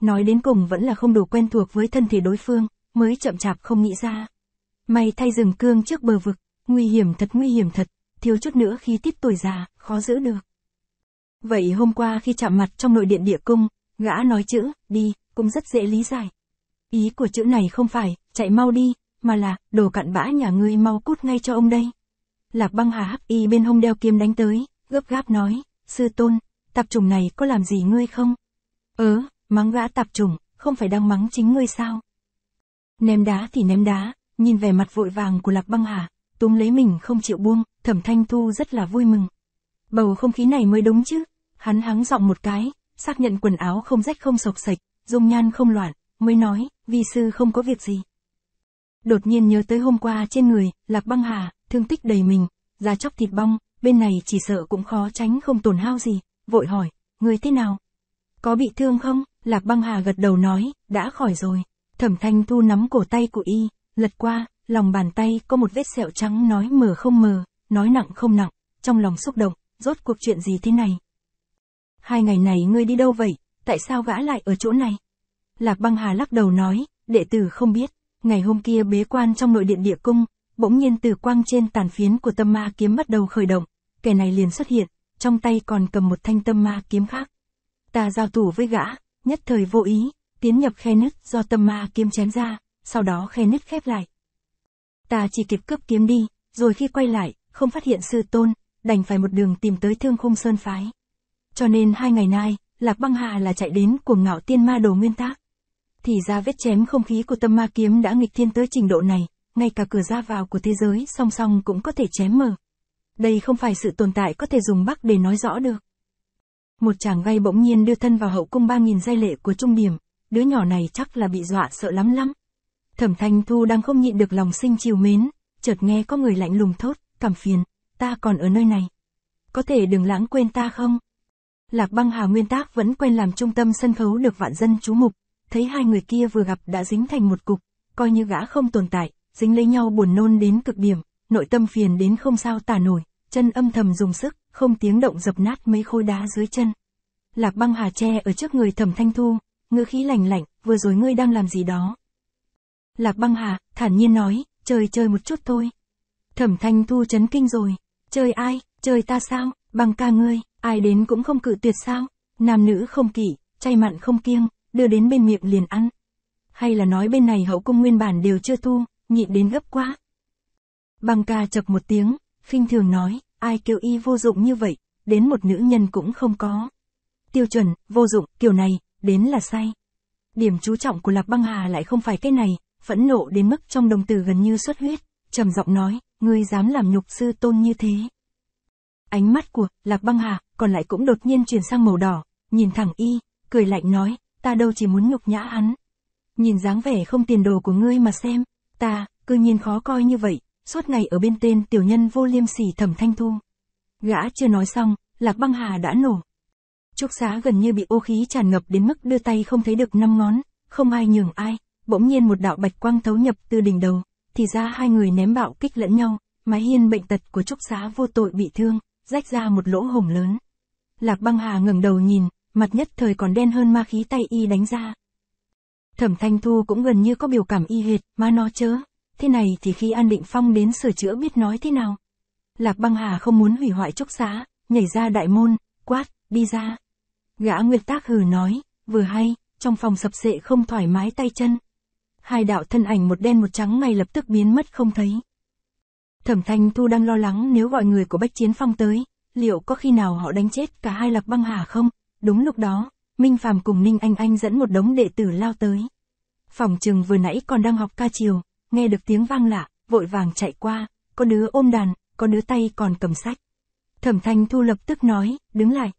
nói đến cùng vẫn là không đủ quen thuộc với thân thể đối phương, mới chậm chạp không nghĩ ra. May thay rừng cương trước bờ vực, nguy hiểm thật nguy hiểm thật, thiếu chút nữa khi tiếp tuổi già, khó giữ được. Vậy hôm qua khi chạm mặt trong nội điện địa cung, gã nói chữ, đi, cũng rất dễ lý giải. Ý của chữ này không phải, chạy mau đi, mà là, đồ cặn bã nhà ngươi mau cút ngay cho ông đây. Lạc băng hà hắc y bên hông đeo kiếm đánh tới, gấp gáp nói, sư tôn, tạp trùng này có làm gì ngươi không? Ớ, Mắng gã tạp chủng, không phải đang mắng chính ngươi sao? Ném đá thì ném đá, nhìn vẻ mặt vội vàng của Lạc Băng Hà, túm lấy mình không chịu buông, Thẩm Thanh Thu rất là vui mừng. Bầu không khí này mới đúng chứ, hắn hắng giọng một cái, xác nhận quần áo không rách không sộc sạch, dung nhan không loạn, mới nói, vi sư không có việc gì. Đột nhiên nhớ tới hôm qua trên người, Lạc Băng Hà, thương tích đầy mình, da chóc thịt bong, bên này chỉ sợ cũng khó tránh không tổn hao gì, vội hỏi, người thế nào? Có bị thương không? Lạc băng hà gật đầu nói, đã khỏi rồi. Thẩm thanh thu nắm cổ tay của y, lật qua, lòng bàn tay có một vết sẹo trắng nói mờ không mờ, nói nặng không nặng, trong lòng xúc động, rốt cuộc chuyện gì thế này. Hai ngày này ngươi đi đâu vậy, tại sao gã lại ở chỗ này? Lạc băng hà lắc đầu nói, đệ tử không biết, ngày hôm kia bế quan trong nội điện địa cung, bỗng nhiên từ quang trên tàn phiến của tâm ma kiếm bắt đầu khởi động, kẻ này liền xuất hiện, trong tay còn cầm một thanh tâm ma kiếm khác. Ta giao thủ với gã, nhất thời vô ý, tiến nhập khe nứt do tâm ma kiếm chém ra, sau đó khe nứt khép lại. Ta chỉ kịp cướp kiếm đi, rồi khi quay lại, không phát hiện sư tôn, đành phải một đường tìm tới thương khung sơn phái. Cho nên hai ngày nay, Lạc Băng Hà là chạy đến cuồng ngạo tiên ma đồ nguyên tác. Thì ra vết chém không khí của tâm ma kiếm đã nghịch thiên tới trình độ này, ngay cả cửa ra vào của thế giới song song cũng có thể chém mở. Đây không phải sự tồn tại có thể dùng bắc để nói rõ được. Một chàng gay bỗng nhiên đưa thân vào hậu cung ba nghìn giai lệ của trung điểm, đứa nhỏ này chắc là bị dọa sợ lắm lắm. Thẩm Thanh Thu đang không nhịn được lòng sinh chiều mến, chợt nghe có người lạnh lùng thốt, cảm phiền, ta còn ở nơi này. Có thể đừng lãng quên ta không? Lạc băng Hà Nguyên Tác vẫn quen làm trung tâm sân khấu được vạn dân chú mục, thấy hai người kia vừa gặp đã dính thành một cục, coi như gã không tồn tại, dính lấy nhau buồn nôn đến cực điểm, nội tâm phiền đến không sao tả nổi, chân âm thầm dùng sức, không tiếng động dập nát mấy khối đá dưới chân. Lạc băng hà tre ở trước người thẩm thanh thu, ngữ khí lành lạnh, vừa rồi ngươi đang làm gì đó. Lạc băng hà, thản nhiên nói, chơi chơi một chút thôi. Thẩm thanh thu chấn kinh rồi, chơi ai, chơi ta sao, băng ca ngươi, ai đến cũng không cự tuyệt sao, nam nữ không kỵ, chay mặn không kiêng, đưa đến bên miệng liền ăn. Hay là nói bên này hậu cung nguyên bản đều chưa thu, nhịn đến gấp quá. Băng ca chập một tiếng, khinh thường nói, ai kêu y vô dụng như vậy, đến một nữ nhân cũng không có. Tiêu chuẩn, vô dụng, kiểu này, đến là sai. Điểm chú trọng của Lạc Băng Hà lại không phải cái này, phẫn nộ đến mức trong đồng từ gần như xuất huyết, trầm giọng nói, ngươi dám làm nhục sư tôn như thế. Ánh mắt của Lạc Băng Hà còn lại cũng đột nhiên chuyển sang màu đỏ, nhìn thẳng y, cười lạnh nói, ta đâu chỉ muốn nhục nhã hắn. Nhìn dáng vẻ không tiền đồ của ngươi mà xem, ta, cư nhiên khó coi như vậy, suốt ngày ở bên tên tiểu nhân vô liêm sỉ thẩm thanh thu. Gã chưa nói xong, lạc băng hà đã nổ. Trúc xá gần như bị ô khí tràn ngập đến mức đưa tay không thấy được năm ngón, không ai nhường ai, bỗng nhiên một đạo bạch quang thấu nhập từ đỉnh đầu, thì ra hai người ném bạo kích lẫn nhau, mái hiên bệnh tật của trúc xá vô tội bị thương, rách ra một lỗ hổng lớn. Lạc băng hà ngẩng đầu nhìn, mặt nhất thời còn đen hơn ma khí tay y đánh ra. Thẩm Thanh Thu cũng gần như có biểu cảm y hệt, mà nó chớ. Thế này thì khi An Định Phong đến sửa chữa biết nói thế nào? Lạc băng hà không muốn hủy hoại chốc xã, nhảy ra đại môn, quát, đi ra. Gã Nguyệt Tác hừ nói, vừa hay, trong phòng sập sệ không thoải mái tay chân. Hai đạo thân ảnh một đen một trắng ngay lập tức biến mất không thấy. Thẩm Thanh Thu đang lo lắng nếu gọi người của Bách Chiến Phong tới, liệu có khi nào họ đánh chết cả hai lạc băng hà không? Đúng lúc đó, Minh Phàm cùng Ninh Anh Anh dẫn một đống đệ tử lao tới. Phòng trừng vừa nãy còn đang học ca chiều, nghe được tiếng vang lạ, vội vàng chạy qua, có đứa ôm đàn, có đứa tay còn cầm sách. Thẩm Thanh Thu lập tức nói, đứng lại.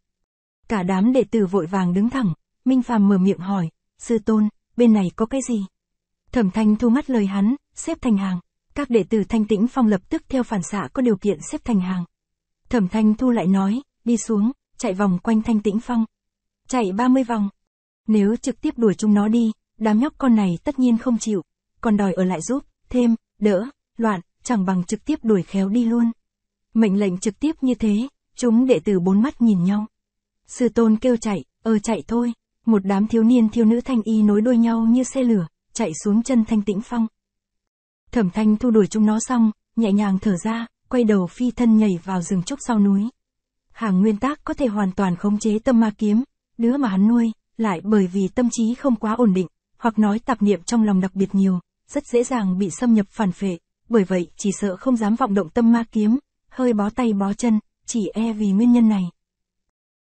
Cả đám đệ tử vội vàng đứng thẳng, Minh Phàm mở miệng hỏi, sư tôn, bên này có cái gì? Thẩm Thanh Thu ngắt lời hắn, xếp thành hàng. Các đệ tử Thanh Tĩnh Phong lập tức theo phản xạ có điều kiện xếp thành hàng. Thẩm Thanh Thu lại nói, đi xuống, chạy vòng quanh Thanh Tĩnh Phong. Chạy 30 vòng. Nếu trực tiếp đuổi chúng nó đi, đám nhóc con này tất nhiên không chịu, còn đòi ở lại giúp, thêm, đỡ, loạn, chẳng bằng trực tiếp đuổi khéo đi luôn. Mệnh lệnh trực tiếp như thế, chúng đệ tử bốn mắt nhìn nhau. Sư tôn kêu chạy, ơ ờ chạy thôi, một đám thiếu niên thiếu nữ thanh y nối đuôi nhau như xe lửa, chạy xuống chân thanh tĩnh phong. Thẩm thanh thu đuổi chúng nó xong, nhẹ nhàng thở ra, quay đầu phi thân nhảy vào rừng trúc sau núi. Hàng nguyên tác có thể hoàn toàn khống chế tâm ma kiếm, đứa mà hắn nuôi, lại bởi vì tâm trí không quá ổn định, hoặc nói tạp niệm trong lòng đặc biệt nhiều, rất dễ dàng bị xâm nhập phản phệ, bởi vậy chỉ sợ không dám vọng động tâm ma kiếm, hơi bó tay bó chân, chỉ e vì nguyên nhân này.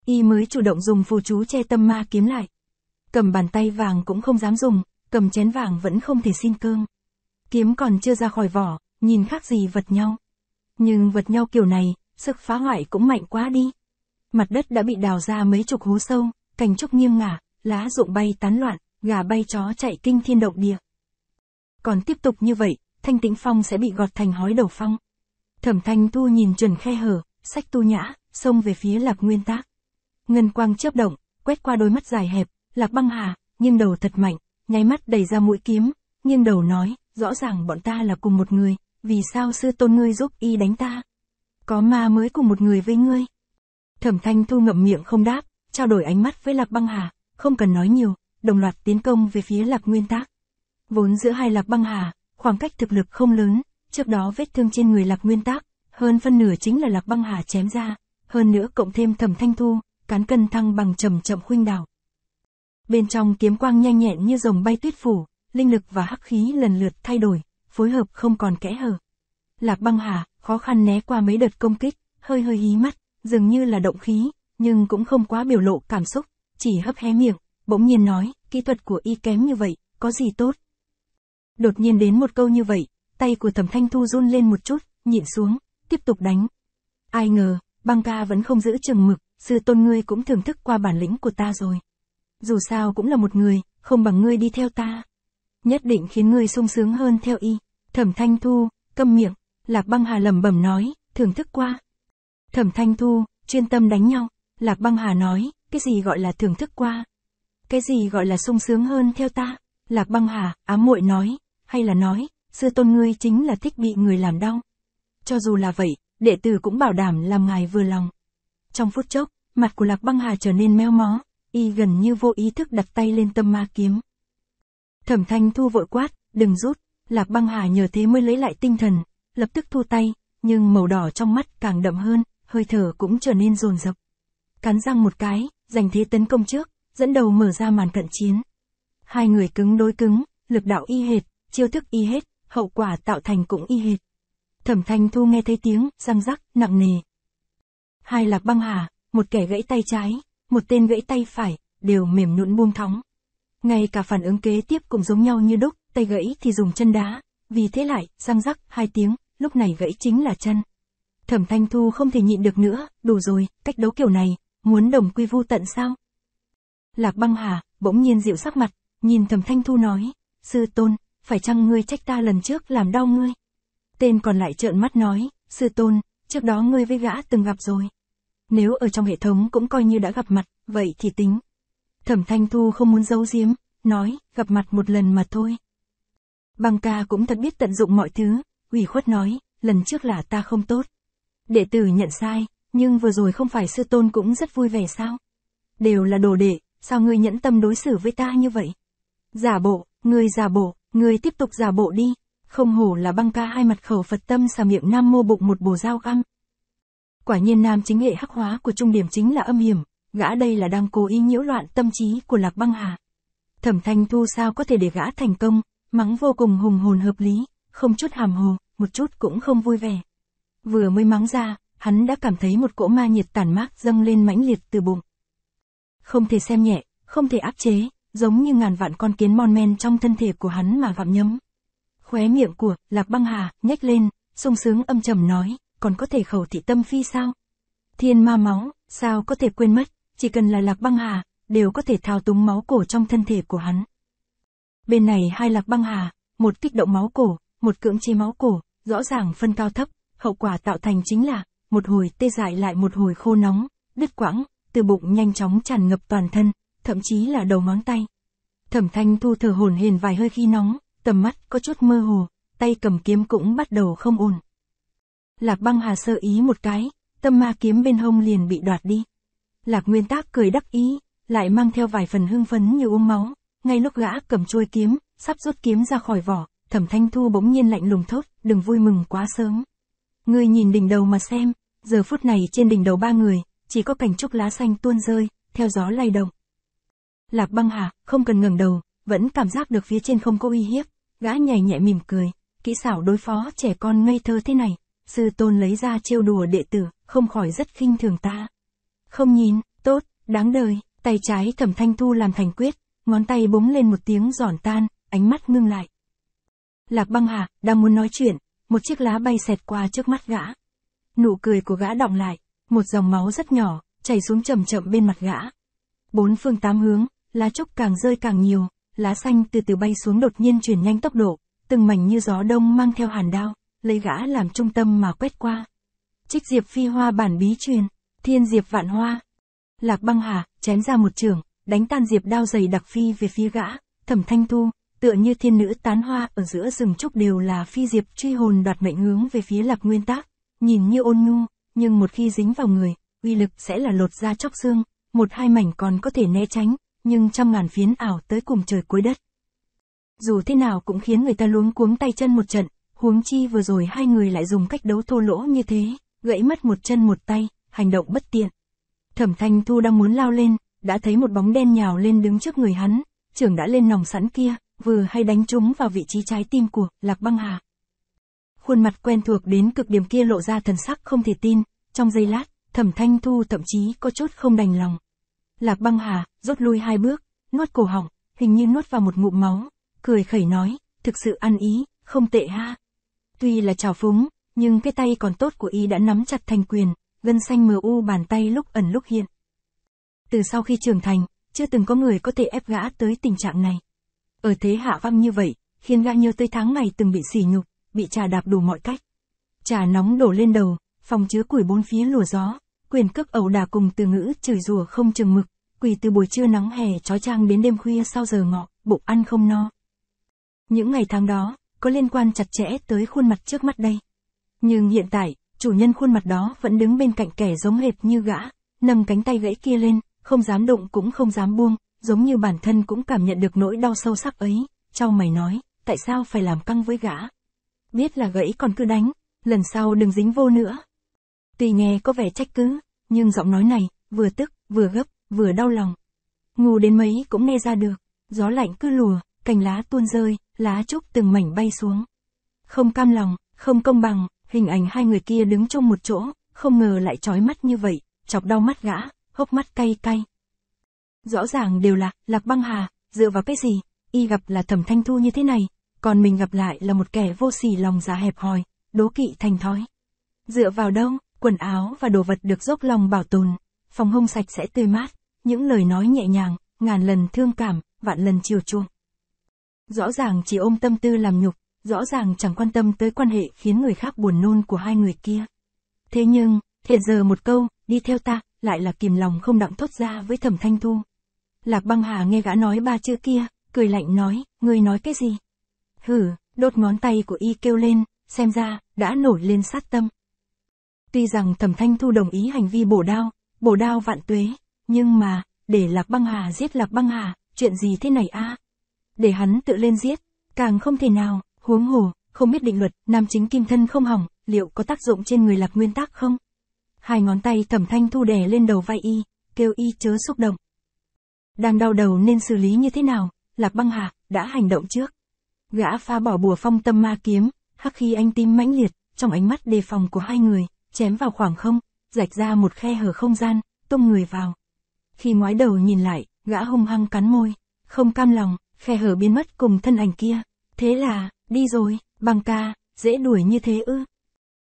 Y mới chủ động dùng phù chú che tâm ma kiếm lại. Cầm bàn tay vàng cũng không dám dùng, cầm chén vàng vẫn không thể xin cơm. Kiếm còn chưa ra khỏi vỏ, nhìn khác gì vật nhau. Nhưng vật nhau kiểu này, sức phá hoại cũng mạnh quá đi. Mặt đất đã bị đào ra mấy chục hố sâu, cành trúc nghiêng ngả, lá rụng bay tán loạn, gà bay chó chạy kinh thiên động địa. Còn tiếp tục như vậy, Thanh Tĩnh Phong sẽ bị gọt thành hói đầu phong. Thẩm Thanh Tu nhìn chuẩn khe hở, sách tu nhã, xông về phía Lạc Nguyên Tác. Ngân quang chớp động, quét qua đôi mắt dài hẹp, Lạc Băng Hà, nghiêng đầu thật mạnh, nháy mắt đẩy ra mũi kiếm, nghiêng đầu nói, rõ ràng bọn ta là cùng một người, vì sao sư tôn ngươi giúp y đánh ta? Có ma mới cùng một người với ngươi. Thẩm Thanh Thu ngậm miệng không đáp, trao đổi ánh mắt với Lạc Băng Hà, không cần nói nhiều, đồng loạt tiến công về phía Lạc Nguyên Tác. Vốn giữa hai Lạc Băng Hà, khoảng cách thực lực không lớn, trước đó vết thương trên người Lạc Nguyên Tác, hơn phân nửa chính là Lạc Băng Hà chém ra, hơn nữa cộng thêm Thẩm Thanh Thu, cán cân thăng bằng chậm chậm khuynh đảo. Bên trong kiếm quang nhanh nhẹn như rồng bay tuyết phủ, linh lực và hắc khí lần lượt thay đổi, phối hợp không còn kẽ hở. Lạc Băng Hà khó khăn né qua mấy đợt công kích, hơi hơi hí mắt, dường như là động khí, nhưng cũng không quá biểu lộ cảm xúc, chỉ hấp hé miệng, bỗng nhiên nói, kỹ thuật của y kém như vậy, có gì tốt, Đột nhiên đến một câu như vậy, tay của thẩm thanh thu run lên một chút, nhịn xuống, tiếp tục đánh. Ai ngờ, băng ca vẫn không giữ chừng mực, sư tôn ngươi cũng thưởng thức qua bản lĩnh của ta rồi. Dù sao cũng là một người, không bằng ngươi đi theo ta. Nhất định khiến ngươi sung sướng hơn theo y. Thẩm thanh thu, câm miệng, lạc băng hà lẩm bẩm nói, thưởng thức qua. Thẩm thanh thu, chuyên tâm đánh nhau, lạc băng hà nói, cái gì gọi là thưởng thức qua. Cái gì gọi là sung sướng hơn theo ta? Lạc băng hà, ám muội nói, hay là nói, sư tôn ngươi chính là thích bị người làm đau. Cho dù là vậy, đệ tử cũng bảo đảm làm ngài vừa lòng. Trong phút chốc, mặt của Lạc Băng Hà trở nên meo mó, y gần như vô ý thức đặt tay lên tâm ma kiếm. Thẩm Thanh Thu vội quát, đừng rút, Lạc Băng Hà nhờ thế mới lấy lại tinh thần, lập tức thu tay, nhưng màu đỏ trong mắt càng đậm hơn, hơi thở cũng trở nên rồn rập. Cắn răng một cái, giành thế tấn công trước, dẫn đầu mở ra màn cận chiến. Hai người cứng đối cứng, lực đạo y hệt, chiêu thức y hết, hậu quả tạo thành cũng y hệt. Thẩm Thanh Thu nghe thấy tiếng, răng rắc, nặng nề. Hai lạc băng hà, một kẻ gãy tay trái, một tên gãy tay phải, đều mềm nụn buông thóng. Ngay cả phản ứng kế tiếp cũng giống nhau như đúc, tay gãy thì dùng chân đá, vì thế lại, răng rắc, hai tiếng, lúc này gãy chính là chân. Thẩm Thanh Thu không thể nhịn được nữa, đủ rồi, cách đấu kiểu này, muốn đồng quy vu tận sao? Lạc băng hà, bỗng nhiên dịu sắc mặt, nhìn Thẩm Thanh Thu nói, sư tôn, phải chăng ngươi trách ta lần trước làm đau ngươi? Tên còn lại trợn mắt nói, sư tôn, trước đó ngươi với gã từng gặp rồi. Nếu ở trong hệ thống cũng coi như đã gặp mặt, vậy thì tính. Thẩm Thanh Thu không muốn giấu giếm, nói, gặp mặt một lần mà thôi. băng ca cũng thật biết tận dụng mọi thứ, ủy khuất nói, lần trước là ta không tốt. Đệ tử nhận sai, nhưng vừa rồi không phải sư tôn cũng rất vui vẻ sao? Đều là đồ đệ, sao ngươi nhẫn tâm đối xử với ta như vậy? Giả bộ, ngươi giả bộ, Ngươi tiếp tục giả bộ đi, không hổ là băng ca hai mặt khẩu Phật tâm xà miệng nam mô bụng một bồ dao găm. Quả nhiên nam chính hệ hắc hóa của trung điểm chính là âm hiểm, gã đây là đang cố ý nhiễu loạn tâm trí của lạc băng hà. Thẩm thanh thu sao có thể để gã thành công, mắng vô cùng hùng hồn hợp lý, không chút hàm hồ, một chút cũng không vui vẻ. Vừa mới mắng ra, hắn đã cảm thấy một cỗ ma nhiệt tàn mát dâng lên mãnh liệt từ bụng. Không thể xem nhẹ, không thể áp chế, giống như ngàn vạn con kiến mon men trong thân thể của hắn mà vạm nhấm. Khóe miệng của Lạc Băng Hà nhếch lên, sung sướng âm trầm nói, còn có thể khẩu thị tâm phi sao? Thiên ma máu, sao có thể quên mất, chỉ cần là Lạc Băng Hà, đều có thể thao túng máu cổ trong thân thể của hắn. Bên này hai Lạc Băng Hà, một kích động máu cổ, một cưỡng chế máu cổ, rõ ràng phân cao thấp, hậu quả tạo thành chính là, một hồi tê dại lại một hồi khô nóng, đứt quãng, từ bụng nhanh chóng tràn ngập toàn thân, thậm chí là đầu ngón tay. Thẩm Thanh Thu thở hổn hển vài hơi khi nóng, tầm mắt có chút mơ hồ, tay cầm kiếm cũng bắt đầu không ổn. Lạc Băng Hà sơ ý một cái, tâm ma kiếm bên hông liền bị đoạt đi. Lạc Nguyên Tác cười đắc ý, lại mang theo vài phần hưng phấn như uống máu, ngay lúc gã cầm chuôi kiếm, sắp rút kiếm ra khỏi vỏ, Thẩm Thanh Thu bỗng nhiên lạnh lùng thốt, đừng vui mừng quá sớm. Ngươi nhìn đỉnh đầu mà xem, giờ phút này trên đỉnh đầu ba người, chỉ có cảnh trúc lá xanh tuôn rơi, theo gió lay động. Lạc băng hà, không cần ngẩng đầu, vẫn cảm giác được phía trên không có uy hiếp, gã nhảy nhẹ mỉm cười, kỹ xảo đối phó trẻ con ngây thơ thế này, sư tôn lấy ra trêu đùa đệ tử, không khỏi rất khinh thường ta. Không nhìn, tốt, đáng đời, tay trái thẩm thanh thu làm thành quyết, ngón tay búng lên một tiếng giòn tan, ánh mắt ngưng lại. Lạc băng hà, đang muốn nói chuyện, một chiếc lá bay xẹt qua trước mắt gã. Nụ cười của gã đọng lại, một dòng máu rất nhỏ, chảy xuống chậm chậm bên mặt gã. Bốn phương tám hướng, lá trúc càng rơi càng nhiều, lá xanh từ từ bay xuống đột nhiên chuyển nhanh tốc độ, từng mảnh như gió đông mang theo hàn đao, lấy gã làm trung tâm mà quét qua. Trích diệp phi hoa bản bí truyền, thiên diệp vạn hoa. Lạc băng hà, chém ra một trường, đánh tan diệp đao dày đặc phi về phía gã, thẩm thanh thu, tựa như thiên nữ tán hoa ở giữa rừng trúc đều là phi diệp truy hồn đoạt mệnh hướng về phía lạc nguyên tác, nhìn như ôn nhu, nhưng một khi dính vào người, uy lực sẽ là lột da chóc xương, một hai mảnh còn có thể né tránh, nhưng trăm ngàn phiến ảo tới cùng trời cuối đất. Dù thế nào cũng khiến người ta luống cuống tay chân một trận, huống chi vừa rồi hai người lại dùng cách đấu thô lỗ như thế, gãy mất một chân một tay, hành động bất tiện. Thẩm Thanh Thu đang muốn lao lên, đã thấy một bóng đen nhào lên đứng trước người hắn, trưởng đã lên nòng sẵn kia, vừa hay đánh trúng vào vị trí trái tim của Lạc Băng Hà. Khuôn mặt quen thuộc đến cực điểm kia lộ ra thần sắc không thể tin, trong giây lát, Thẩm Thanh Thu thậm chí có chút không đành lòng. Lạc băng hà, rút lui hai bước, nuốt cổ họng, hình như nuốt vào một ngụm máu, cười khẩy nói, thực sự ăn ý, không tệ ha. Tuy là trào phúng, nhưng cái tay còn tốt của y đã nắm chặt thành quyền, gân xanh mờ u bàn tay lúc ẩn lúc hiện. Từ sau khi trưởng thành, chưa từng có người có thể ép gã tới tình trạng này. Ở thế hạ văng như vậy, khiến gã nhớ tới tháng ngày từng bị sỉ nhục, bị trà đạp đủ mọi cách. Trà nóng đổ lên đầu, phòng chứa củi bốn phía lùa gió, quyền cước ẩu đả cùng từ ngữ chửi rủa không chừng mực, quỳ từ buổi trưa nắng hè trói trang đến đêm khuya sau giờ ngọ, bụng ăn không no. Những ngày tháng đó, có liên quan chặt chẽ tới khuôn mặt trước mắt đây. Nhưng hiện tại, chủ nhân khuôn mặt đó vẫn đứng bên cạnh kẻ giống hệt như gã, nâng cánh tay gãy kia lên, không dám động cũng không dám buông, giống như bản thân cũng cảm nhận được nỗi đau sâu sắc ấy, trao mày nói, tại sao phải làm căng với gã? Biết là gãy còn cứ đánh, lần sau đừng dính vô nữa. Tuy nghe có vẻ trách cứ, nhưng giọng nói này, vừa tức, vừa gấp, vừa đau lòng. Ngu đến mấy cũng nghe ra được, gió lạnh cứ lùa, cành lá tuôn rơi, lá trúc từng mảnh bay xuống. Không cam lòng, không công bằng, hình ảnh hai người kia đứng trong một chỗ, không ngờ lại trói mắt như vậy, chọc đau mắt gã, hốc mắt cay cay. Rõ ràng đều là, Lạc Băng Hà, dựa vào cái gì, y gặp là thẩm thanh thu như thế này, còn mình gặp lại là một kẻ vô sỉ lòng giả hẹp hòi, đố kỵ thành thói. Dựa vào đâu, quần áo và đồ vật được dốc lòng bảo tồn, phòng hông sạch sẽ tươi mát, những lời nói nhẹ nhàng, ngàn lần thương cảm, vạn lần chiều chuông. Rõ ràng chỉ ôm tâm tư làm nhục, rõ ràng chẳng quan tâm tới quan hệ khiến người khác buồn nôn của hai người kia. Thế nhưng, hiện giờ một câu, đi theo ta, lại là kìm lòng không đặng thốt ra với thẩm thanh thu. Lạc băng hà nghe gã nói ba chữ kia, cười lạnh nói, ngươi nói cái gì? Hử, đốt ngón tay của y kêu lên, xem ra, đã nổi lên sát tâm. Tuy rằng Thẩm Thanh Thu đồng ý hành vi bổ đao, bổ đao vạn tuế, nhưng mà, để Lạc Băng Hà giết Lạc Băng Hà, chuyện gì thế này a? À? Để hắn tự lên giết, càng không thể nào, huống hồ, không biết định luật, nam chính kim thân không hỏng, liệu có tác dụng trên người Lạc Nguyên Tác không? Hai ngón tay Thẩm Thanh Thu đè lên đầu vai y, kêu y chớ xúc động. Đang đau đầu nên xử lý như thế nào, Lạc Băng Hà đã hành động trước. Gã pha bỏ bùa phong tâm ma kiếm, hắc khí anh tim mãnh liệt, trong ánh mắt đề phòng của hai người chém vào khoảng không, rạch ra một khe hở không gian, tung người vào. Khi ngoái đầu nhìn lại, gã hung hăng cắn môi, không cam lòng, khe hở biến mất cùng thân ảnh kia. Thế là, đi rồi, băng ca, dễ đuổi như thế ư.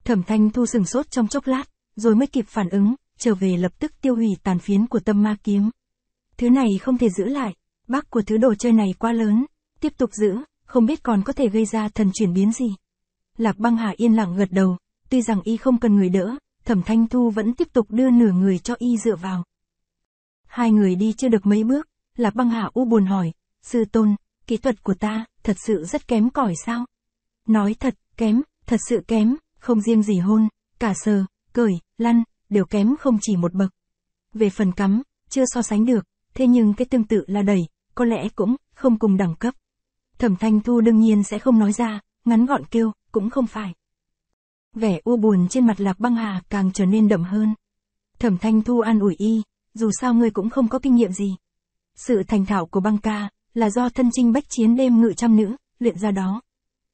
Thẩm thanh thu sừng sốt trong chốc lát, rồi mới kịp phản ứng, trở về lập tức tiêu hủy tàn phiến của tâm ma kiếm. Thứ này không thể giữ lại, bác của thứ đồ chơi này quá lớn, tiếp tục giữ, không biết còn có thể gây ra thần chuyển biến gì. Lạc băng hà yên lặng gật đầu, tuy rằng y không cần người đỡ, thẩm thanh thu vẫn tiếp tục đưa nửa người cho y dựa vào. Hai người đi chưa được mấy bước, Lạc băng hạ u buồn hỏi, sư tôn, kỹ thuật của ta, thật sự rất kém cỏi sao? Nói thật, kém, thật sự kém, không riêng gì hôn, cả sờ, cởi, lăn, đều kém không chỉ một bậc. Về phần cắm, chưa so sánh được, thế nhưng cái tương tự là đầy, có lẽ cũng, không cùng đẳng cấp. Thẩm thanh thu đương nhiên sẽ không nói ra, ngắn gọn kêu, cũng không phải. Vẻ u buồn trên mặt Lạc Băng Hà càng trở nên đậm hơn. Thẩm Thanh Thu an ủi y, dù sao ngươi cũng không có kinh nghiệm gì. Sự thành thạo của băng ca, là do thân chinh bách chiến đêm ngự trăm nữ, luyện ra đó.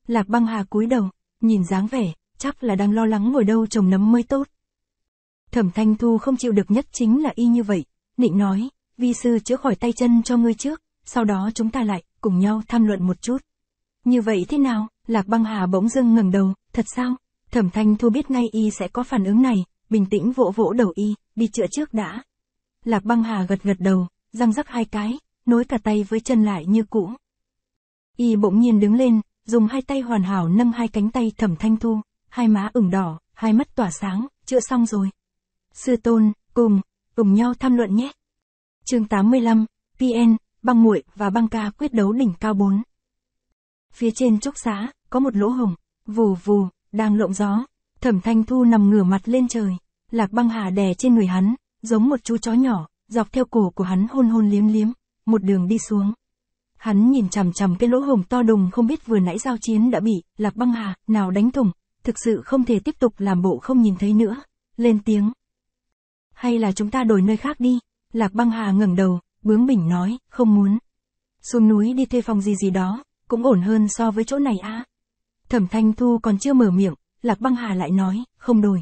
Lạc băng hà cúi đầu, nhìn dáng vẻ, chắc là đang lo lắng ngồi đâu trồng nấm mới tốt. Thẩm Thanh Thu không chịu được nhất chính là y như vậy, nịnh nói, vi sư chữa khỏi tay chân cho ngươi trước, sau đó chúng ta lại, cùng nhau tham luận một chút. Như vậy thế nào, Lạc băng hà bỗng dưng ngẩng đầu, thật sao? Thẩm Thanh Thu biết ngay y sẽ có phản ứng này, bình tĩnh vỗ vỗ đầu y, đi chữa trước đã. Lạc băng hà gật gật đầu, răng rắc hai cái, nối cả tay với chân lại như cũ. Y bỗng nhiên đứng lên, dùng hai tay hoàn hảo nâng hai cánh tay Thẩm Thanh Thu, hai má ửng đỏ, hai mắt tỏa sáng, chữa xong rồi. Sư tôn, cùng, cùng nhau tham luận nhé. chương 85, PN, băng muội và băng ca quyết đấu đỉnh cao 4. Phía trên chốc xá, có một lỗ hồng, vù vù, đang lộng gió. Thẩm Thanh Thu nằm ngửa mặt lên trời, Lạc Băng Hà đè trên người hắn, giống một chú chó nhỏ, dọc theo cổ của hắn hôn hôn liếm liếm, một đường đi xuống. Hắn nhìn chằm chằm cái lỗ hồng to đùng không biết vừa nãy giao chiến đã bị, Lạc Băng Hà, nào đánh thủng, thực sự không thể tiếp tục làm bộ không nhìn thấy nữa, lên tiếng. Hay là chúng ta đổi nơi khác đi, Lạc Băng Hà ngẩng đầu, bướng bỉnh nói, không muốn. Xuống núi đi thuê phòng gì gì đó, cũng ổn hơn so với chỗ này a. À. Thẩm Thanh Thu còn chưa mở miệng, Lạc Băng Hà lại nói, không đổi.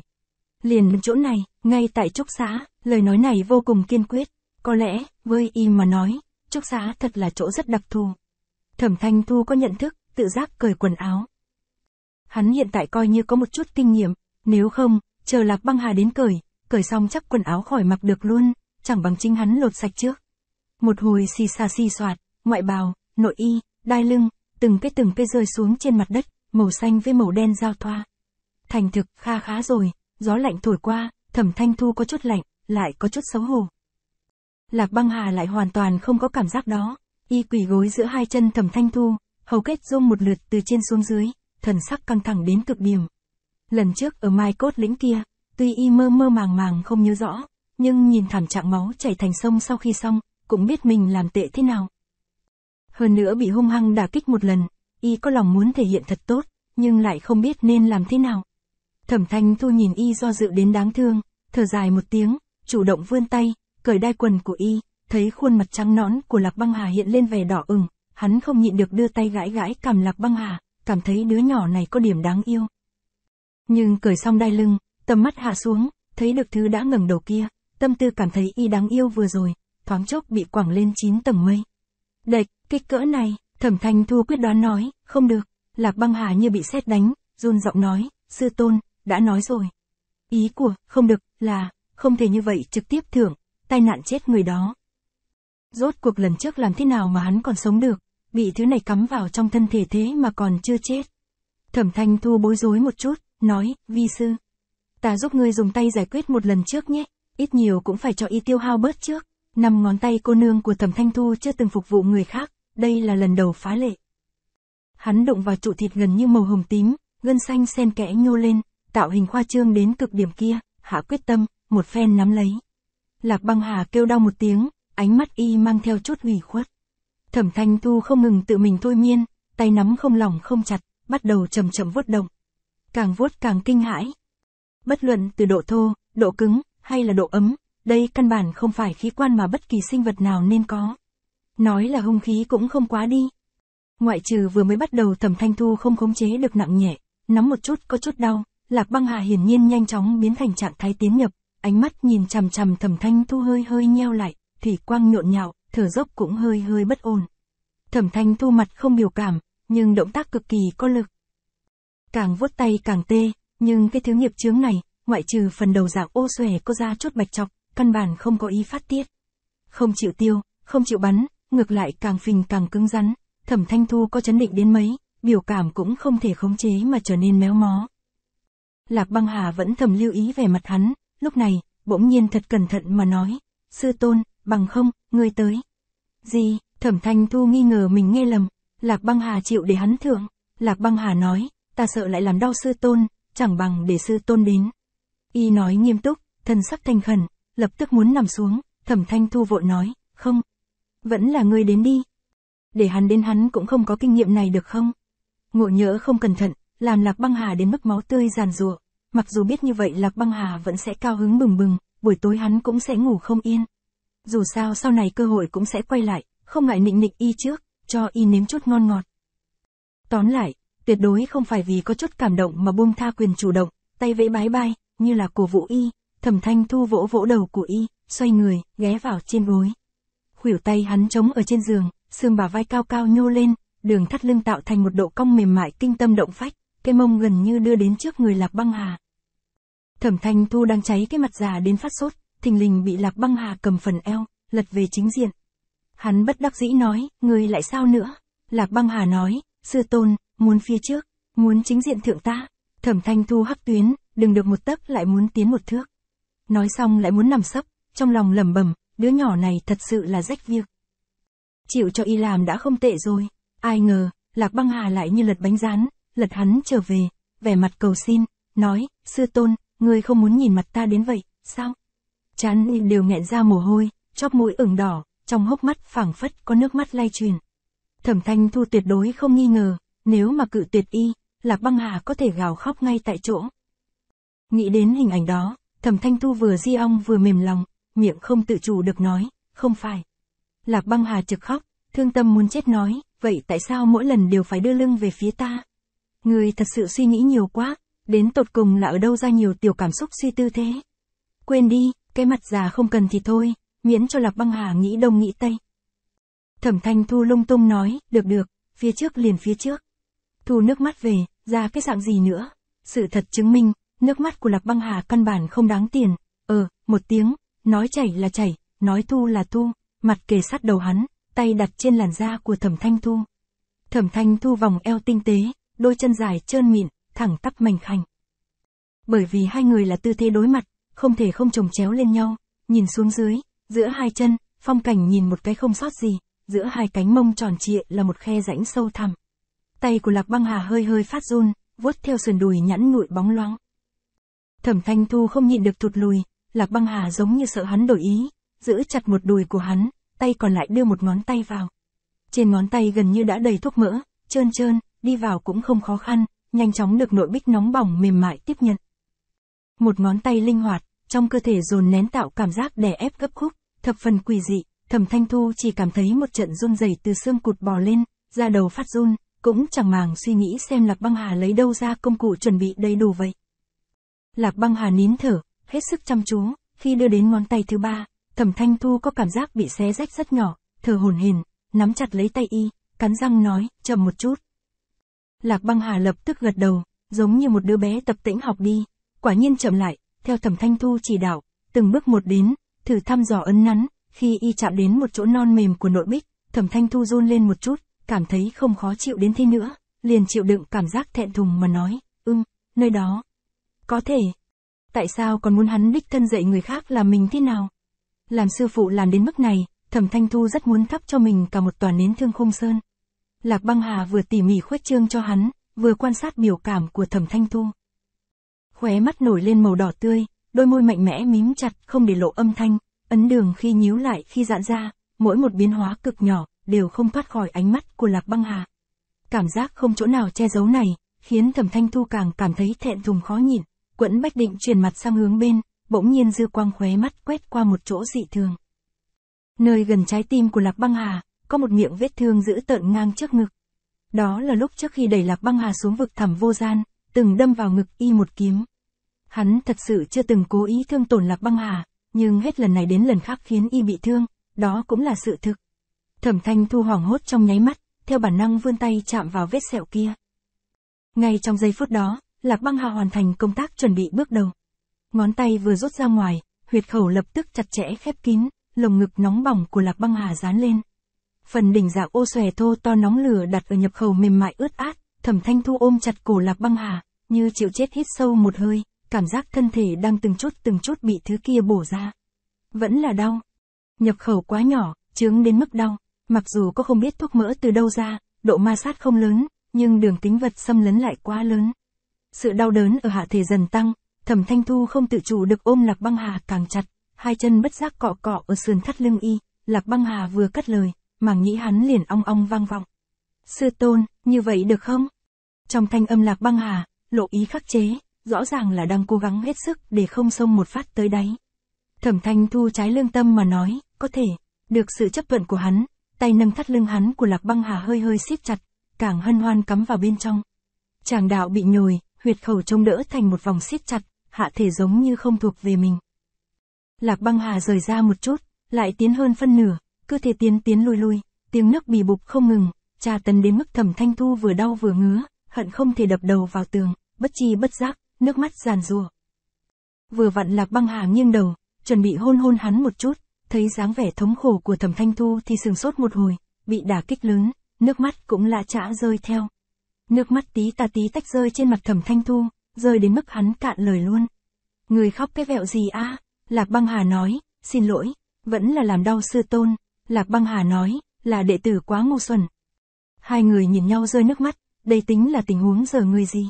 Liền chỗ này, ngay tại Trúc Xã, lời nói này vô cùng kiên quyết. Có lẽ, với y mà nói, Trúc Xã thật là chỗ rất đặc thù. Thẩm Thanh Thu có nhận thức, tự giác cởi quần áo. Hắn hiện tại coi như có một chút kinh nghiệm, nếu không, chờ Lạc Băng Hà đến cởi, cởi xong chắc quần áo khỏi mặc được luôn, chẳng bằng chính hắn lột sạch trước. Một hồi xì xà xì soạt, ngoại bào, nội y, đai lưng, từng cái từng cái rơi xuống trên mặt đất màu xanh với màu đen giao thoa. Thành thực, kha khá rồi, gió lạnh thổi qua, thẩm thanh thu có chút lạnh, lại có chút xấu hổ. Lạc băng hà lại hoàn toàn không có cảm giác đó, y quỳ gối giữa hai chân thẩm thanh thu, hầu kết rung một lượt từ trên xuống dưới, thần sắc căng thẳng đến cực điểm. Lần trước ở Mai Cốt lĩnh kia, tuy y mơ mơ màng màng không nhớ rõ, nhưng nhìn thảm trạng máu chảy thành sông sau khi xong, cũng biết mình làm tệ thế nào. Hơn nữa bị hung hăng đả kích một lần, y có lòng muốn thể hiện thật tốt, nhưng lại không biết nên làm thế nào. Thẩm Thanh Thu nhìn y do dự đến đáng thương, thở dài một tiếng, chủ động vươn tay, cởi đai quần của y, thấy khuôn mặt trắng nõn của Lạc Băng Hà hiện lên vẻ đỏ ửng, hắn không nhịn được đưa tay gãi gãi cằm Lạc Băng Hà, cảm thấy đứa nhỏ này có điểm đáng yêu. Nhưng cởi xong đai lưng, tầm mắt hạ xuống, thấy được thứ đã ngẩng đầu kia, tâm tư cảm thấy y đáng yêu vừa rồi, thoáng chốc bị quẳng lên chín tầng mây. Đệch, kích cỡ này, Thẩm Thanh Thu quyết đoán nói, không được, Lạc Băng Hà như bị xét đánh, run giọng nói, sư tôn, đã nói rồi. Ý của, không được, là, không thể như vậy trực tiếp thưởng, tai nạn chết người đó. Rốt cuộc lần trước làm thế nào mà hắn còn sống được, bị thứ này cắm vào trong thân thể thế mà còn chưa chết. Thẩm Thanh Thu bối rối một chút, nói, vi sư. Ta giúp ngươi dùng tay giải quyết một lần trước nhé, ít nhiều cũng phải cho y tiêu hao bớt trước. Năm ngón tay cô nương của Thẩm Thanh Thu chưa từng phục vụ người khác, đây là lần đầu phá lệ. Hắn động vào trụ thịt gần như màu hồng tím, gân xanh xen kẽ nhô lên, tạo hình khoa trương đến cực điểm kia, hạ quyết tâm, một phen nắm lấy. Lạc băng hà kêu đau một tiếng, ánh mắt y mang theo chút ủy khuất. Thẩm thanh thu không ngừng tự mình thôi miên, tay nắm không lỏng không chặt, bắt đầu chậm chậm vuốt động. Càng vuốt càng kinh hãi. Bất luận từ độ thô, độ cứng, hay là độ ấm, đây căn bản không phải khí quan mà bất kỳ sinh vật nào nên có. Nói là hung khí cũng không quá đi. Ngoại trừ vừa mới bắt đầu thẩm thanh thu không khống chế được nặng nhẹ, nắm một chút có chút đau, lạc băng hà hiển nhiên nhanh chóng biến thành trạng thái tiến nhập, ánh mắt nhìn chằm chằm thẩm thanh thu hơi hơi nheo lại, thủy quang nhộn nhạo, thở dốc cũng hơi hơi bất ổn. Thẩm thanh thu mặt không biểu cảm, nhưng động tác cực kỳ có lực. Càng vuốt tay càng tê, nhưng cái thứ nghiệp chướng này, ngoại trừ phần đầu dạng ô xòe có ra chút bạch chọc, căn bản không có ý phát tiết. Không chịu tiêu, không chịu bắn, ngược lại càng phình càng cứng rắn, thẩm thanh thu có chấn định đến mấy, biểu cảm cũng không thể khống chế mà trở nên méo mó. Lạc băng hà vẫn thầm lưu ý về mặt hắn, lúc này, bỗng nhiên thật cẩn thận mà nói, sư tôn, bằng không, ngươi tới. Gì, thẩm thanh thu nghi ngờ mình nghe lầm, lạc băng hà chịu để hắn thượng, lạc băng hà nói, ta sợ lại làm đau sư tôn, chẳng bằng để sư tôn đến. Y nói nghiêm túc, thân sắc thành khẩn, lập tức muốn nằm xuống, thẩm thanh thu vội nói, không, vẫn là ngươi đến đi. Để hắn đến hắn cũng không có kinh nghiệm này được không? Ngộ nhỡ không cẩn thận, làm Lạc Băng Hà đến mức máu tươi giàn rụa. Mặc dù biết như vậy Lạc Băng Hà vẫn sẽ cao hứng bừng bừng, buổi tối hắn cũng sẽ ngủ không yên. Dù sao sau này cơ hội cũng sẽ quay lại, không ngại nịnh nịnh y trước, cho y nếm chút ngon ngọt. Tóm lại, tuyệt đối không phải vì có chút cảm động mà buông tha quyền chủ động, tay vẫy bái bai, như là cổ vũ y, thẩm thanh thu vỗ vỗ đầu của y, xoay người, ghé vào trên gối khuỷu tay hắn chống ở trên giường, xương bả vai cao cao nhô lên, đường thắt lưng tạo thành một độ cong mềm mại kinh tâm động phách, cái mông gần như đưa đến trước người Lạc Băng Hà. Thẩm Thanh Thu đang cháy cái mặt già đến phát sốt, thình lình bị Lạc Băng Hà cầm phần eo, lật về chính diện. Hắn bất đắc dĩ nói, người lại sao nữa? Lạc Băng Hà nói, sư tôn, muốn phía trước, muốn chính diện thượng ta. Thẩm Thanh Thu hắc tuyến, đừng được một tấc lại muốn tiến một thước. Nói xong lại muốn nằm sấp, trong lòng lẩm bẩm, đứa nhỏ này thật sự là rách việc. Chịu cho y làm đã không tệ rồi, ai ngờ, Lạc Băng Hà lại như lật bánh rán, lật hắn trở về, vẻ mặt cầu xin, nói, sư tôn, ngươi không muốn nhìn mặt ta đến vậy, sao? Chán đều nghẹn ra mồ hôi, chóp mũi ửng đỏ, trong hốc mắt phảng phất có nước mắt lay truyền. Thẩm Thanh Thu tuyệt đối không nghi ngờ, nếu mà cự tuyệt y, Lạc Băng Hà có thể gào khóc ngay tại chỗ. Nghĩ đến hình ảnh đó, Thẩm Thanh Thu vừa di ong vừa mềm lòng, miệng không tự chủ được nói, không phải. Lạc băng hà trực khóc, thương tâm muốn chết nói, vậy tại sao mỗi lần đều phải đưa lưng về phía ta? Người thật sự suy nghĩ nhiều quá, đến tột cùng là ở đâu ra nhiều tiểu cảm xúc suy tư thế. Quên đi, cái mặt già không cần thì thôi, miễn cho Lạc băng hà nghĩ đông nghĩ tây. Thẩm thanh thu lung tung nói, được được, phía trước liền phía trước. Thu nước mắt về, ra cái dạng gì nữa. Sự thật chứng minh, nước mắt của Lạc băng hà căn bản không đáng tiền. Ờ, một tiếng, nói chảy là chảy, nói thu là thu, mặt kề sát đầu hắn, tay đặt trên làn da của thẩm thanh thu. Thẩm thanh thu vòng eo tinh tế, đôi chân dài trơn mịn, thẳng tắp mảnh khảnh. Bởi vì hai người là tư thế đối mặt, không thể không chồng chéo lên nhau, nhìn xuống dưới, giữa hai chân, phong cảnh nhìn một cái không sót gì, giữa hai cánh mông tròn trịa là một khe rãnh sâu thẳm. Tay của Lạc Băng Hà hơi hơi phát run, vuốt theo sườn đùi nhẵn nhụi bóng loáng. Thẩm Thanh Thu không nhịn được thụt lùi, Lạc băng hà giống như sợ hắn đổi ý, giữ chặt một đùi của hắn, tay còn lại đưa một ngón tay vào. Trên ngón tay gần như đã đầy thuốc mỡ, trơn trơn, đi vào cũng không khó khăn, nhanh chóng được nội bích nóng bỏng mềm mại tiếp nhận. Một ngón tay linh hoạt, trong cơ thể dồn nén tạo cảm giác đè ép gấp khúc, thập phần quỳ dị, thẩm thanh thu chỉ cảm thấy một trận run rẩy từ xương cụt bò lên, ra đầu phát run, cũng chẳng màng suy nghĩ xem Lạc Băng Hà lấy đâu ra công cụ chuẩn bị đầy đủ vậy. Lạc Băng Hà nín thở, hết sức chăm chú, khi đưa đến ngón tay thứ ba, thẩm thanh thu có cảm giác bị xé rách rất nhỏ, thở hồn hển, nắm chặt lấy tay y, cắn răng nói, chậm một chút. Lạc băng hà lập tức gật đầu, giống như một đứa bé tập tĩnh học đi, quả nhiên chậm lại, theo thẩm thanh thu chỉ đạo, từng bước một đến, thử thăm dò ấn nắn, khi y chạm đến một chỗ non mềm của nội bích, thẩm thanh thu run lên một chút, cảm thấy không khó chịu đến thế nữa, liền chịu đựng cảm giác thẹn thùng mà nói, ưng, nơi đó. Có thể, Tại sao còn muốn hắn đích thân dạy người khác làm mình thế nào? Làm sư phụ làm đến mức này, Thẩm Thanh Thu rất muốn thắp cho mình cả một tòa nến thương khung sơn. Lạc Băng Hà vừa tỉ mỉ khuyết trương cho hắn, vừa quan sát biểu cảm của Thẩm Thanh Thu. Khóe mắt nổi lên màu đỏ tươi, đôi môi mạnh mẽ mím chặt không để lộ âm thanh, ấn đường khi nhíu lại khi giãn ra, mỗi một biến hóa cực nhỏ đều không thoát khỏi ánh mắt của Lạc Băng Hà. Cảm giác không chỗ nào che giấu này, khiến Thẩm Thanh Thu càng cảm thấy thẹn thùng khó nhịn. Quẫn Bách Định chuyển mặt sang hướng bên, bỗng nhiên dư quang khóe mắt quét qua một chỗ dị thường. Nơi gần trái tim của Lạc Băng Hà, có một miệng vết thương dữ tợn ngang trước ngực. Đó là lúc trước khi đẩy Lạc Băng Hà xuống vực thẳm vô gian, từng đâm vào ngực y một kiếm. Hắn thật sự chưa từng cố ý thương tổn Lạc Băng Hà, nhưng hết lần này đến lần khác khiến y bị thương, đó cũng là sự thực. Thẩm Thanh Thu hoảng hốt trong nháy mắt, theo bản năng vươn tay chạm vào vết sẹo kia. Ngay trong giây phút đó, Lạc băng hà hoàn thành công tác chuẩn bị bước đầu. Ngón tay vừa rút ra ngoài, huyệt khẩu lập tức chặt chẽ khép kín, lồng ngực nóng bỏng của lạc băng hà dán lên. Phần đỉnh dạng ô xòe thô to nóng lửa đặt ở nhập khẩu mềm mại ướt át, thẩm thanh thu ôm chặt cổ lạc băng hà, như chịu chết hít sâu một hơi, cảm giác thân thể đang từng chút từng chút bị thứ kia bổ ra. Vẫn là đau. Nhập khẩu quá nhỏ, chướng đến mức đau. Mặc dù có không biết thuốc mỡ từ đâu ra, độ ma sát không lớn, nhưng đường tính vật xâm lấn lại quá lớn. Sự đau đớn ở hạ thể dần tăng, thẩm thanh thu không tự chủ được ôm lạc băng hà càng chặt, hai chân bất giác cọ cọ ở sườn thắt lưng y, lạc băng hà vừa cất lời, mà nghĩ hắn liền ong ong vang vọng. Sư tôn, như vậy được không? Trong thanh âm lạc băng hà, lộ ý khắc chế, rõ ràng là đang cố gắng hết sức để không xông một phát tới đáy. Thẩm thanh thu trái lương tâm mà nói, có thể, được sự chấp thuận của hắn, tay nâng thắt lưng hắn của lạc băng hà hơi hơi siết chặt, càng hân hoan cắm vào bên trong. Chàng đạo bị nhồi, huyệt khẩu trông đỡ thành một vòng siết chặt, hạ thể giống như không thuộc về mình. Lạc băng hà rời ra một chút, lại tiến hơn phân nửa, cứ thế tiến tiến lui lui, tiếng nước bì bục không ngừng, trà tấn đến mức thẩm thanh thu vừa đau vừa ngứa, hận không thể đập đầu vào tường, bất chi bất giác, nước mắt giàn rùa. Vừa vặn lạc băng hà nghiêng đầu, chuẩn bị hôn hôn hắn một chút, thấy dáng vẻ thống khổ của thẩm thanh thu thì sừng sốt một hồi, bị đả kích lớn, nước mắt cũng lạ trã rơi theo. Nước mắt tí ta tí tách rơi trên mặt thẩm thanh thu, rơi đến mức hắn cạn lời luôn. Người khóc cái vẹo gì a à? Lạc băng hà nói, xin lỗi, vẫn là làm đau sư tôn. Lạc băng hà nói, là đệ tử quá ngu xuẩn. Hai người nhìn nhau rơi nước mắt, đây tính là tình huống giờ người gì.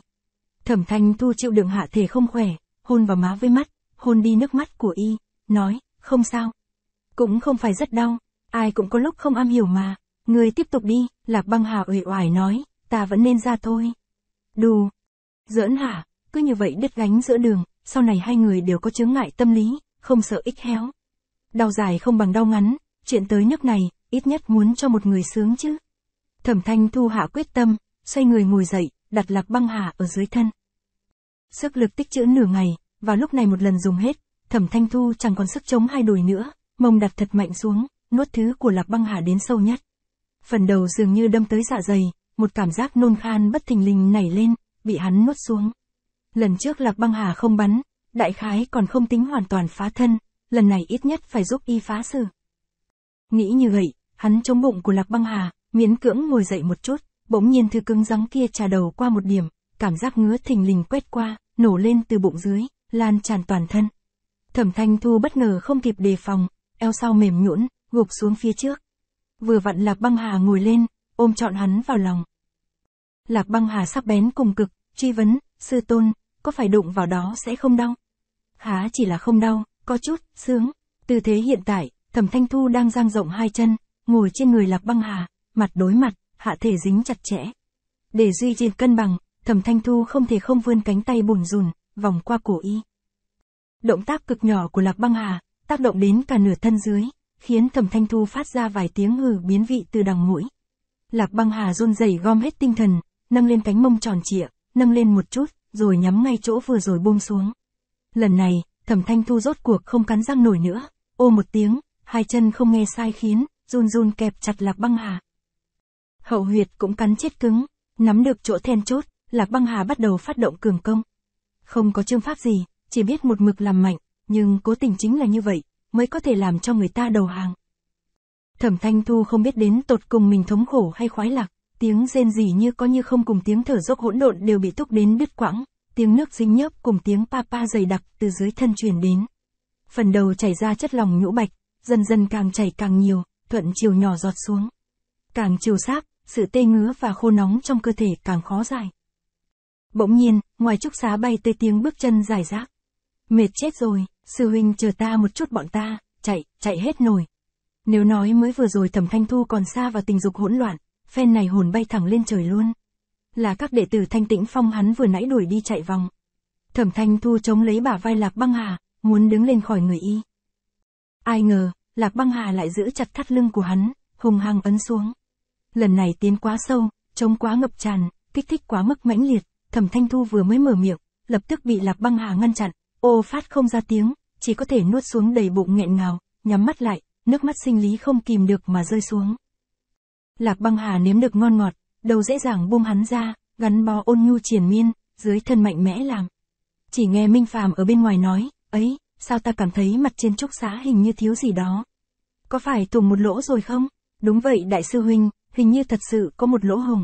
Thẩm thanh thu chịu đựng hạ thể không khỏe, hôn vào má với mắt, hôn đi nước mắt của y, nói, không sao. Cũng không phải rất đau, ai cũng có lúc không am hiểu mà, người tiếp tục đi, Lạc băng hà uể oải nói, ta vẫn nên ra thôi. Đù. Giỡn hả, cứ như vậy đứt gánh giữa đường, sau này hai người đều có chướng ngại tâm lý, không sợ ích héo. Đau dài không bằng đau ngắn, chuyện tới nước này, ít nhất muốn cho một người sướng chứ. Thẩm thanh thu hạ quyết tâm, xoay người ngồi dậy, đặt lạc băng hà ở dưới thân. Sức lực tích trữ nửa ngày, vào lúc này một lần dùng hết, thẩm thanh thu chẳng còn sức chống hai đùi nữa, mông đặt thật mạnh xuống, nuốt thứ của lạc băng hà đến sâu nhất. Phần đầu dường như đâm tới dạ dày, một cảm giác nôn khan bất thình lình nảy lên, bị hắn nuốt xuống. Lần trước Lạc Băng Hà không bắn, đại khái còn không tính hoàn toàn phá thân, lần này ít nhất phải giúp y phá xử. Nghĩ như vậy, hắn chống bụng của Lạc Băng Hà, miễn cưỡng ngồi dậy một chút, bỗng nhiên thứ cứng rắn kia trà đầu qua một điểm, cảm giác ngứa thình lình quét qua, nổ lên từ bụng dưới, lan tràn toàn thân. Thẩm Thanh Thu bất ngờ không kịp đề phòng, eo sau mềm nhũn, gục xuống phía trước. Vừa vặn Lạc Băng Hà ngồi lên, ôm trọn hắn vào lòng. Lạc băng hà sắc bén cùng cực, truy vấn, sư tôn, có phải đụng vào đó sẽ không đau? Há chỉ là không đau, có chút, sướng. Tư thế hiện tại, thẩm thanh thu đang dang rộng hai chân, ngồi trên người lạc băng hà, mặt đối mặt, hạ thể dính chặt chẽ. Để duy trì cân bằng, thẩm thanh thu không thể không vươn cánh tay bùn rùn, vòng qua cổ y. Động tác cực nhỏ của lạc băng hà, tác động đến cả nửa thân dưới, khiến thẩm thanh thu phát ra vài tiếng hừ biến vị từ đằng mũi. Lạc băng hà run rẩy gom hết tinh thần, nâng lên cánh mông tròn trịa, nâng lên một chút, rồi nhắm ngay chỗ vừa rồi buông xuống. Lần này, thẩm thanh thu rốt cuộc không cắn răng nổi nữa, ô một tiếng, hai chân không nghe sai khiến, run run kẹp chặt lạc băng hà. Hậu huyệt cũng cắn chết cứng, nắm được chỗ then chốt, lạc băng hà bắt đầu phát động cường công. Không có chương pháp gì, chỉ biết một mực làm mạnh, nhưng cố tình chính là như vậy, mới có thể làm cho người ta đầu hàng. Thẩm Thanh Thu không biết đến tột cùng mình thống khổ hay khoái lạc, tiếng rên rỉ như có như không cùng tiếng thở dốc hỗn độn đều bị thúc đến đứt quãng, tiếng nước dính nhớp cùng tiếng pa pa dày đặc từ dưới thân truyền đến. Phần đầu chảy ra chất lòng nhũ bạch, dần dần càng chảy càng nhiều, thuận chiều nhỏ giọt xuống. Càng chiều sáp, sự tê ngứa và khô nóng trong cơ thể càng khó giải. Bỗng nhiên, ngoài trúc xá bay tới tiếng bước chân dài rác. Mệt chết rồi, sư huynh chờ ta một chút bọn ta, chạy, chạy hết nổi, nếu nói mới vừa rồi Thẩm Thanh Thu còn xa và tình dục hỗn loạn, phen này hồn bay thẳng lên trời luôn. Là các đệ tử Thanh Tĩnh Phong hắn vừa nãy đuổi đi chạy vòng. Thẩm Thanh Thu chống lấy bả vai Lạc Băng Hà, muốn đứng lên khỏi người y. Ai ngờ, Lạc Băng Hà lại giữ chặt thắt lưng của hắn, hùng hăng ấn xuống. Lần này tiến quá sâu, trông quá ngập tràn, kích thích quá mức mãnh liệt, Thẩm Thanh Thu vừa mới mở miệng, lập tức bị Lạc Băng Hà ngăn chặn, ô phát không ra tiếng, chỉ có thể nuốt xuống đầy bụng nghẹn ngào, nhắm mắt lại, nước mắt sinh lý không kìm được mà rơi xuống. Lạc băng hà nếm được ngon ngọt, đầu dễ dàng buông hắn ra, gắn bó ôn nhu triển miên, dưới thân mạnh mẽ làm. Chỉ nghe Minh Phàm ở bên ngoài nói, ấy, sao ta cảm thấy mặt trên trúc xá hình như thiếu gì đó. Có phải tùm một lỗ rồi không? Đúng vậy đại sư huynh, hình như thật sự có một lỗ hồng.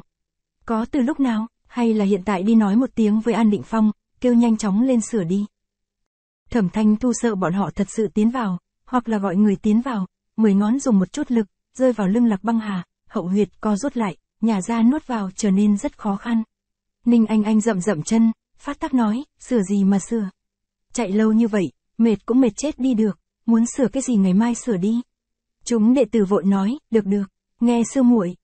Có từ lúc nào, hay là hiện tại đi nói một tiếng với An Định Phong, kêu nhanh chóng lên sửa đi. Thẩm Thanh Thu sợ bọn họ thật sự tiến vào, hoặc là gọi người tiến vào, mười ngón dùng một chút lực, rơi vào lưng lạc băng hà, hậu huyệt co rút lại, nhà ra nuốt vào trở nên rất khó khăn. Ninh Anh Anh rậm rậm chân, phát tác nói, sửa gì mà sửa. Chạy lâu như vậy, mệt cũng mệt chết đi được, muốn sửa cái gì ngày mai sửa đi. Chúng đệ tử vội nói, được được, nghe sư muội.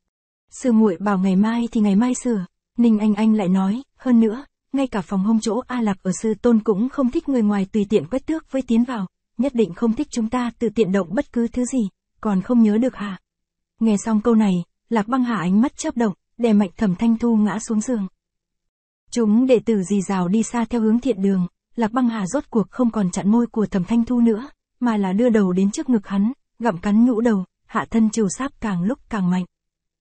Sư muội bảo ngày mai thì ngày mai sửa, Ninh Anh Anh lại nói, hơn nữa, ngay cả phòng hông chỗ A Lạc ở sư tôn cũng không thích người ngoài tùy tiện quét tước với tiến vào, nhất định không thích chúng ta tự tiện động bất cứ thứ gì, còn không nhớ được hả? Nghe xong câu này, Lạc Băng Hà ánh mắt chớp động, đè mạnh Thẩm Thanh Thu ngã xuống giường. Chúng đệ tử dì rào đi xa theo hướng thiện đường, Lạc Băng Hà rốt cuộc không còn chặn môi của Thẩm Thanh Thu nữa, mà là đưa đầu đến trước ngực hắn, gặm cắn nhũ đầu, hạ thân chiều sáp càng lúc càng mạnh.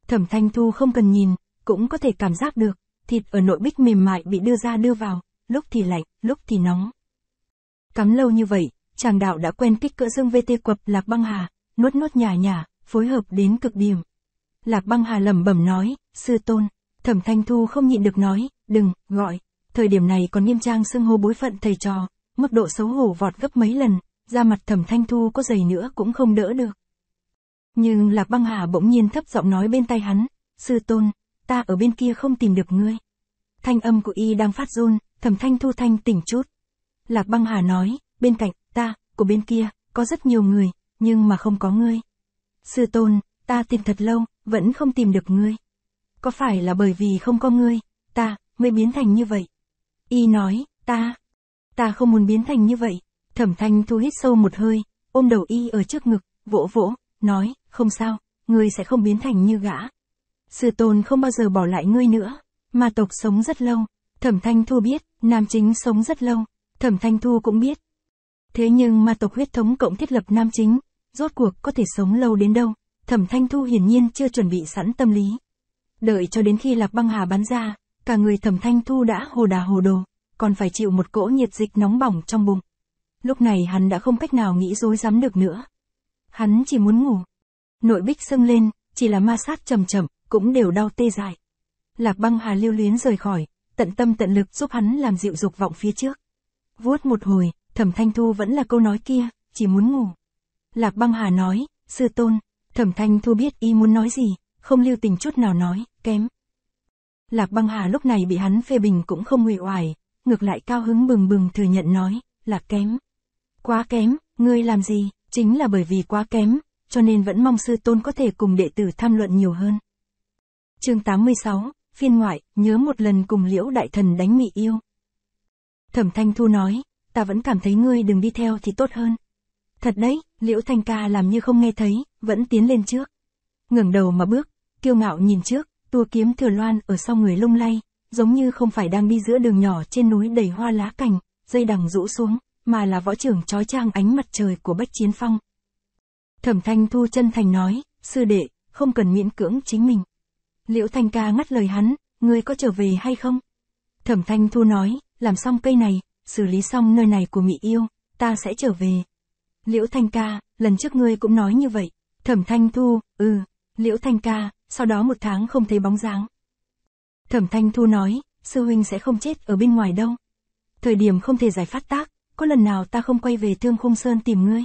Thẩm Thanh Thu không cần nhìn, cũng có thể cảm giác được, thịt ở nội bích mềm mại bị đưa ra đưa vào, lúc thì lạnh, lúc thì nóng. Cắm lâu như vậy, chàng đạo đã quen kích cỡ dương VT quập Lạc Băng Hà, nuốt nuốt nhả nhả, phối hợp đến cực điểm. Lạc Băng Hà lẩm bẩm nói, sư tôn, Thẩm Thanh Thu không nhịn được nói, đừng, gọi. Thời điểm này còn nghiêm trang xưng hô bối phận thầy trò, mức độ xấu hổ vọt gấp mấy lần, ra mặt Thẩm Thanh Thu có dày nữa cũng không đỡ được. Nhưng Lạc Băng Hà bỗng nhiên thấp giọng nói bên tay hắn, sư tôn, ta ở bên kia không tìm được ngươi. Thanh âm của y đang phát run, Thẩm Thanh Thu thanh tỉnh chút. Lạc Băng Hà nói, bên cạnh, ta, của bên kia, có rất nhiều người, nhưng mà không có ngươi. Sư tôn, ta tìm thật lâu, vẫn không tìm được ngươi. Có phải là bởi vì không có ngươi, ta, mới biến thành như vậy? Y nói, ta, ta không muốn biến thành như vậy. Thẩm thanh thu hít sâu một hơi, ôm đầu y ở trước ngực, vỗ vỗ, nói, không sao, ngươi sẽ không biến thành như gã. Sư tôn không bao giờ bỏ lại ngươi nữa, mà tộc sống rất lâu. Thẩm thanh thu biết, nam chính sống rất lâu. Thẩm thanh thu cũng biết, Thế nhưng ma tộc huyết thống cộng thiết lập nam chính, rốt cuộc có thể sống lâu đến đâu, thẩm thanh thu hiển nhiên chưa chuẩn bị sẵn tâm lý. Đợi cho đến khi lạc băng hà bắn ra, cả người thẩm thanh thu đã hồ đà hồ đồ, còn phải chịu một cỗ nhiệt dịch nóng bỏng trong bụng. Lúc này hắn đã không cách nào nghĩ dối dám được nữa. Hắn chỉ muốn ngủ. Nội bích sưng lên, chỉ là ma sát chậm chậm, cũng đều đau tê dại. Lạc băng hà lưu luyến rời khỏi, tận tâm tận lực giúp hắn làm dịu dục vọng phía trước. Vuốt một hồi, Thẩm Thanh Thu vẫn là câu nói kia, chỉ muốn ngủ. Lạc băng hà nói, sư tôn, Thẩm Thanh Thu biết y muốn nói gì, không lưu tình chút nào nói, kém. Lạc băng hà lúc này bị hắn phê bình cũng không nguy oải, ngược lại cao hứng bừng bừng thừa nhận nói, là kém. Quá kém, ngươi làm gì, chính là bởi vì quá kém, cho nên vẫn mong sư tôn có thể cùng đệ tử tham luận nhiều hơn. chương 86, phiên ngoại, nhớ một lần cùng liễu đại thần đánh mị yêu. Thẩm Thanh Thu nói, ta vẫn cảm thấy ngươi đừng đi theo thì tốt hơn. Thật đấy, Liễu Thanh Ca làm như không nghe thấy, vẫn tiến lên trước. ngẩng đầu mà bước, kiêu ngạo nhìn trước, tua kiếm thừa loan ở sau người lung lay, giống như không phải đang đi giữa đường nhỏ trên núi đầy hoa lá cành, dây đằng rũ xuống, mà là võ trưởng trói trang ánh mặt trời của Bách Chiến Phong. Thẩm Thanh Thu chân thành nói, sư đệ, không cần miễn cưỡng chính mình. Liễu Thanh Ca ngắt lời hắn, ngươi có trở về hay không? Thẩm Thanh Thu nói, làm xong cây này, xử lý xong nơi này của mỹ yêu, ta sẽ trở về. Liễu Thanh ca, lần trước ngươi cũng nói như vậy. Thẩm Thanh Thu, ừ, Liễu Thanh ca, sau đó một tháng không thấy bóng dáng. Thẩm Thanh Thu nói, sư huynh sẽ không chết ở bên ngoài đâu. Thời điểm không thể giải phát tác, có lần nào ta không quay về Thương Khung Sơn tìm ngươi.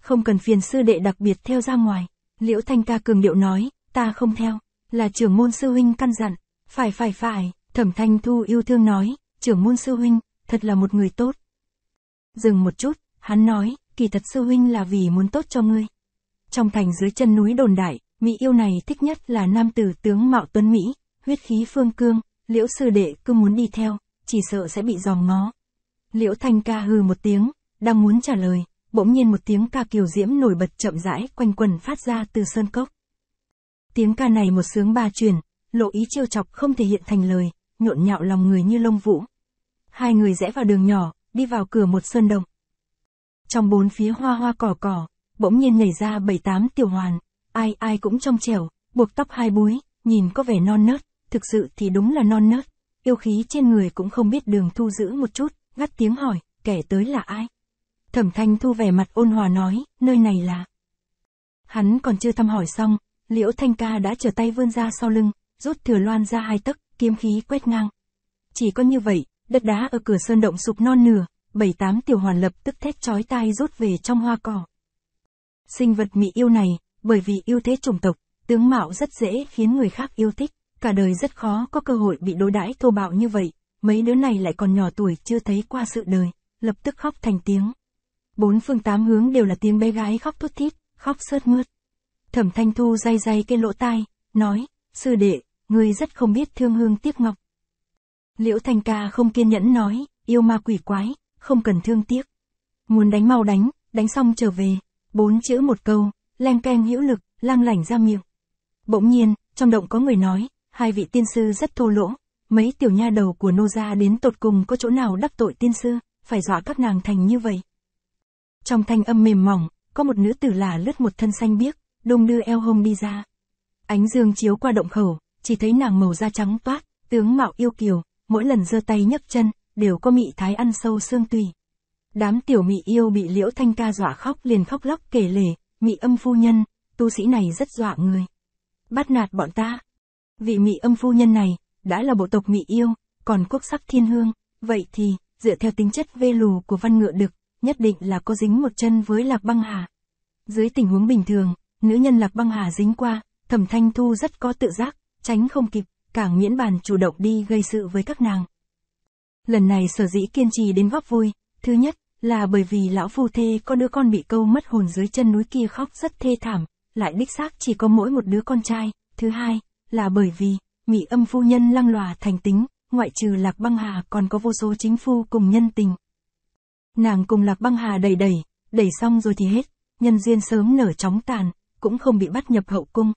Không cần phiền sư đệ đặc biệt theo ra ngoài. Liễu Thanh ca cường điệu nói, ta không theo, là trưởng môn sư huynh căn dặn. Phải phải phải, Thẩm Thanh Thu yêu thương nói, trưởng môn sư huynh, thật là một người tốt. Dừng một chút, hắn nói, kỳ thật sư huynh là vì muốn tốt cho ngươi. Trong thành dưới chân núi đồn đại, mỹ yêu này thích nhất là nam tử tướng Mạo Tuấn Mỹ, huyết khí phương cương, liễu sư đệ cứ muốn đi theo, chỉ sợ sẽ bị giòm ngó. Liễu thanh ca hư một tiếng, đang muốn trả lời, bỗng nhiên một tiếng ca kiều diễm nổi bật chậm rãi quanh quần phát ra từ sơn cốc. Tiếng ca này một sướng ba truyền, lộ ý chiêu chọc không thể hiện thành lời, nhộn nhạo lòng người như lông vũ hai người rẽ vào đường nhỏ, đi vào cửa một sơn động. Trong bốn phía hoa hoa cỏ cỏ, bỗng nhiên nhảy ra bảy tám tiểu hoàn, ai ai cũng trong trẻo, buộc tóc hai búi, nhìn có vẻ non nớt, thực sự thì đúng là non nớt, yêu khí trên người cũng không biết đường thu giữ một chút, ngắt tiếng hỏi, kẻ tới là ai? Thẩm thanh thu vẻ mặt ôn hòa nói, nơi này là... Hắn còn chưa thăm hỏi xong, liễu thanh ca đã trở tay vươn ra sau lưng, rút thừa loan ra hai tấc, kiếm khí quét ngang. Chỉ có như vậy, đất đá ở cửa sơn động sụp non nửa, bảy tám tiểu hoàn lập tức thét chói tai rút về trong hoa cỏ. Sinh vật mỹ yêu này, bởi vì yêu thế chủng tộc, tướng mạo rất dễ khiến người khác yêu thích, cả đời rất khó có cơ hội bị đối đãi thô bạo như vậy, mấy đứa này lại còn nhỏ tuổi chưa thấy qua sự đời, lập tức khóc thành tiếng. Bốn phương tám hướng đều là tiếng bé gái khóc thút thít, khóc sớt mướt. Thẩm Thanh Thu day day cái lỗ tai, nói, sư đệ, ngươi rất không biết thương hương tiếc ngọc. Liễu Thanh Ca không kiên nhẫn nói, yêu ma quỷ quái, không cần thương tiếc. Muốn đánh mau đánh, đánh xong trở về. Bốn chữ một câu, len keng hữu lực, lang lảnh ra miệng. Bỗng nhiên, trong động có người nói, hai vị tiên sư rất thô lỗ. Mấy tiểu nha đầu của nô gia đến tột cùng có chỗ nào đắc tội tiên sư, phải dọa các nàng thành như vậy. Trong thanh âm mềm mỏng, có một nữ tử là lướt một thân xanh biếc, đông đưa eo hông đi ra. Ánh dương chiếu qua động khẩu, chỉ thấy nàng màu da trắng toát, tướng mạo yêu kiều, mỗi lần giơ tay nhấc chân, đều có mị thái ăn sâu xương tùy. Đám tiểu mị yêu bị liễu thanh ca dọa khóc liền khóc lóc kể lể, mị âm phu nhân, tu sĩ này rất dọa người. Bắt nạt bọn ta. Vị mị âm phu nhân này, đã là bộ tộc mị yêu, còn quốc sắc thiên hương, vậy thì, dựa theo tính chất vê lù của văn ngựa đực, nhất định là có dính một chân với lạc băng hà. Dưới tình huống bình thường, nữ nhân lạc băng hà dính qua, thẩm thanh thu rất có tự giác, tránh không kịp càng miễn bàn chủ động đi gây sự với các nàng. Lần này sở dĩ kiên trì đến góp vui, thứ nhất, là bởi vì lão phù thê có đứa con bị câu mất hồn dưới chân núi kia khóc rất thê thảm, lại đích xác chỉ có mỗi một đứa con trai, thứ hai, là bởi vì, Mị âm phu nhân lăng lòa thành tính, ngoại trừ lạc băng hà còn có vô số chính phu cùng nhân tình. Nàng cùng lạc băng hà đầy đầy, đẩy xong rồi thì hết, nhân duyên sớm nở chóng tàn, cũng không bị bắt nhập hậu cung,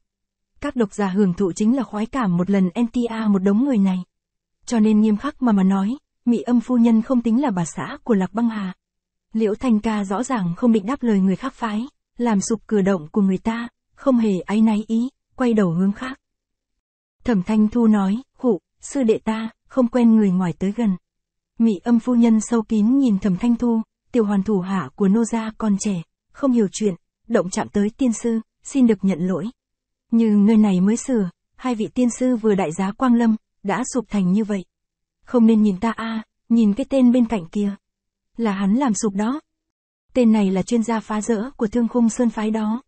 các độc giả hưởng thụ chính là khoái cảm một lần NTA một đống người này. Cho nên nghiêm khắc mà mà nói, mỹ âm phu nhân không tính là bà xã của Lạc Băng Hà. Liễu thanh Ca rõ ràng không định đáp lời người khác phái, làm sụp cử động của người ta, không hề áy náy ý, quay đầu hướng khác. Thẩm Thanh Thu nói, hụ, sư đệ ta, không quen người ngoài tới gần. Mỹ âm phu nhân sâu kín nhìn Thẩm Thanh Thu, tiểu hoàn thủ hạ của nô gia còn trẻ, không hiểu chuyện, động chạm tới tiên sư, xin được nhận lỗi như nơi này mới sửa, hai vị tiên sư vừa đại giá quang lâm, đã sụp thành như vậy. Không nên nhìn ta a, à, nhìn cái tên bên cạnh kia. Là hắn làm sụp đó. Tên này là chuyên gia phá rỡ của thương khung sơn phái đó.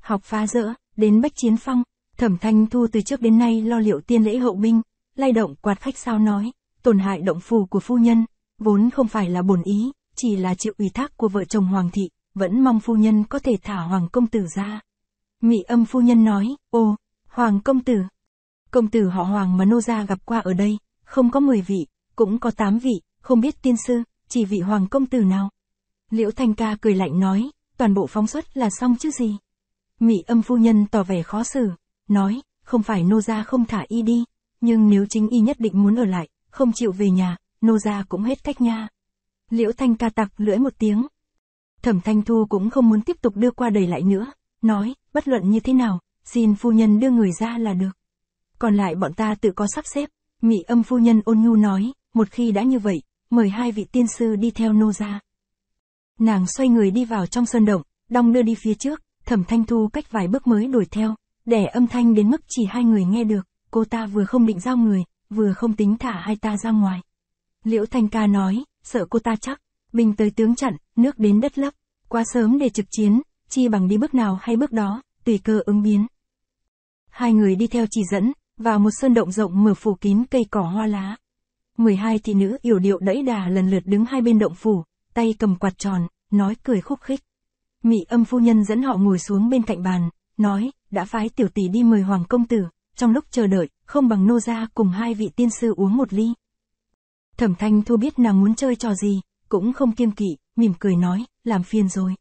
Học phá rỡ, đến bách chiến phong, thẩm thanh thu từ trước đến nay lo liệu tiên lễ hậu binh, lay động quạt khách sao nói, tổn hại động phù của phu nhân, vốn không phải là bổn ý, chỉ là chịu ủy thác của vợ chồng hoàng thị, vẫn mong phu nhân có thể thả hoàng công tử ra. Mị âm phu nhân nói, ô, Hoàng công tử. Công tử họ Hoàng mà nô gia gặp qua ở đây, không có 10 vị, cũng có 8 vị, không biết tiên sư, chỉ vị Hoàng công tử nào. Liễu Thanh ca cười lạnh nói, toàn bộ phóng xuất là xong chứ gì. Mị âm phu nhân tỏ vẻ khó xử, nói, không phải nô gia không thả y đi, nhưng nếu chính y nhất định muốn ở lại, không chịu về nhà, nô gia cũng hết cách nha. Liễu Thanh ca tặc lưỡi một tiếng. Thẩm Thanh Thu cũng không muốn tiếp tục đưa qua đầy lại nữa, nói, bất luận như thế nào, xin phu nhân đưa người ra là được. Còn lại bọn ta tự có sắp xếp, mị âm phu nhân ôn nhu nói, một khi đã như vậy, mời hai vị tiên sư đi theo nô ra. Nàng xoay người đi vào trong sơn động, đong đưa đi phía trước, thẩm thanh thu cách vài bước mới đuổi theo, để âm thanh đến mức chỉ hai người nghe được, cô ta vừa không định giao người, vừa không tính thả hai ta ra ngoài. Liễu Thanh Ca nói, sợ cô ta chắc, bình tới tướng chặn, nước đến đất lấp, quá sớm để trực chiến, chi bằng đi bước nào hay bước đó, tùy cơ ứng biến. Hai người đi theo chỉ dẫn, vào một sơn động rộng mở phủ kín cây cỏ hoa lá. 12 thị nữ yểu điệu đẫy đà lần lượt đứng hai bên động phủ, tay cầm quạt tròn, nói cười khúc khích. Mị âm phu nhân dẫn họ ngồi xuống bên cạnh bàn, nói, đã phái tiểu tỷ đi mời hoàng công tử, trong lúc chờ đợi, không bằng nô gia cùng hai vị tiên sư uống một ly. Thẩm thanh thu biết nàng muốn chơi trò gì, cũng không kiêng kỵ, mỉm cười nói, làm phiền rồi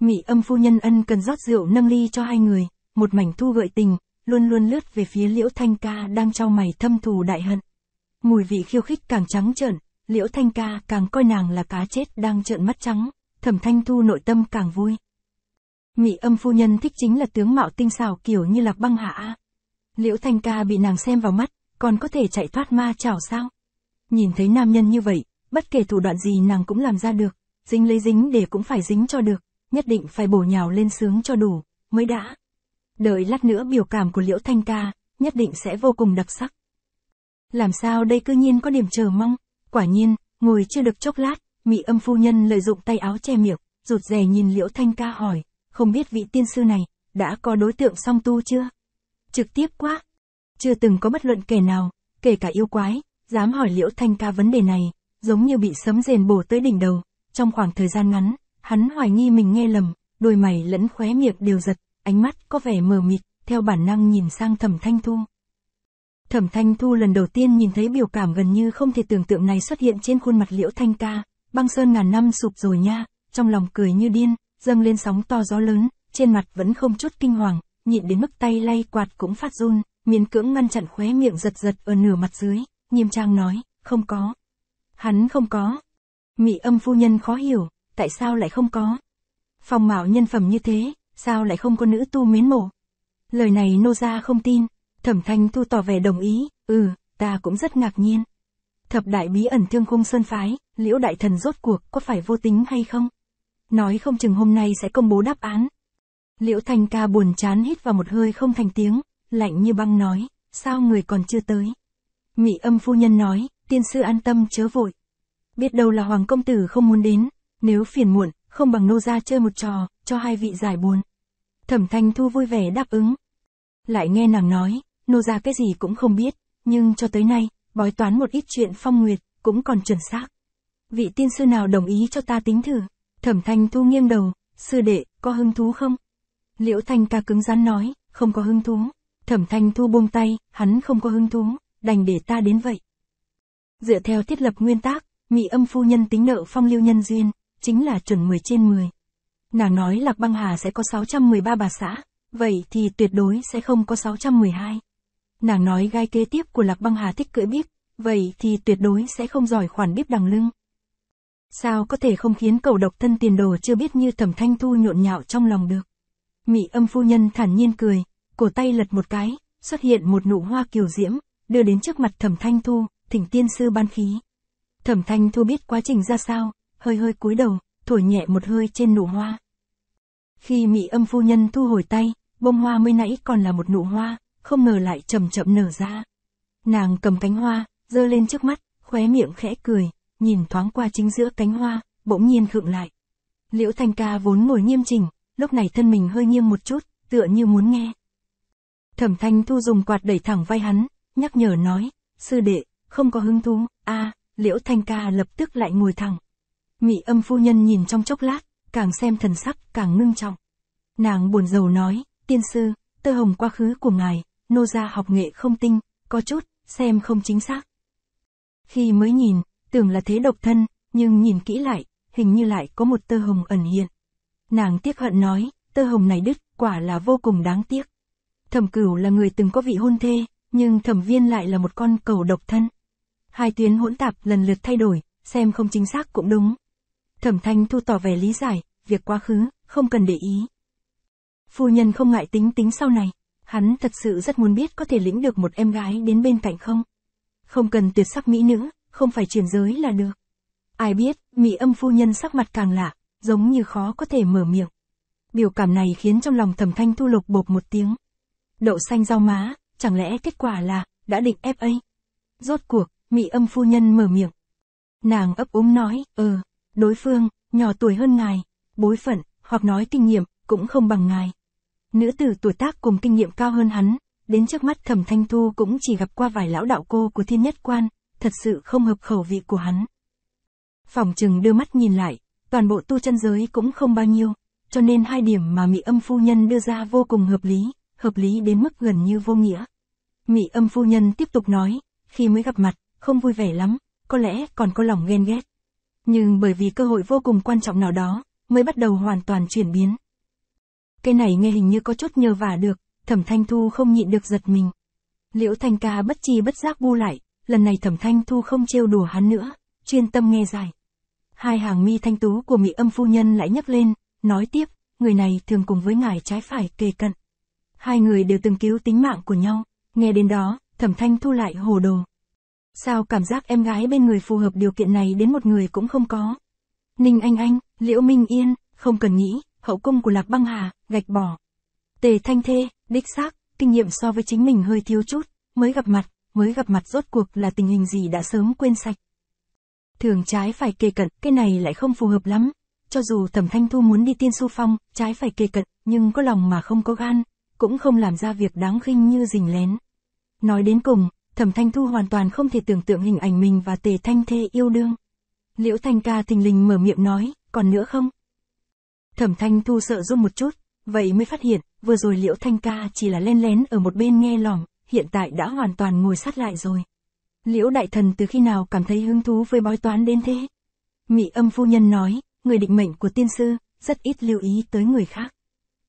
mị âm phu nhân ân cần rót rượu nâng ly cho hai người, một mảnh thu gợi tình, luôn luôn lướt về phía Liễu Thanh Ca đang trao mày thâm thù đại hận. Mùi vị khiêu khích càng trắng trợn, Liễu Thanh Ca càng coi nàng là cá chết đang trợn mắt trắng, Thẩm Thanh Thu nội tâm càng vui. mị âm phu nhân thích chính là tướng mạo tinh xảo kiểu như lạc băng hạ. Liễu Thanh Ca bị nàng xem vào mắt, còn có thể chạy thoát ma chảo sao? Nhìn thấy nam nhân như vậy, bất kể thủ đoạn gì nàng cũng làm ra được, dính lấy dính để cũng phải dính cho được nhất định phải bổ nhào lên sướng cho đủ, mới đã. Đợi lát nữa biểu cảm của Liễu Thanh ca, nhất định sẽ vô cùng đặc sắc. Làm sao đây cư nhiên có điểm chờ mong, quả nhiên, ngồi chưa được chốc lát, mị âm phu nhân lợi dụng tay áo che miệng, rụt rè nhìn Liễu Thanh ca hỏi, không biết vị tiên sư này, đã có đối tượng song tu chưa? Trực tiếp quá! Chưa từng có bất luận kẻ nào, kể cả yêu quái, dám hỏi Liễu Thanh ca vấn đề này, giống như bị sấm rền bổ tới đỉnh đầu, trong khoảng thời gian ngắn, Hắn hoài nghi mình nghe lầm, đôi mày lẫn khóe miệng đều giật, ánh mắt có vẻ mờ mịt, theo bản năng nhìn sang Thẩm Thanh Thu. Thẩm Thanh Thu lần đầu tiên nhìn thấy biểu cảm gần như không thể tưởng tượng này xuất hiện trên khuôn mặt Liễu Thanh ca, băng sơn ngàn năm sụp rồi nha, trong lòng cười như điên, dâng lên sóng to gió lớn, trên mặt vẫn không chút kinh hoàng, nhịn đến mức tay lay quạt cũng phát run, miến cưỡng ngăn chặn khóe miệng giật giật ở nửa mặt dưới, nghiêm trang nói, không có. Hắn không có. mỹ âm phu nhân khó hiểu, tại sao lại không có? phong mạo nhân phẩm như thế, sao lại không có nữ tu mến mộ? Lời này nô gia không tin, thẩm thanh tu tỏ vẻ đồng ý, ừ, ta cũng rất ngạc nhiên. Thập đại bí ẩn thương khung sơn phái, liễu đại thần rốt cuộc có phải vô tính hay không? Nói không chừng hôm nay sẽ công bố đáp án. Liễu thanh ca buồn chán hít vào một hơi không thành tiếng, lạnh như băng nói, sao người còn chưa tới? Mị âm phu nhân nói, tiên sư an tâm chớ vội. Biết đâu là hoàng công tử không muốn đến, nếu phiền muộn, không bằng nô ra chơi một trò, cho hai vị giải buồn. Thẩm Thanh Thu vui vẻ đáp ứng. Lại nghe nàng nói, nô ra cái gì cũng không biết, nhưng cho tới nay, bói toán một ít chuyện phong nguyệt, cũng còn chuẩn xác. Vị tiên sư nào đồng ý cho ta tính thử? Thẩm Thanh Thu nghiêng đầu, sư đệ, có hứng thú không? Liễu Thanh ca cứng rắn nói, không có hứng thú. Thẩm Thanh Thu buông tay, hắn không có hứng thú, đành để ta đến vậy. Dựa theo thiết lập nguyên tắc, mị âm phu nhân tính nợ phong lưu nhân duyên, chính là chuẩn 10 trên 10. Nàng nói Lạc Băng Hà sẽ có 613 bà xã, vậy thì tuyệt đối sẽ không có 612. Nàng nói gai kế tiếp của Lạc Băng Hà thích cưỡi bíp, vậy thì tuyệt đối sẽ không giỏi khoản bíp đằng lưng. Sao có thể không khiến cầu độc thân tiền đồ chưa biết như thẩm thanh thu nhộn nhạo trong lòng được. Mị âm phu nhân thản nhiên cười, cổ tay lật một cái, xuất hiện một nụ hoa kiều diễm, đưa đến trước mặt thẩm thanh thu, thỉnh tiên sư ban khí. Thẩm thanh thu biết quá trình ra sao, hơi hơi cúi đầu, thổi nhẹ một hơi trên nụ hoa. Khi mị âm phu nhân thu hồi tay, bông hoa mới nãy còn là một nụ hoa, không ngờ lại chậm chậm nở ra. Nàng cầm cánh hoa, giơ lên trước mắt, khóe miệng khẽ cười, nhìn thoáng qua chính giữa cánh hoa, bỗng nhiên khựng lại. Liễu Thanh Ca vốn ngồi nghiêm chỉnh, lúc này thân mình hơi nghiêng một chút, tựa như muốn nghe. Thẩm Thanh Thu dùng quạt đẩy thẳng vai hắn, nhắc nhở nói, sư đệ, không có hứng thú, a à, Liễu Thanh Ca lập tức lại ngồi thẳng. Mị âm phu nhân nhìn trong chốc lát, càng xem thần sắc càng ngưng trọng. Nàng buồn rầu nói, tiên sư, tơ hồng quá khứ của ngài, nô gia học nghệ không tinh, có chút, xem không chính xác. Khi mới nhìn, tưởng là thế độc thân, nhưng nhìn kỹ lại, hình như lại có một tơ hồng ẩn hiện. Nàng tiếc hận nói, tơ hồng này đứt, quả là vô cùng đáng tiếc. Thẩm cửu là người từng có vị hôn thê, nhưng thẩm viên lại là một con cầu độc thân. Hai tuyến hỗn tạp lần lượt thay đổi, xem không chính xác cũng đúng. Thẩm Thanh Thu tỏ vẻ lý giải, việc quá khứ, không cần để ý. Phu nhân không ngại tính tính sau này, hắn thật sự rất muốn biết có thể lĩnh được một em gái đến bên cạnh không. Không cần tuyệt sắc mỹ nữ, không phải chuyển giới là được. Ai biết, mỹ âm phu nhân sắc mặt càng lạ, giống như khó có thể mở miệng. Biểu cảm này khiến trong lòng thẩm thanh thu lục bột một tiếng. Đậu xanh rau má, chẳng lẽ kết quả là, đã định FA. Rốt cuộc, mỹ âm phu nhân mở miệng. Nàng ấp úng nói, ờ, đối phương, nhỏ tuổi hơn ngài, bối phận, hoặc nói kinh nghiệm, cũng không bằng ngài. Nữ tử tuổi tác cùng kinh nghiệm cao hơn hắn, đến trước mắt Thẩm Thanh Thu cũng chỉ gặp qua vài lão đạo cô của thiên nhất quan, thật sự không hợp khẩu vị của hắn. Phòng trừng đưa mắt nhìn lại, toàn bộ tu chân giới cũng không bao nhiêu, cho nên hai điểm mà Mỹ âm phu nhân đưa ra vô cùng hợp lý, hợp lý đến mức gần như vô nghĩa. Mỹ âm phu nhân tiếp tục nói, khi mới gặp mặt, không vui vẻ lắm, có lẽ còn có lòng ghen ghét nhưng bởi vì cơ hội vô cùng quan trọng nào đó, mới bắt đầu hoàn toàn chuyển biến. Cái này nghe hình như có chút nhờ vả được, thẩm thanh thu không nhịn được giật mình. Liễu thanh ca bất chi bất giác bu lại, lần này thẩm thanh thu không trêu đùa hắn nữa, chuyên tâm nghe giải. Hai hàng mi thanh tú của mỹ âm phu nhân lại nhấc lên, nói tiếp, người này thường cùng với ngài trái phải kề cận. Hai người đều từng cứu tính mạng của nhau, nghe đến đó, thẩm thanh thu lại hồ đồ, sao cảm giác em gái bên người phù hợp điều kiện này đến một người cũng không có. Ninh Anh Anh, Liễu Minh Yên, không cần nghĩ, hậu cung của Lạc Băng Hà, gạch bỏ. Tề Thanh Thê, đích xác, kinh nghiệm so với chính mình hơi thiếu chút, mới gặp mặt, mới gặp mặt rốt cuộc là tình hình gì đã sớm quên sạch. Thường trái phải kề cận, cái này lại không phù hợp lắm. Cho dù Thẩm Thanh Thu muốn đi tiên su phong, trái phải kề cận, nhưng có lòng mà không có gan, cũng không làm ra việc đáng khinh như rình lén. Nói đến cùng, Thẩm Thanh Thu hoàn toàn không thể tưởng tượng hình ảnh mình và Tề Thanh Thê yêu đương. Liễu Thanh Ca thình lình mở miệng nói, còn nữa không? Thẩm Thanh Thu sợ run một chút, vậy mới phát hiện, vừa rồi Liễu Thanh Ca chỉ là len lén ở một bên nghe lỏng, hiện tại đã hoàn toàn ngồi sát lại rồi. Liễu Đại Thần từ khi nào cảm thấy hứng thú với bói toán đến thế? Mị âm phu nhân nói, người định mệnh của tiên sư, rất ít lưu ý tới người khác.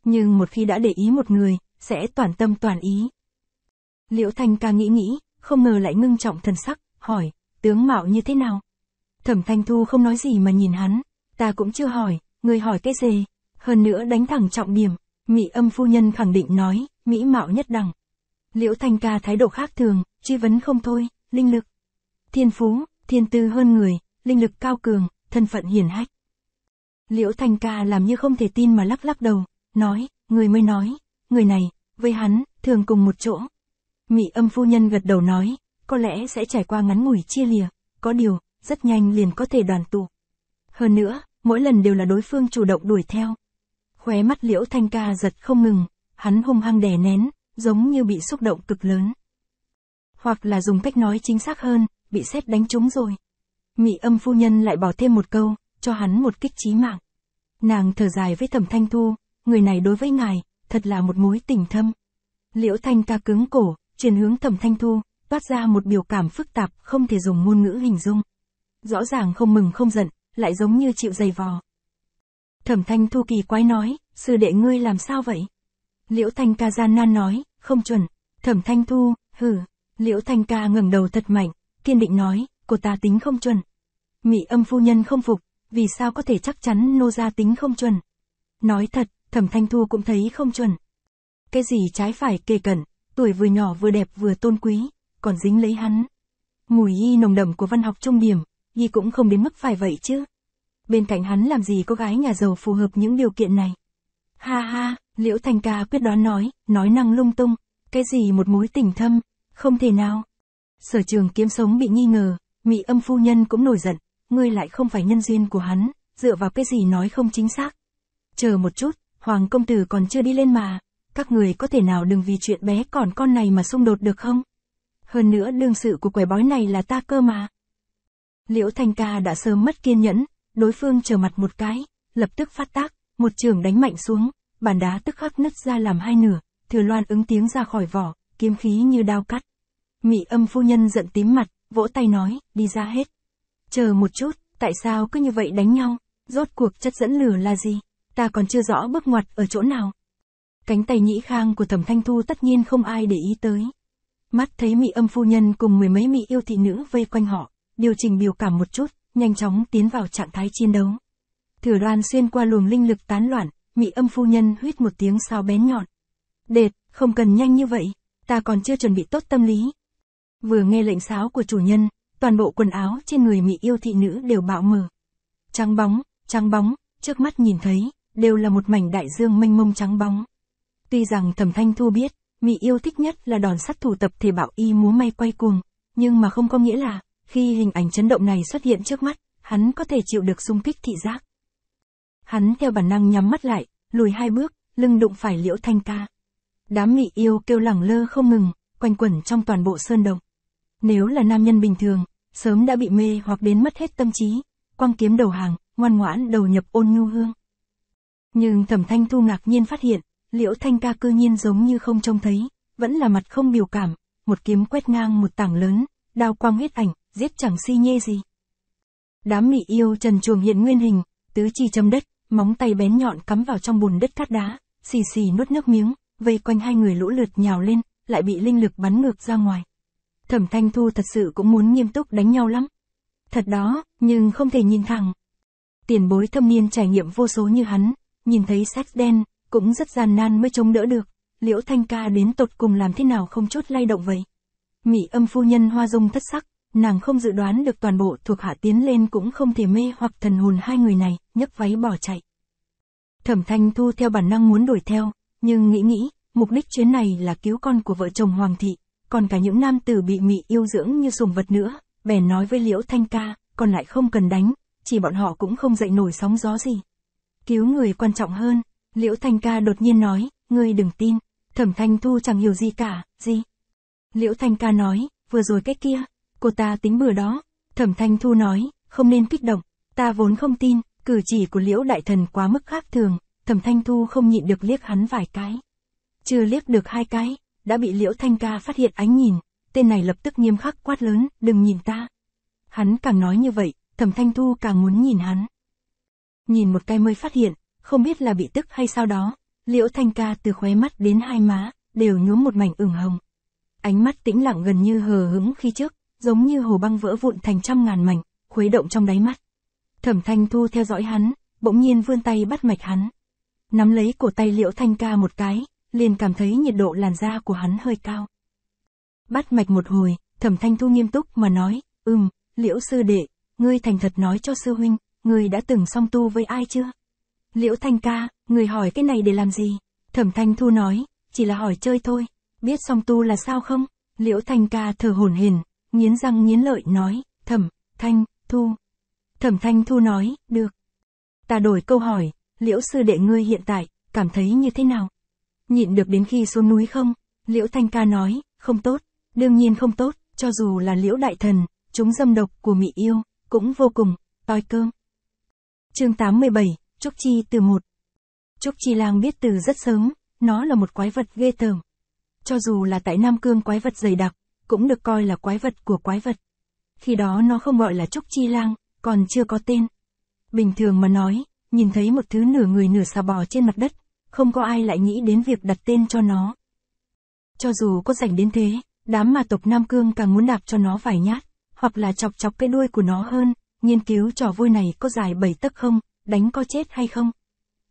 Nhưng một khi đã để ý một người, sẽ toàn tâm toàn ý. Liễu Thanh Ca nghĩ nghĩ, không ngờ lại ngưng trọng thần sắc, hỏi, tướng mạo như thế nào? Thẩm Thanh Thu không nói gì mà nhìn hắn, ta cũng chưa hỏi, người hỏi cái gì, hơn nữa đánh thẳng trọng điểm, Mỹ âm phu nhân khẳng định nói, Mỹ mạo nhất đẳng. Liễu Thanh Ca thái độ khác thường, truy vấn không thôi, linh lực. Thiên phú, thiên tư hơn người, linh lực cao cường, thân phận hiển hách. Liễu Thanh Ca làm như không thể tin mà lắc lắc đầu, nói, người mới nói, người này, với hắn, thường cùng một chỗ, Mị âm phu nhân gật đầu nói, có lẽ sẽ trải qua ngắn ngủi chia lìa, có điều, rất nhanh liền có thể đoàn tụ. Hơn nữa, mỗi lần đều là đối phương chủ động đuổi theo. Khóe mắt liễu thanh ca giật không ngừng, hắn hung hăng đè nén, giống như bị xúc động cực lớn. Hoặc là dùng cách nói chính xác hơn, bị xét đánh trúng rồi. Mị âm phu nhân lại bỏ thêm một câu, cho hắn một kích trí mạng. Nàng thở dài với thẩm thanh thu, người này đối với ngài, thật là một mối tình thâm. Liễu thanh ca cứng cổ, chuyển hướng thẩm thanh thu, toát ra một biểu cảm phức tạp không thể dùng ngôn ngữ hình dung. Rõ ràng không mừng không giận, lại giống như chịu dày vò. Thẩm thanh thu kỳ quái nói, sư đệ ngươi làm sao vậy? Liễu thanh ca gian nan nói, không chuẩn. Thẩm thanh thu, hừ. Liễu thanh ca ngẩng đầu thật mạnh, kiên định nói, cô ta tính không chuẩn. mỹ âm phu nhân không phục, vì sao có thể chắc chắn nô gia tính không chuẩn. Nói thật, thẩm thanh thu cũng thấy không chuẩn. Cái gì trái phải kê cẩn, tuổi vừa nhỏ vừa đẹp vừa tôn quý, còn dính lấy hắn. Mùi y nồng đậm của văn học trung điểm, y cũng không đến mức phải vậy chứ. Bên cạnh hắn làm gì có gái nhà giàu phù hợp những điều kiện này. Ha ha, Liễu Thành Ca quyết đoán nói, nói năng lung tung, cái gì một mối tình thâm, không thể nào. Sở trường kiếm sống bị nghi ngờ, mị âm phu nhân cũng nổi giận, ngươi lại không phải nhân duyên của hắn, dựa vào cái gì nói không chính xác. Chờ một chút, Hoàng công tử còn chưa đi lên mà, các người có thể nào đừng vì chuyện bé còn con này mà xung đột được không? Hơn nữa đương sự của quẻ bói này là ta cơ mà. Liễu Thanh Ca đã sớm mất kiên nhẫn, đối phương chờ mặt một cái, lập tức phát tác, một trường đánh mạnh xuống, bàn đá tức khắc nứt ra làm hai nửa, thừa loan ứng tiếng ra khỏi vỏ, kiếm khí như đao cắt. Mị âm phu nhân giận tím mặt, vỗ tay nói, đi ra hết. Chờ một chút, tại sao cứ như vậy đánh nhau, rốt cuộc chất dẫn lửa là gì, ta còn chưa rõ bước ngoặt ở chỗ nào. Cánh tay nhĩ khang của thẩm thanh thu tất nhiên không ai để ý tới. Mắt thấy mị âm phu nhân cùng mười mấy mị yêu thị nữ vây quanh họ, điều chỉnh biểu cảm một chút, nhanh chóng tiến vào trạng thái chiến đấu. Thử đoàn xuyên qua luồng linh lực tán loạn, mị âm phu nhân huyết một tiếng sao bén nhọn. Đệt, không cần nhanh như vậy, ta còn chưa chuẩn bị tốt tâm lý. Vừa nghe lệnh sáo của chủ nhân, toàn bộ quần áo trên người mị yêu thị nữ đều bạo mở. Trắng bóng, trắng bóng, trước mắt nhìn thấy, đều là một mảnh đại dương mênh mông trắng bóng. Tuy rằng Thẩm Thanh Thu biết, mỹ yêu thích nhất là đòn sát thủ tập thể bảo y múa may quay cuồng, nhưng mà không có nghĩa là, khi hình ảnh chấn động này xuất hiện trước mắt, hắn có thể chịu được xung kích thị giác. Hắn theo bản năng nhắm mắt lại, lùi hai bước, lưng đụng phải liễu thanh ca. Đám mỹ yêu kêu lẳng lơ không ngừng, quanh quẩn trong toàn bộ sơn động Nếu là nam nhân bình thường, sớm đã bị mê hoặc đến mất hết tâm trí, quăng kiếm đầu hàng, ngoan ngoãn đầu nhập ôn nhu hương. Nhưng thẩm thanh thu ngạc nhiên phát hiện, liễu thanh ca cư nhiên giống như không trông thấy, vẫn là mặt không biểu cảm, một kiếm quét ngang một tảng lớn, đao quang huyết ảnh, giết chẳng si nhê gì. Đám mị yêu trần chuồng hiện nguyên hình, tứ chi chấm đất, móng tay bén nhọn cắm vào trong bùn đất cát đá, xì xì nuốt nước miếng, vây quanh hai người lũ lượt nhào lên, lại bị linh lực bắn ngược ra ngoài. Thẩm Thanh Thu thật sự cũng muốn nghiêm túc đánh nhau lắm. Thật đó, nhưng không thể nhìn thẳng. Tiền bối thâm niên trải nghiệm vô số như hắn, nhìn thấy sách đen, cũng rất gian nan mới chống đỡ được. Liễu Thanh Ca đến tột cùng làm thế nào không chút lay động vậy? Mỹ âm phu nhân hoa dung thất sắc, nàng không dự đoán được toàn bộ thuộc hạ tiến lên cũng không thể mê hoặc thần hồn hai người này, nhấc váy bỏ chạy. Thẩm Thanh Thu theo bản năng muốn đuổi theo, nhưng nghĩ nghĩ, mục đích chuyến này là cứu con của vợ chồng Hoàng thị, còn cả những nam tử bị Mỹ yêu dưỡng như sùng vật nữa, bèn nói với Liễu Thanh Ca, còn lại không cần đánh, chỉ bọn họ cũng không dậy nổi sóng gió gì. Cứu người quan trọng hơn, Liễu Thanh Ca đột nhiên nói, ngươi đừng tin, Thẩm Thanh Thu chẳng hiểu gì cả, gì? Liễu Thanh Ca nói, vừa rồi cái kia, cô ta tính bừa đó. Thẩm Thanh Thu nói, không nên kích động, ta vốn không tin, cử chỉ của Liễu Đại Thần quá mức khác thường, Thẩm Thanh Thu không nhịn được liếc hắn vài cái. Chưa liếc được hai cái, đã bị Liễu Thanh Ca phát hiện ánh nhìn, tên này lập tức nghiêm khắc quát lớn, đừng nhìn ta. Hắn càng nói như vậy, Thẩm Thanh Thu càng muốn nhìn hắn. Nhìn một cái mới phát hiện, không biết là bị tức hay sao đó, liễu thanh ca từ khóe mắt đến hai má, đều nhuốm một mảnh ửng hồng. Ánh mắt tĩnh lặng gần như hờ hững khi trước, giống như hồ băng vỡ vụn thành trăm ngàn mảnh, khuấy động trong đáy mắt. Thẩm thanh thu theo dõi hắn, bỗng nhiên vươn tay bắt mạch hắn. Nắm lấy cổ tay liễu thanh ca một cái, liền cảm thấy nhiệt độ làn da của hắn hơi cao. Bắt mạch một hồi, thẩm thanh thu nghiêm túc mà nói, ừm, liễu sư đệ, ngươi thành thật nói cho sư huynh, ngươi đã từng song tu với ai chưa? Liễu Thanh ca, người hỏi cái này để làm gì? Thẩm Thanh Thu nói, chỉ là hỏi chơi thôi. Biết song tu là sao không? Liễu Thanh ca thở hổn hển, nghiến răng nghiến lợi nói, Thẩm, Thanh, Thu. Thẩm Thanh Thu nói, được. Ta đổi câu hỏi, Liễu sư đệ ngươi hiện tại, cảm thấy như thế nào? Nhịn được đến khi xuống núi không? Liễu Thanh ca nói, không tốt. Đương nhiên không tốt, cho dù là Liễu Đại Thần, chúng dâm độc của Mỹ Yêu, cũng vô cùng, toi cơm. chương 87, Chúc Chi từ một. Chúc Chi Lang biết từ rất sớm, nó là một quái vật ghê tởm. Cho dù là tại Nam Cương quái vật dày đặc, cũng được coi là quái vật của quái vật. Khi đó nó không gọi là chúc Chi Lang, còn chưa có tên. Bình thường mà nói, nhìn thấy một thứ nửa người nửa xà bò trên mặt đất, không có ai lại nghĩ đến việc đặt tên cho nó. Cho dù có rảnh đến thế, đám mà tộc Nam Cương càng muốn đạp cho nó vài nhát, hoặc là chọc chọc cái đuôi của nó hơn, nghiên cứu trò vui này có dài bảy tấc không, đánh có chết hay không.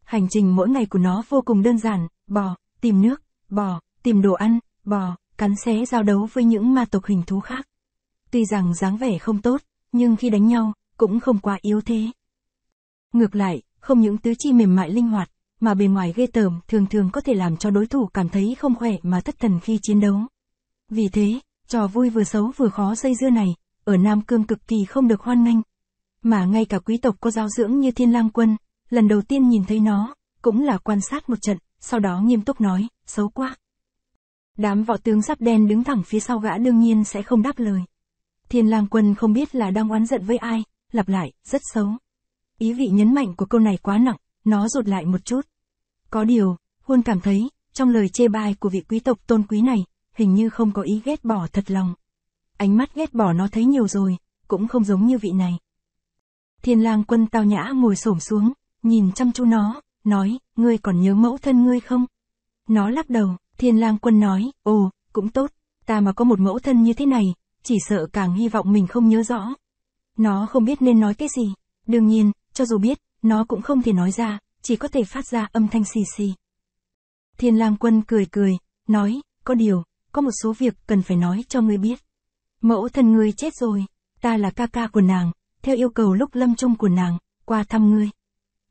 Hành trình mỗi ngày của nó vô cùng đơn giản, bò, tìm nước, bò, tìm đồ ăn, bò, cắn xé giao đấu với những ma tộc hình thú khác. Tuy rằng dáng vẻ không tốt, nhưng khi đánh nhau, cũng không quá yếu thế. Ngược lại, không những tứ chi mềm mại linh hoạt, mà bề ngoài ghê tởm thường thường có thể làm cho đối thủ cảm thấy không khỏe mà thất thần khi chiến đấu. Vì thế, trò vui vừa xấu vừa khó dây dưa này, ở Nam Cương cực kỳ không được hoan nghênh, mà ngay cả quý tộc có giáo dưỡng như Thiên Lang Quân, lần đầu tiên nhìn thấy nó, cũng là quan sát một trận, sau đó nghiêm túc nói, xấu quá. Đám võ tướng giáp đen đứng thẳng phía sau gã đương nhiên sẽ không đáp lời. Thiên Lang Quân không biết là đang oán giận với ai, lặp lại, rất xấu. Ý vị nhấn mạnh của câu này quá nặng, nó rụt lại một chút. Có điều, Huân cảm thấy, trong lời chê bai của vị quý tộc tôn quý này, hình như không có ý ghét bỏ thật lòng. Ánh mắt ghét bỏ nó thấy nhiều rồi, cũng không giống như vị này. Thiên lang quân tao nhã ngồi xổm xuống, nhìn chăm chú nó, nói, ngươi còn nhớ mẫu thân ngươi không? Nó lắc đầu, thiên lang quân nói, ồ, cũng tốt, ta mà có một mẫu thân như thế này, chỉ sợ càng hy vọng mình không nhớ rõ. Nó không biết nên nói cái gì, đương nhiên, cho dù biết, nó cũng không thể nói ra, chỉ có thể phát ra âm thanh xì xì. Thiên lang quân cười cười, nói, có điều, có một số việc cần phải nói cho ngươi biết. Mẫu thân ngươi chết rồi, ta là ca ca của nàng, theo yêu cầu lúc lâm chung của nàng, qua thăm ngươi.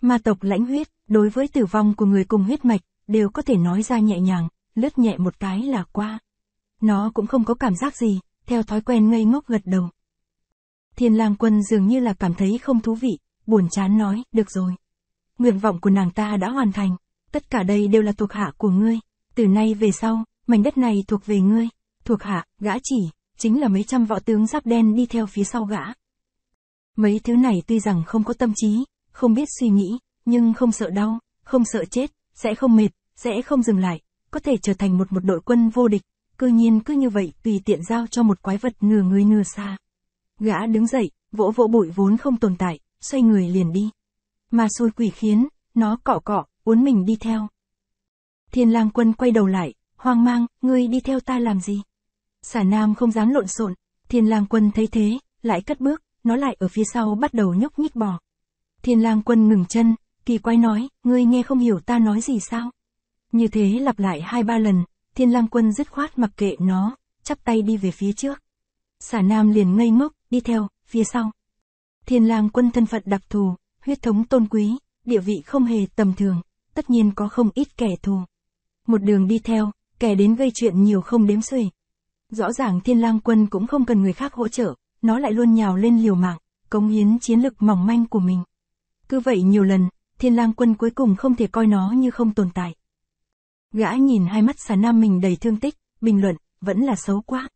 Ma tộc lãnh huyết, đối với tử vong của người cùng huyết mạch, đều có thể nói ra nhẹ nhàng, lướt nhẹ một cái là qua. Nó cũng không có cảm giác gì, theo thói quen ngây ngốc gật đầu. Thiên lang quân dường như là cảm thấy không thú vị, buồn chán nói, được rồi. Nguyện vọng của nàng ta đã hoàn thành, tất cả đây đều là thuộc hạ của ngươi, từ nay về sau, mảnh đất này thuộc về ngươi, thuộc hạ, gã chỉ, chính là mấy trăm võ tướng giáp đen đi theo phía sau gã. Mấy thứ này tuy rằng không có tâm trí, không biết suy nghĩ, nhưng không sợ đau, không sợ chết, sẽ không mệt, sẽ không dừng lại, có thể trở thành một một đội quân vô địch, cư nhiên cứ như vậy tùy tiện giao cho một quái vật nửa người nửa xa. Gã đứng dậy, vỗ vỗ bụi vốn không tồn tại, xoay người liền đi. Mà xui quỷ khiến, nó cọ cọ, uốn mình đi theo. Thiên lang quân quay đầu lại, hoang mang, ngươi đi theo ta làm gì? Xà nam không dám lộn xộn, thiên lang quân thấy thế, lại cất bước, nó lại ở phía sau bắt đầu nhúc nhích bò. Thiên lang quân ngừng chân, kỳ quái nói, ngươi nghe không hiểu ta nói gì sao? Như thế lặp lại hai ba lần, thiên lang quân dứt khoát mặc kệ nó, chắp tay đi về phía trước. Xả nam liền ngây ngốc, đi theo, phía sau. Thiên lang quân thân phận đặc thù, huyết thống tôn quý, địa vị không hề tầm thường, tất nhiên có không ít kẻ thù. Một đường đi theo, kẻ đến gây chuyện nhiều không đếm xuể. Rõ ràng thiên lang quân cũng không cần người khác hỗ trợ, nó lại luôn nhào lên liều mạng, cống hiến chiến lực mỏng manh của mình. Cứ vậy nhiều lần, thiên lang quân cuối cùng không thể coi nó như không tồn tại. Gã nhìn hai mắt xà nam mình đầy thương tích, bình luận, vẫn là xấu quá.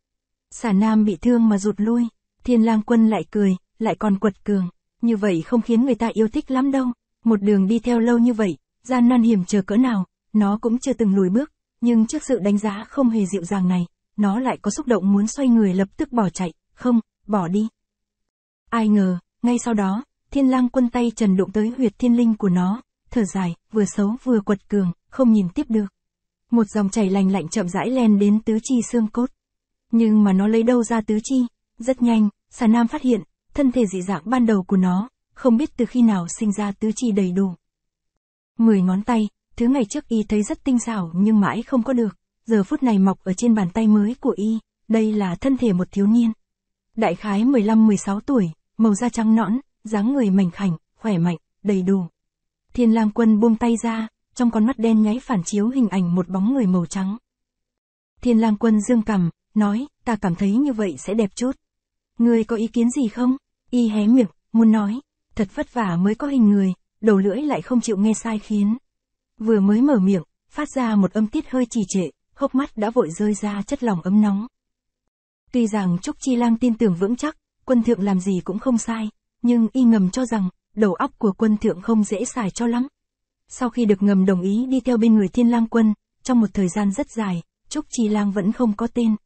Xà nam bị thương mà rụt lui, thiên lang quân lại cười, lại còn quật cường. Như vậy không khiến người ta yêu thích lắm đâu, một đường đi theo lâu như vậy, gian nan hiểm trở cỡ nào, nó cũng chưa từng lùi bước, nhưng trước sự đánh giá không hề dịu dàng này, nó lại có xúc động muốn xoay người lập tức bỏ chạy, không, bỏ đi. Ai ngờ, ngay sau đó, thiên lang quân tay trần đụng tới huyệt thiên linh của nó, thở dài, vừa xấu vừa quật cường, không nhìn tiếp được. Một dòng chảy lành lạnh chậm rãi len đến tứ chi xương cốt. Nhưng mà nó lấy đâu ra tứ chi, rất nhanh, xà nam phát hiện, thân thể dị dạng ban đầu của nó, không biết từ khi nào sinh ra tứ chi đầy đủ. Mười ngón tay, thứ ngày trước y thấy rất tinh xảo nhưng mãi không có được, giờ phút này mọc ở trên bàn tay mới của y, đây là thân thể một thiếu niên. Đại khái 15-16 tuổi, màu da trắng nõn, dáng người mảnh khảnh, khỏe mạnh, đầy đủ. Thiên Lam Quân buông tay ra, trong con mắt đen nháy phản chiếu hình ảnh một bóng người màu trắng. Thiên Lam Quân dương cằm, nói, ta cảm thấy như vậy sẽ đẹp chút. Ngươi có ý kiến gì không? Y hé miệng, muốn nói, thật vất vả mới có hình người, đầu lưỡi lại không chịu nghe sai khiến. Vừa mới mở miệng, phát ra một âm tiết hơi trì trệ, hốc mắt đã vội rơi ra chất lòng ấm nóng. Tuy rằng Trúc Chi Lang tin tưởng vững chắc, quân thượng làm gì cũng không sai, nhưng y ngầm cho rằng, đầu óc của quân thượng không dễ xài cho lắm. Sau khi được ngầm đồng ý đi theo bên người Thiên Lang quân, trong một thời gian rất dài, Trúc Chi Lang vẫn không có tên.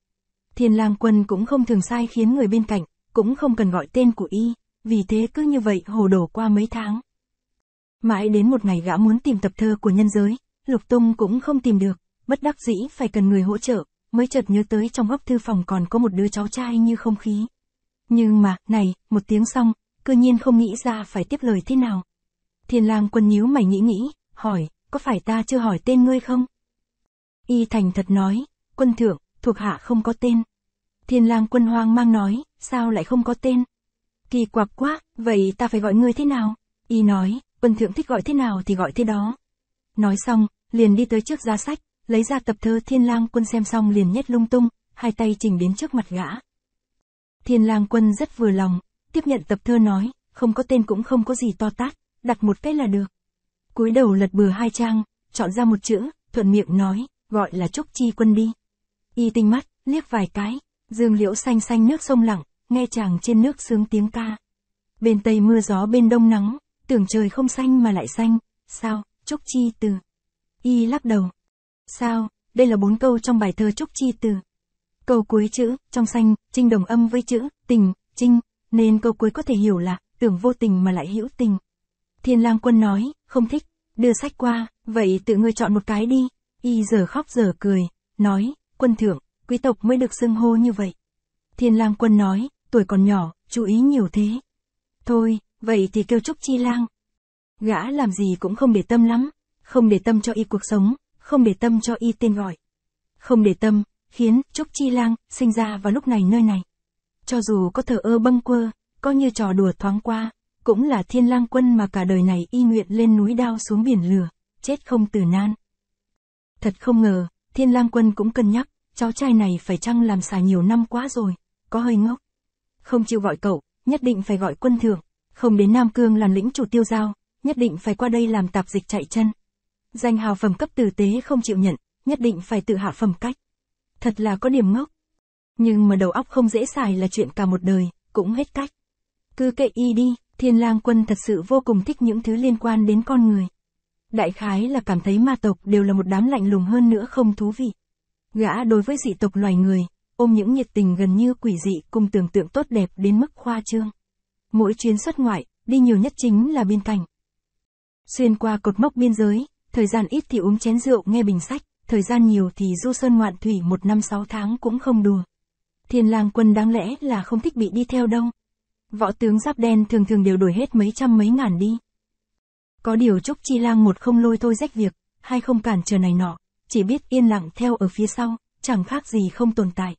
Thiên Lang quân cũng không thường sai khiến người bên cạnh, cũng không cần gọi tên của y, vì thế cứ như vậy hồ đổ qua mấy tháng. Mãi đến một ngày gã muốn tìm tập thơ của nhân giới, Lục Tung cũng không tìm được, bất đắc dĩ phải cần người hỗ trợ, mới chợt nhớ tới trong góc thư phòng còn có một đứa cháu trai như không khí. Nhưng mà, này, một tiếng xong, cơ nhiên không nghĩ ra phải tiếp lời thế nào. Thiên lang quân nhíu mày nghĩ nghĩ, hỏi, có phải ta chưa hỏi tên ngươi không? Y thành thật nói, quân thượng, thuộc hạ không có tên. Thiên lang quân hoang mang nói, sao lại không có tên? Kỳ quặc quá, vậy ta phải gọi ngươi thế nào? Y nói, quân thượng thích gọi thế nào thì gọi thế đó. Nói xong, liền đi tới trước giá sách, lấy ra tập thơ Thiên Lang Quân xem xong liền nhét lung tung, hai tay chỉnh đến trước mặt gã. Thiên Lang Quân rất vừa lòng, tiếp nhận tập thơ nói, không có tên cũng không có gì to tát, đặt một cái là được. cúi đầu lật bừa hai trang, chọn ra một chữ, thuận miệng nói, gọi là Trúc Chi Quân đi. Y tinh mắt, liếc vài cái, dương liễu xanh xanh nước sông lặng, nghe chàng trên nước sướng tiếng ca. Bên tây mưa gió bên đông nắng, tưởng trời không xanh mà lại xanh, sao, Trúc Chi từ. Y lắc đầu, Sao, đây là bốn câu trong bài thơ Trúc Chi Từ. Câu cuối chữ, trong xanh, trinh đồng âm với chữ, tình, trinh, nên câu cuối có thể hiểu là, tưởng vô tình mà lại hữu tình. Thiên lang quân nói, không thích, đưa sách qua, vậy tự ngươi chọn một cái đi. Y giờ khóc giờ cười, nói, quân thượng, quý tộc mới được xưng hô như vậy. Thiên lang quân nói, tuổi còn nhỏ, chú ý nhiều thế. Thôi, vậy thì kêu Trúc Chi Lang. Gã làm gì cũng không để tâm lắm, không để tâm cho y cuộc sống, không để tâm cho y tên gọi. Không để tâm, khiến Trúc Chi Lang sinh ra vào lúc này nơi này. Cho dù có thờ ơ bâng quơ, có như trò đùa thoáng qua, cũng là thiên lang quân mà cả đời này y nguyện lên núi đao xuống biển lửa, chết không từ nan. Thật không ngờ, thiên lang quân cũng cân nhắc, cháu trai này phải chăng làm xài nhiều năm quá rồi, có hơi ngốc. Không chịu gọi cậu, nhất định phải gọi quân thượng, không đến Nam Cương làm lĩnh chủ tiêu giao, nhất định phải qua đây làm tạp dịch chạy chân. Danh hào phẩm cấp tử tế không chịu nhận, nhất định phải tự hạ phẩm cách. Thật là có điểm ngốc. Nhưng mà đầu óc không dễ xài là chuyện cả một đời, cũng hết cách. Cứ kệ y đi, thiên lang quân thật sự vô cùng thích những thứ liên quan đến con người. Đại khái là cảm thấy ma tộc đều là một đám lạnh lùng hơn nữa không thú vị. Gã đối với dị tộc loài người, ôm những nhiệt tình gần như quỷ dị cùng tưởng tượng tốt đẹp đến mức khoa trương. Mỗi chuyến xuất ngoại, đi nhiều nhất chính là biên cảnh. Xuyên qua cột mốc biên giới, thời gian ít thì uống chén rượu nghe bình sách, thời gian nhiều thì du sơn ngoạn thủy một năm sáu tháng cũng không đùa. Thiên lang quân đáng lẽ là không thích bị đi theo đâu. Võ tướng giáp đen thường thường đều đổi hết mấy trăm mấy ngàn đi. Có điều Trúc Chi Lang một không lôi thôi rách việc, hay không cản trở này nọ, chỉ biết yên lặng theo ở phía sau, chẳng khác gì không tồn tại.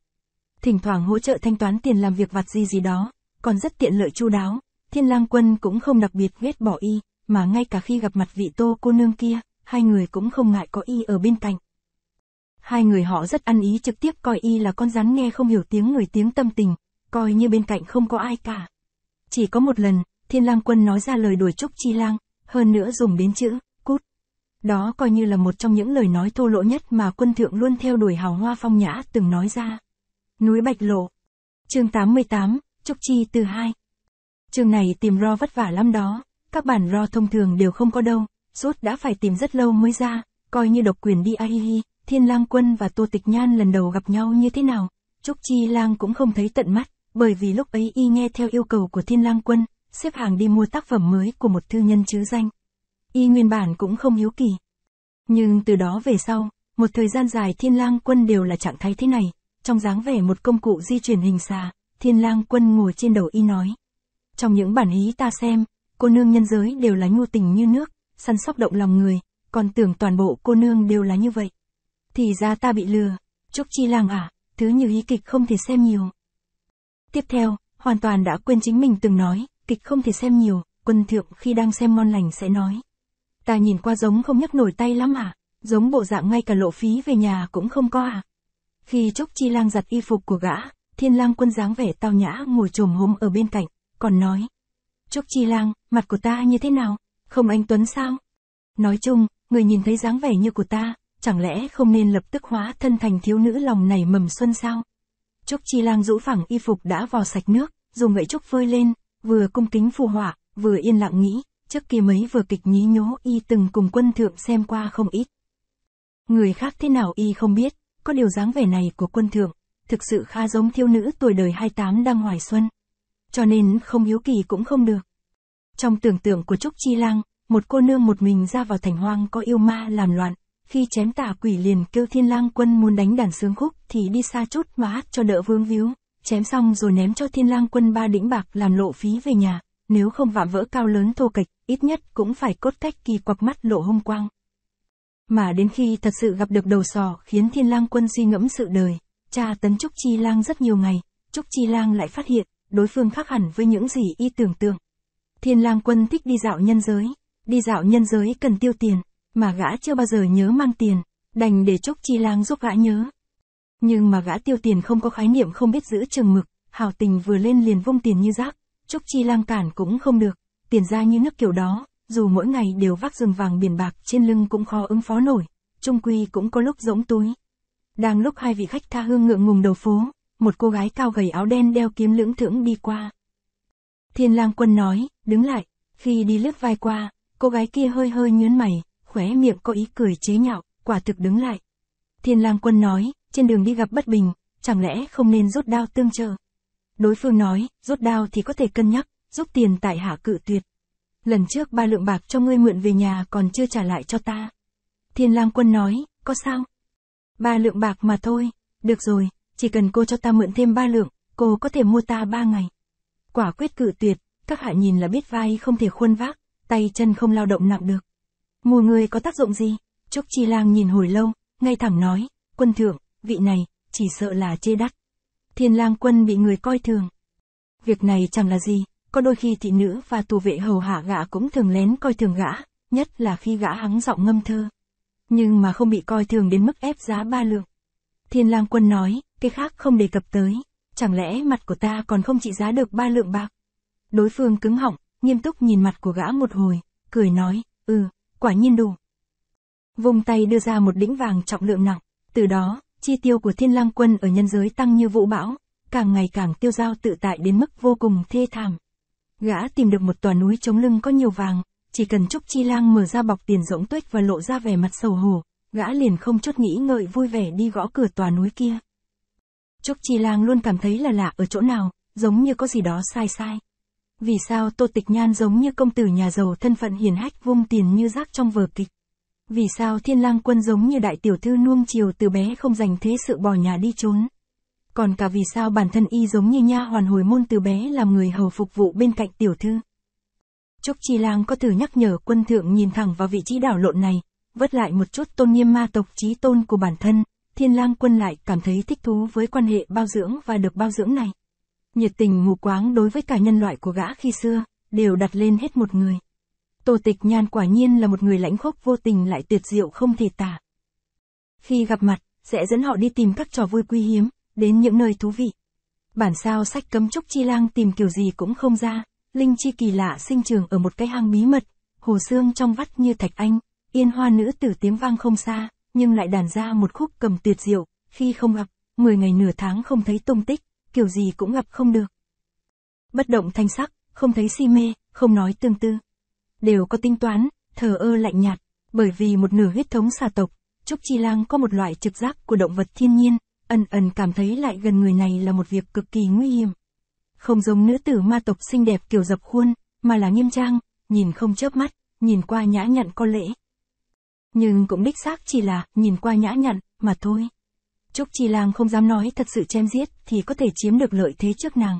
Thỉnh thoảng hỗ trợ thanh toán tiền làm việc vặt gì gì đó, còn rất tiện lợi chu đáo, Thiên Lang Quân cũng không đặc biệt ghét bỏ y, mà ngay cả khi gặp mặt vị tô cô nương kia, hai người cũng không ngại có y ở bên cạnh. Hai người họ rất ăn ý trực tiếp coi y là con rắn nghe không hiểu tiếng người tiếng tâm tình, coi như bên cạnh không có ai cả. Chỉ có một lần, Thiên Lang Quân nói ra lời đuổi Trúc Chi Lang, hơn nữa dùng đến chữ, cút. Đó coi như là một trong những lời nói thô lỗ nhất mà quân thượng luôn theo đuổi hào hoa phong nhã từng nói ra. Núi Bạch Lộ chương 88, Trúc Chi từ 2 Chương này tìm ro vất vả lắm đó, các bản ro thông thường đều không có đâu, sốt đã phải tìm rất lâu mới ra, coi như độc quyền đi ai thiên lang quân và tô tịch nhan lần đầu gặp nhau như thế nào, Trúc Chi Lang cũng không thấy tận mắt, bởi vì lúc ấy y nghe theo yêu cầu của thiên lang quân, xếp hàng đi mua tác phẩm mới của một thư nhân chứ danh. Y nguyên bản cũng không hiếu kỳ. Nhưng từ đó về sau, một thời gian dài thiên lang quân đều là trạng thái thế này, trong dáng vẻ một công cụ di chuyển hình xà, thiên lang quân ngồi trên đầu y nói. Trong những bản ý ta xem, cô nương nhân giới đều là nhu tình như nước, săn sóc động lòng người, còn tưởng toàn bộ cô nương đều là như vậy. Thì ra ta bị lừa, chúc chi làng à, thứ như hí kịch không thể xem nhiều. Tiếp theo, hoàn toàn đã quên chính mình từng nói, kịch không thể xem nhiều, quân thượng khi đang xem ngon lành sẽ nói. Ta nhìn qua giống không nhấc nổi tay lắm à, giống bộ dạng ngay cả lộ phí về nhà cũng không có à. Khi Trúc Chi Lang giặt y phục của gã, Thiên Lang quân dáng vẻ tao nhã ngồi trồm hôm ở bên cạnh, còn nói. Trúc Chi Lang, mặt của ta như thế nào? không anh Tuấn sao? Nói chung, người nhìn thấy dáng vẻ như của ta, chẳng lẽ không nên lập tức hóa thân thành thiếu nữ lòng này mầm xuân sao? Trúc Chi Lang rũ phẳng y phục đã vò sạch nước, dùng gậy trúc phơi lên, vừa cung kính phù họa, vừa yên lặng nghĩ, trước kia mấy vừa kịch nhí nhố y từng cùng quân thượng xem qua không ít. Người khác thế nào y không biết, có điều dáng vẻ này của quân thượng, thực sự khá giống thiếu nữ tuổi đời 28 đang hoài xuân. Cho nên không hiếu kỳ cũng không được. Trong tưởng tượng của Trúc Chi Lang, một cô nương một mình ra vào thành hoang có yêu ma làm loạn, khi chém tả quỷ liền kêu thiên lang quân muốn đánh đàn sướng khúc thì đi xa chút mà hát cho đỡ vương víu, chém xong rồi ném cho thiên lang quân ba đĩnh bạc làm lộ phí về nhà, nếu không vạm vỡ cao lớn thô kịch, ít nhất cũng phải cốt cách kỳ quặc mắt lộ hung quang. Mà đến khi thật sự gặp được đầu sò khiến thiên lang quân suy ngẫm sự đời, cha tấn Trúc Chi Lang rất nhiều ngày, Trúc Chi Lang lại phát hiện, đối phương khác hẳn với những gì y tưởng tượng. Thiên lang quân thích đi dạo nhân giới. Đi dạo nhân giới cần tiêu tiền, mà gã chưa bao giờ nhớ mang tiền, đành để trúc chi lang giúp gã nhớ. Nhưng mà gã tiêu tiền không có khái niệm không biết giữ chừng mực, hào tình vừa lên liền vung tiền như rác, trúc chi lang cản cũng không được, tiền ra như nước kiểu đó, dù mỗi ngày đều vác rừng vàng biển bạc trên lưng cũng khó ứng phó nổi, trung quy cũng có lúc rỗng túi. Đang lúc hai vị khách tha hương ngượng ngùng đầu phố, một cô gái cao gầy áo đen đeo kiếm lưỡng thưởng đi qua, Thiên lang quân nói, đứng lại, khi đi lướt vai qua, cô gái kia hơi hơi nhướn mày, khóe miệng có ý cười chế nhạo, quả thực đứng lại. Thiên lang quân nói, trên đường đi gặp bất bình, chẳng lẽ không nên rút đao tương trợ? Đối phương nói, rút đao thì có thể cân nhắc, giúp tiền tại hạ cự tuyệt. Lần trước ba lượng bạc cho ngươi mượn về nhà còn chưa trả lại cho ta. Thiên lang quân nói, có sao? Ba lượng bạc mà thôi, được rồi, chỉ cần cô cho ta mượn thêm ba lượng, cô có thể mua ta ba ngày. Quả quyết cự tuyệt, các hạ nhìn là biết vai không thể khuôn vác, tay chân không lao động nặng được. Mùi người có tác dụng gì? Trúc Chi Lang nhìn hồi lâu, ngay thẳng nói, quân thượng, vị này, chỉ sợ là chê đắt. Thiên lang quân bị người coi thường. Việc này chẳng là gì, có đôi khi thị nữ và tù vệ hầu hạ gã cũng thường lén coi thường gã, nhất là khi gã hắng giọng ngâm thơ. Nhưng mà không bị coi thường đến mức ép giá ba lượng. Thiên lang quân nói, cái khác không đề cập tới. Chẳng lẽ mặt của ta còn không trị giá được ba lượng bạc? Đối phương cứng họng, nghiêm túc nhìn mặt của gã một hồi, cười nói, ừ, quả nhiên đủ. Vùng tay đưa ra một đĩnh vàng trọng lượng nặng, từ đó, chi tiêu của thiên lang quân ở nhân giới tăng như vũ bão, càng ngày càng tiêu dao tự tại đến mức vô cùng thê thảm. Gã tìm được một tòa núi chống lưng có nhiều vàng, chỉ cần Trúc Chi Lang mở ra bọc tiền rỗng tuếch và lộ ra vẻ mặt sầu hổ, gã liền không chút nghĩ ngợi vui vẻ đi gõ cửa tòa núi kia. Trúc Chi Lang luôn cảm thấy là lạ ở chỗ nào, giống như có gì đó sai sai. Vì sao Tô Tịch Nhan giống như công tử nhà giàu thân phận hiền hách vung tiền như rác trong vở kịch? Vì sao Thiên Lang Quân giống như đại tiểu thư nuông chiều từ bé không dành thế sự bỏ nhà đi trốn? Còn cả vì sao bản thân y giống như nha hoàn hồi môn từ bé làm người hầu phục vụ bên cạnh tiểu thư? Trúc Chi Lang có thử nhắc nhở quân thượng nhìn thẳng vào vị trí đảo lộn này, vớt lại một chút tôn nghiêm ma tộc trí tôn của bản thân, Thiên Lang Quân lại cảm thấy thích thú với quan hệ bao dưỡng và được bao dưỡng này. Nhiệt tình mù quáng đối với cả nhân loại của gã khi xưa, đều đặt lên hết một người. Tô Tịch Nhan quả nhiên là một người lãnh khốc vô tình lại tuyệt diệu không thể tả. Khi gặp mặt, sẽ dẫn họ đi tìm các trò vui quý hiếm, đến những nơi thú vị. Bản sao sách cấm trúc chi lang tìm kiểu gì cũng không ra, linh chi kỳ lạ sinh trường ở một cái hang bí mật, hồ xương trong vắt như thạch anh, yên hoa nữ tử tiếng vang không xa, nhưng lại đàn ra một khúc cầm tuyệt diệu, khi không gặp, 10 ngày nửa tháng không thấy tung tích, kiểu gì cũng gặp không được. Bất động thanh sắc, không thấy si mê, không nói tương tư. Đều có tính toán, thờ ơ lạnh nhạt, bởi vì một nửa huyết thống xà tộc, Trúc Chi Lang có một loại trực giác của động vật thiên nhiên, ẩn ẩn cảm thấy lại gần người này là một việc cực kỳ nguy hiểm. Không giống nữ tử ma tộc xinh đẹp kiểu dập khuôn, mà là nghiêm trang, nhìn không chớp mắt, nhìn qua nhã nhặn có lễ, nhưng cũng đích xác chỉ là nhìn qua nhã nhặn mà thôi. Trúc Chi Lang không dám nói thật sự chém giết thì có thể chiếm được lợi thế trước nàng.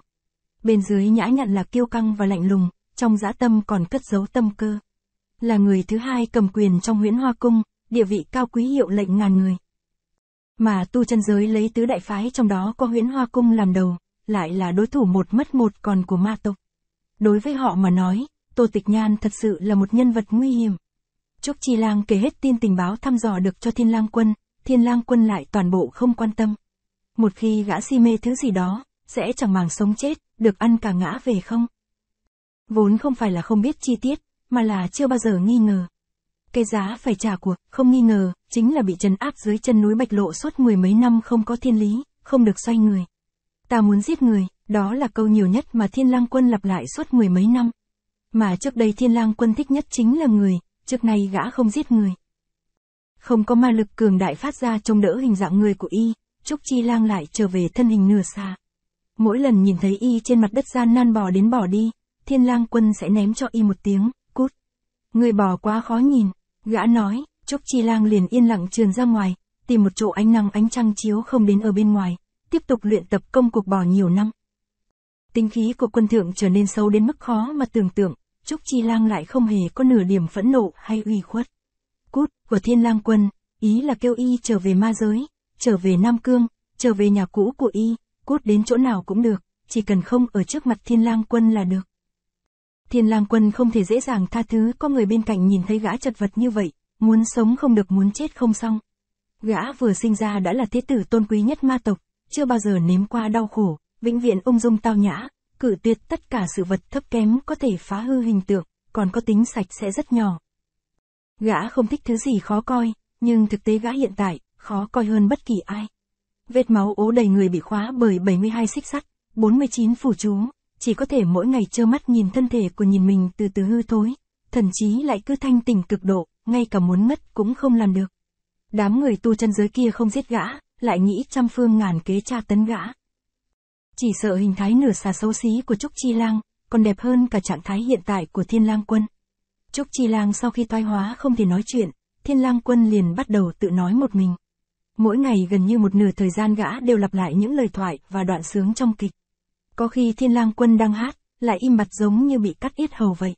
Bên dưới nhã nhặn là kiêu căng và lạnh lùng, trong dã tâm còn cất giấu tâm cơ. Là người thứ hai cầm quyền trong huyễn hoa cung, địa vị cao quý hiệu lệnh ngàn người. Mà tu chân giới lấy tứ đại phái trong đó có huyễn hoa cung làm đầu, lại là đối thủ một mất một còn của ma tộc. Đối với họ mà nói, Tô Tịch Nhan thật sự là một nhân vật nguy hiểm. Trúc Chi Lang kể hết tin tình báo thăm dò được cho Thiên Lang Quân, Thiên Lang Quân lại toàn bộ không quan tâm. Một khi gã si mê thứ gì đó, sẽ chẳng màng sống chết, được ăn cả ngã về không. Vốn không phải là không biết chi tiết, mà là chưa bao giờ nghi ngờ. Cái giá phải trả của, không nghi ngờ, chính là bị trấn áp dưới chân núi Bạch Lộ suốt mười mấy năm không có thiên lý, không được xoay người. Ta muốn giết người, đó là câu nhiều nhất mà Thiên Lang Quân lặp lại suốt mười mấy năm. Mà trước đây Thiên Lang Quân thích nhất chính là người, trước nay gã không giết người. Không có ma lực cường đại phát ra trông đỡ hình dạng người của y, Trúc Chi Lang lại trở về thân hình nửa xa. Mỗi lần nhìn thấy y trên mặt đất gian nan bò đến bỏ đi, Thiên Lang quân sẽ ném cho y một tiếng, cút. Người bò quá khó nhìn, gã nói, Trúc Chi Lang liền yên lặng trườn ra ngoài, tìm một chỗ ánh nắng ánh trăng chiếu không đến ở bên ngoài, tiếp tục luyện tập công cuộc bò nhiều năm. Tinh khí của quân thượng trở nên sâu đến mức khó mà tưởng tượng, Trúc Chi Lang lại không hề có nửa điểm phẫn nộ hay uy khuất. Cút của Thiên Lang Quân, ý là kêu y trở về ma giới, trở về Nam Cương, trở về nhà cũ của y, cút đến chỗ nào cũng được, chỉ cần không ở trước mặt Thiên Lang Quân là được. Thiên Lang Quân không thể dễ dàng tha thứ có người bên cạnh nhìn thấy gã chật vật như vậy, muốn sống không được muốn chết không xong. Gã vừa sinh ra đã là thế tử tôn quý nhất ma tộc, chưa bao giờ nếm qua đau khổ, vĩnh viễn ung dung tao nhã, cử tuyệt tất cả sự vật thấp kém có thể phá hư hình tượng, còn có tính sạch sẽ rất nhỏ. Gã không thích thứ gì khó coi, nhưng thực tế gã hiện tại, khó coi hơn bất kỳ ai. Vết máu ố đầy người bị khóa bởi 72 xích sắt, 49 phủ chú, chỉ có thể mỗi ngày trơ mắt nhìn thân thể của nhìn mình từ từ hư thối, thậm chí lại cứ thanh tỉnh cực độ, ngay cả muốn ngất cũng không làm được. Đám người tu chân giới kia không giết gã, lại nghĩ trăm phương ngàn kế tra tấn gã, chỉ sợ hình thái nửa xà xấu xí của Trúc Chi Lang, còn đẹp hơn cả trạng thái hiện tại của Thiên Lang Quân. Trúc Chi Lang sau khi toái hóa không thể nói chuyện, Thiên Lang Quân liền bắt đầu tự nói một mình. Mỗi ngày gần như một nửa thời gian gã đều lặp lại những lời thoại và đoạn sướng trong kịch. Có khi Thiên Lang Quân đang hát, lại im mặt giống như bị cắt yết hầu vậy.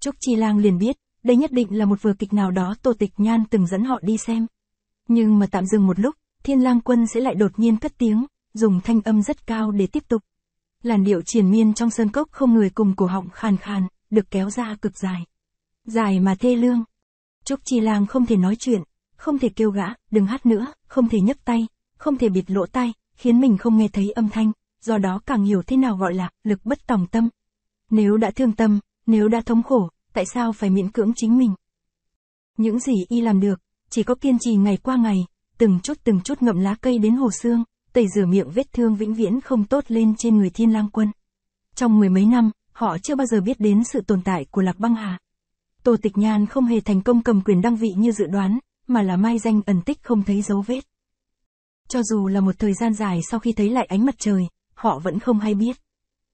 Trúc Chi Lang liền biết, đây nhất định là một vừa kịch nào đó Tô Tịch Nhan từng dẫn họ đi xem. Nhưng mà tạm dừng một lúc, Thiên Lang Quân sẽ lại đột nhiên cất tiếng, dùng thanh âm rất cao để tiếp tục. Làn điệu triền miên trong sơn cốc không người cùng cổ họng khàn khàn, được kéo ra cực dài. Dài mà thê lương. Trúc Chi Lang không thể nói chuyện, không thể kêu gã, đừng hát nữa, không thể nhấc tay, không thể bịt lỗ tai, khiến mình không nghe thấy âm thanh, do đó càng hiểu thế nào gọi là lực bất tòng tâm. Nếu đã thương tâm, nếu đã thống khổ, tại sao phải miễn cưỡng chính mình? Những gì y làm được, chỉ có kiên trì ngày qua ngày, từng chút từng chút ngậm lá cây đến hồ xương, tẩy rửa miệng vết thương vĩnh viễn không tốt lên trên người thiên lang quân. Trong mười mấy năm, họ chưa bao giờ biết đến sự tồn tại của Lạc Băng Hà. Tô Tịch Nhan không hề thành công cầm quyền đăng vị như dự đoán, mà là mai danh ẩn tích không thấy dấu vết. Cho dù là một thời gian dài sau khi thấy lại ánh mặt trời, họ vẫn không hay biết.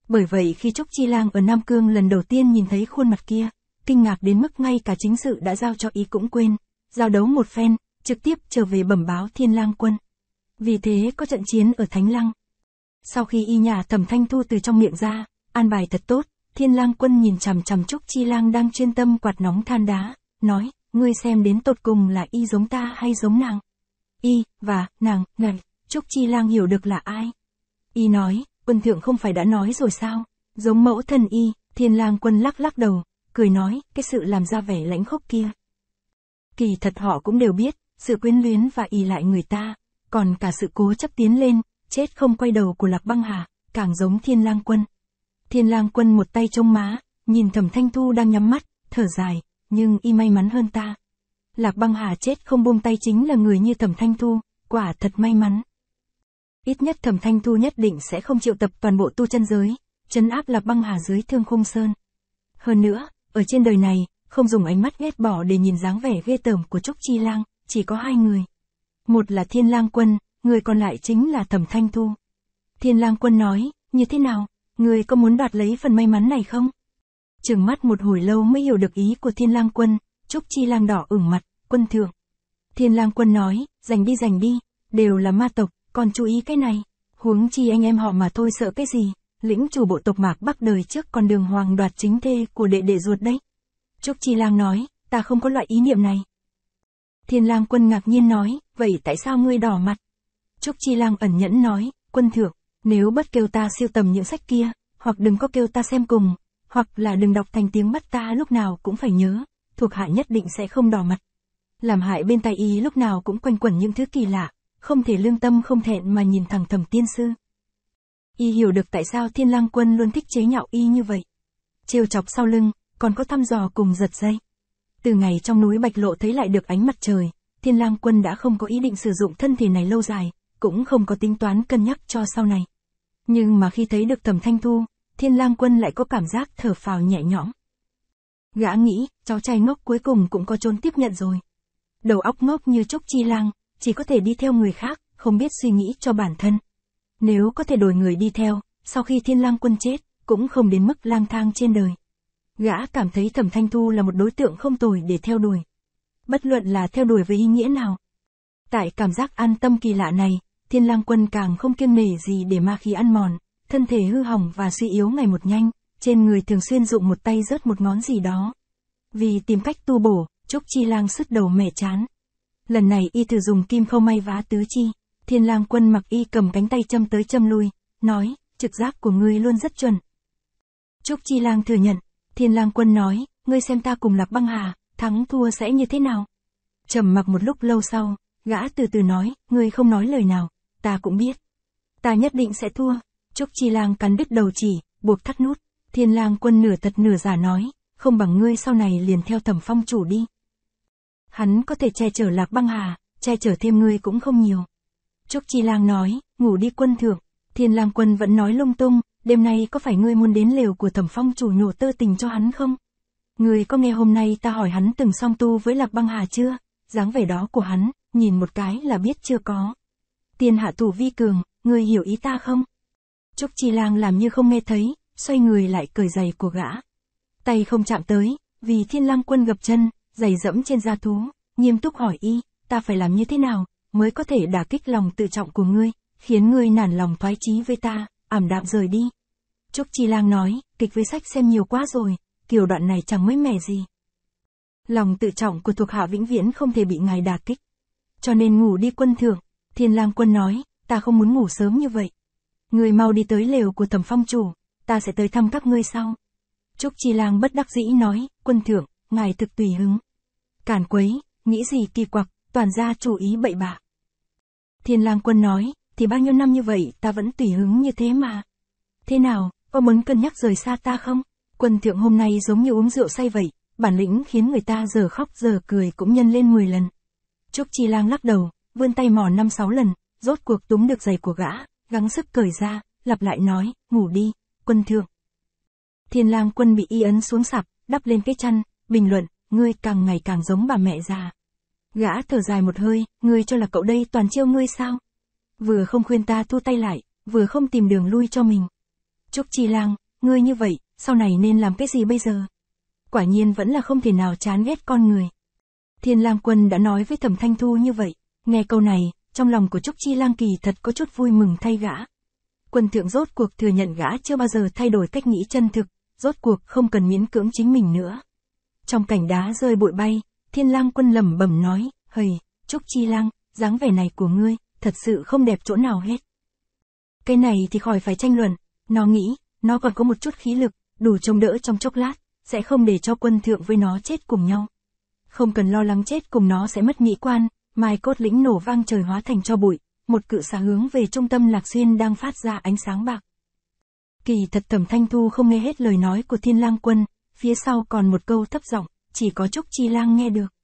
Bởi vậy khi Trúc Chi Lang ở Nam Cương lần đầu tiên nhìn thấy khuôn mặt kia, kinh ngạc đến mức ngay cả chính sự đã giao cho ý cũng quên, giao đấu một phen, trực tiếp trở về bẩm báo Thiên Lang Quân. Vì thế có trận chiến ở Thánh Lăng. Sau khi y nhà thẩm thanh thu từ trong miệng ra, an bài thật tốt, thiên lang quân nhìn chằm chằm trúc chi lang đang chuyên tâm quạt nóng than đá, nói, ngươi xem đến tột cùng là y giống ta hay giống nàng. Y, và, nàng, ngạch trúc chi lang hiểu được là ai. Y nói, quân thượng không phải đã nói rồi sao, giống mẫu thân y, thiên lang quân lắc lắc đầu, cười nói, cái sự làm ra vẻ lãnh khốc kia. Kỳ thật họ cũng đều biết, sự quyến luyến và y lại người ta, còn cả sự cố chấp tiến lên, chết không quay đầu của Lạc Băng Hà, càng giống Thiên Lang Quân. Thiên Lang Quân một tay trông má, nhìn Thẩm Thanh Thu đang nhắm mắt, thở dài, nhưng y may mắn hơn ta. Lạc Băng Hà chết không buông tay chính là người như Thẩm Thanh Thu, quả thật may mắn. Ít nhất Thẩm Thanh Thu nhất định sẽ không chịu tập toàn bộ tu chân giới, chấn áp Lạc Băng Hà dưới thương khung sơn. Hơn nữa, ở trên đời này, không dùng ánh mắt ghét bỏ để nhìn dáng vẻ ghê tởm của Trúc Chi Lang, chỉ có hai người. Một là Thiên Lang Quân, người còn lại chính là Thẩm Thanh Thu. Thiên Lang Quân nói, như thế nào, người có muốn đoạt lấy phần may mắn này không? Trừng mắt một hồi lâu mới hiểu được ý của Thiên Lang Quân, Trúc Chi Lang đỏ ửng mặt, quân thượng. Thiên Lang Quân nói, giành đi giành đi, đều là ma tộc, còn chú ý cái này. Huống chi anh em họ mà thôi sợ cái gì, lĩnh chủ bộ tộc mạc bắc đời trước còn đường hoàng đoạt chính thê của đệ đệ ruột đấy. Trúc Chi Lang nói, ta không có loại ý niệm này. Thiên Lang quân ngạc nhiên nói, vậy tại sao ngươi đỏ mặt? Trúc Chi Lang ẩn nhẫn nói, quân thượng, nếu bất kêu ta siêu tầm những sách kia, hoặc đừng có kêu ta xem cùng, hoặc là đừng đọc thành tiếng mắt ta lúc nào cũng phải nhớ, thuộc hạ nhất định sẽ không đỏ mặt. Làm hại bên tai y lúc nào cũng quanh quẩn những thứ kỳ lạ, không thể lương tâm không thẹn mà nhìn thẳng thầm tiên sư. Y hiểu được tại sao thiên lang quân luôn thích chế nhạo y như vậy. Trêu chọc sau lưng, còn có thăm dò cùng giật dây. Từ ngày trong núi Bạch Lộ thấy lại được ánh mặt trời, Thiên Lang Quân đã không có ý định sử dụng thân thể này lâu dài, cũng không có tính toán cân nhắc cho sau này. Nhưng mà khi thấy được Thẩm Thanh Thu, Thiên Lang Quân lại có cảm giác thở phào nhẹ nhõm. Gã nghĩ, cháu trai ngốc cuối cùng cũng có trốn tiếp nhận rồi. Đầu óc ngốc như chốc chi lang, chỉ có thể đi theo người khác, không biết suy nghĩ cho bản thân. Nếu có thể đổi người đi theo, sau khi Thiên Lang Quân chết, cũng không đến mức lang thang trên đời. Gã cảm thấy Thẩm Thanh Thu là một đối tượng không tồi để theo đuổi. Bất luận là theo đuổi với ý nghĩa nào. Tại cảm giác an tâm kỳ lạ này, Thiên Lang Quân càng không kiêng nể gì để ma khí ăn mòn, thân thể hư hỏng và suy yếu ngày một nhanh, trên người thường xuyên dụng một tay rớt một ngón gì đó. Vì tìm cách tu bổ, Trúc Chi Lang sứt đầu mẻ chán. Lần này y thử dùng kim không may vá tứ chi, Thiên Lang Quân mặc y cầm cánh tay châm tới châm lui, nói, trực giác của ngươi luôn rất chuẩn. Trúc Chi Lang thừa nhận, Thiên lang quân nói, ngươi xem ta cùng lạc băng hà, thắng thua sẽ như thế nào? trầm mặc một lúc lâu sau, gã từ từ nói, ngươi không nói lời nào, ta cũng biết. Ta nhất định sẽ thua. Trúc Chi Lang cắn đứt đầu chỉ, buộc thắt nút. Thiên Lang quân nửa thật nửa giả nói, không bằng ngươi sau này liền theo thẩm phong chủ đi. Hắn có thể che chở lạc băng hà, che chở thêm ngươi cũng không nhiều. Trúc Chi Lang nói, ngủ đi quân thượng. Thiên Lang quân vẫn nói lung tung, đêm nay có phải ngươi muốn đến lều của thẩm phong chủ nhổ tơ tình cho hắn không? Ngươi có nghe hôm nay ta hỏi hắn từng song tu với lạc băng hà chưa? dáng vẻ đó của hắn, nhìn một cái là biết chưa có. Tiên hạ thủ vi cường, ngươi hiểu ý ta không? Trúc Chi Lang làm như không nghe thấy, xoay người lại cởi giày của gã. Tay không chạm tới, vì thiên lang quân gập chân, giày dẫm trên da thú, nghiêm túc hỏi y, ta phải làm như thế nào, mới có thể đả kích lòng tự trọng của ngươi, khiến ngươi nản lòng thoái chí với ta, ảm đạm rời đi. Chốc Chi Lang nói, kịch với sách xem nhiều quá rồi, kiểu đoạn này chẳng mới mẻ gì. Lòng tự trọng của thuộc hạ vĩnh viễn không thể bị ngài đả kích. Cho nên ngủ đi quân thượng, Thiên Lang quân nói, ta không muốn ngủ sớm như vậy. Người mau đi tới lều của thẩm phong chủ, ta sẽ tới thăm các ngươi sau. Trúc Chi Lang bất đắc dĩ nói, quân thượng, ngài thực tùy hứng. Cản quấy, nghĩ gì kỳ quặc, toàn ra chủ ý bậy bạ. Thiên Lang quân nói, thì bao nhiêu năm như vậy ta vẫn tùy hứng như thế mà. Thế nào, có muốn cân nhắc rời xa ta không? Quân thượng hôm nay giống như uống rượu say vậy, bản lĩnh khiến người ta giờ khóc giờ cười cũng nhân lên 10 lần. Trúc Chi Lang lắc đầu, vươn tay mò năm sáu lần, rốt cuộc túm được giày của gã, gắng sức cởi ra, lặp lại nói, ngủ đi, quân thượng. Thiên lang quân bị y ấn xuống sạp, đắp lên cái chăn, bình luận, ngươi càng ngày càng giống bà mẹ già. Gã thở dài một hơi, ngươi cho là cậu đây toàn chiêu ngươi sao? Vừa không khuyên ta thu tay lại, vừa không tìm đường lui cho mình. Trúc Chi Lang, ngươi như vậy, sau này nên làm cái gì bây giờ? Quả nhiên vẫn là không thể nào chán ghét con người. Thiên Lam Quân đã nói với Thẩm Thanh Thu như vậy, nghe câu này, trong lòng của Trúc Chi Lang kỳ thật có chút vui mừng thay gã. Quân thượng rốt cuộc thừa nhận gã chưa bao giờ thay đổi cách nghĩ chân thực, rốt cuộc không cần miễn cưỡng chính mình nữa. Trong cảnh đá rơi bụi bay, Thiên Lang Quân lẩm bẩm nói, "Hầy, Trúc Chi Lang, dáng vẻ này của ngươi, thật sự không đẹp chỗ nào hết." Cái này thì khỏi phải tranh luận, nó nghĩ, nó còn có một chút khí lực, đủ trông đỡ trong chốc lát, sẽ không để cho quân thượng với nó chết cùng nhau. Không cần lo lắng chết cùng nó sẽ mất mỹ quan, mai cốt lĩnh nổ vang trời hóa thành cho bụi, một cự xà hướng về trung tâm lạc xuyên đang phát ra ánh sáng bạc. Kỳ thật thẩm thanh thu không nghe hết lời nói của thiên lang quân, phía sau còn một câu thấp giọng chỉ có Trúc Chi Lang nghe được.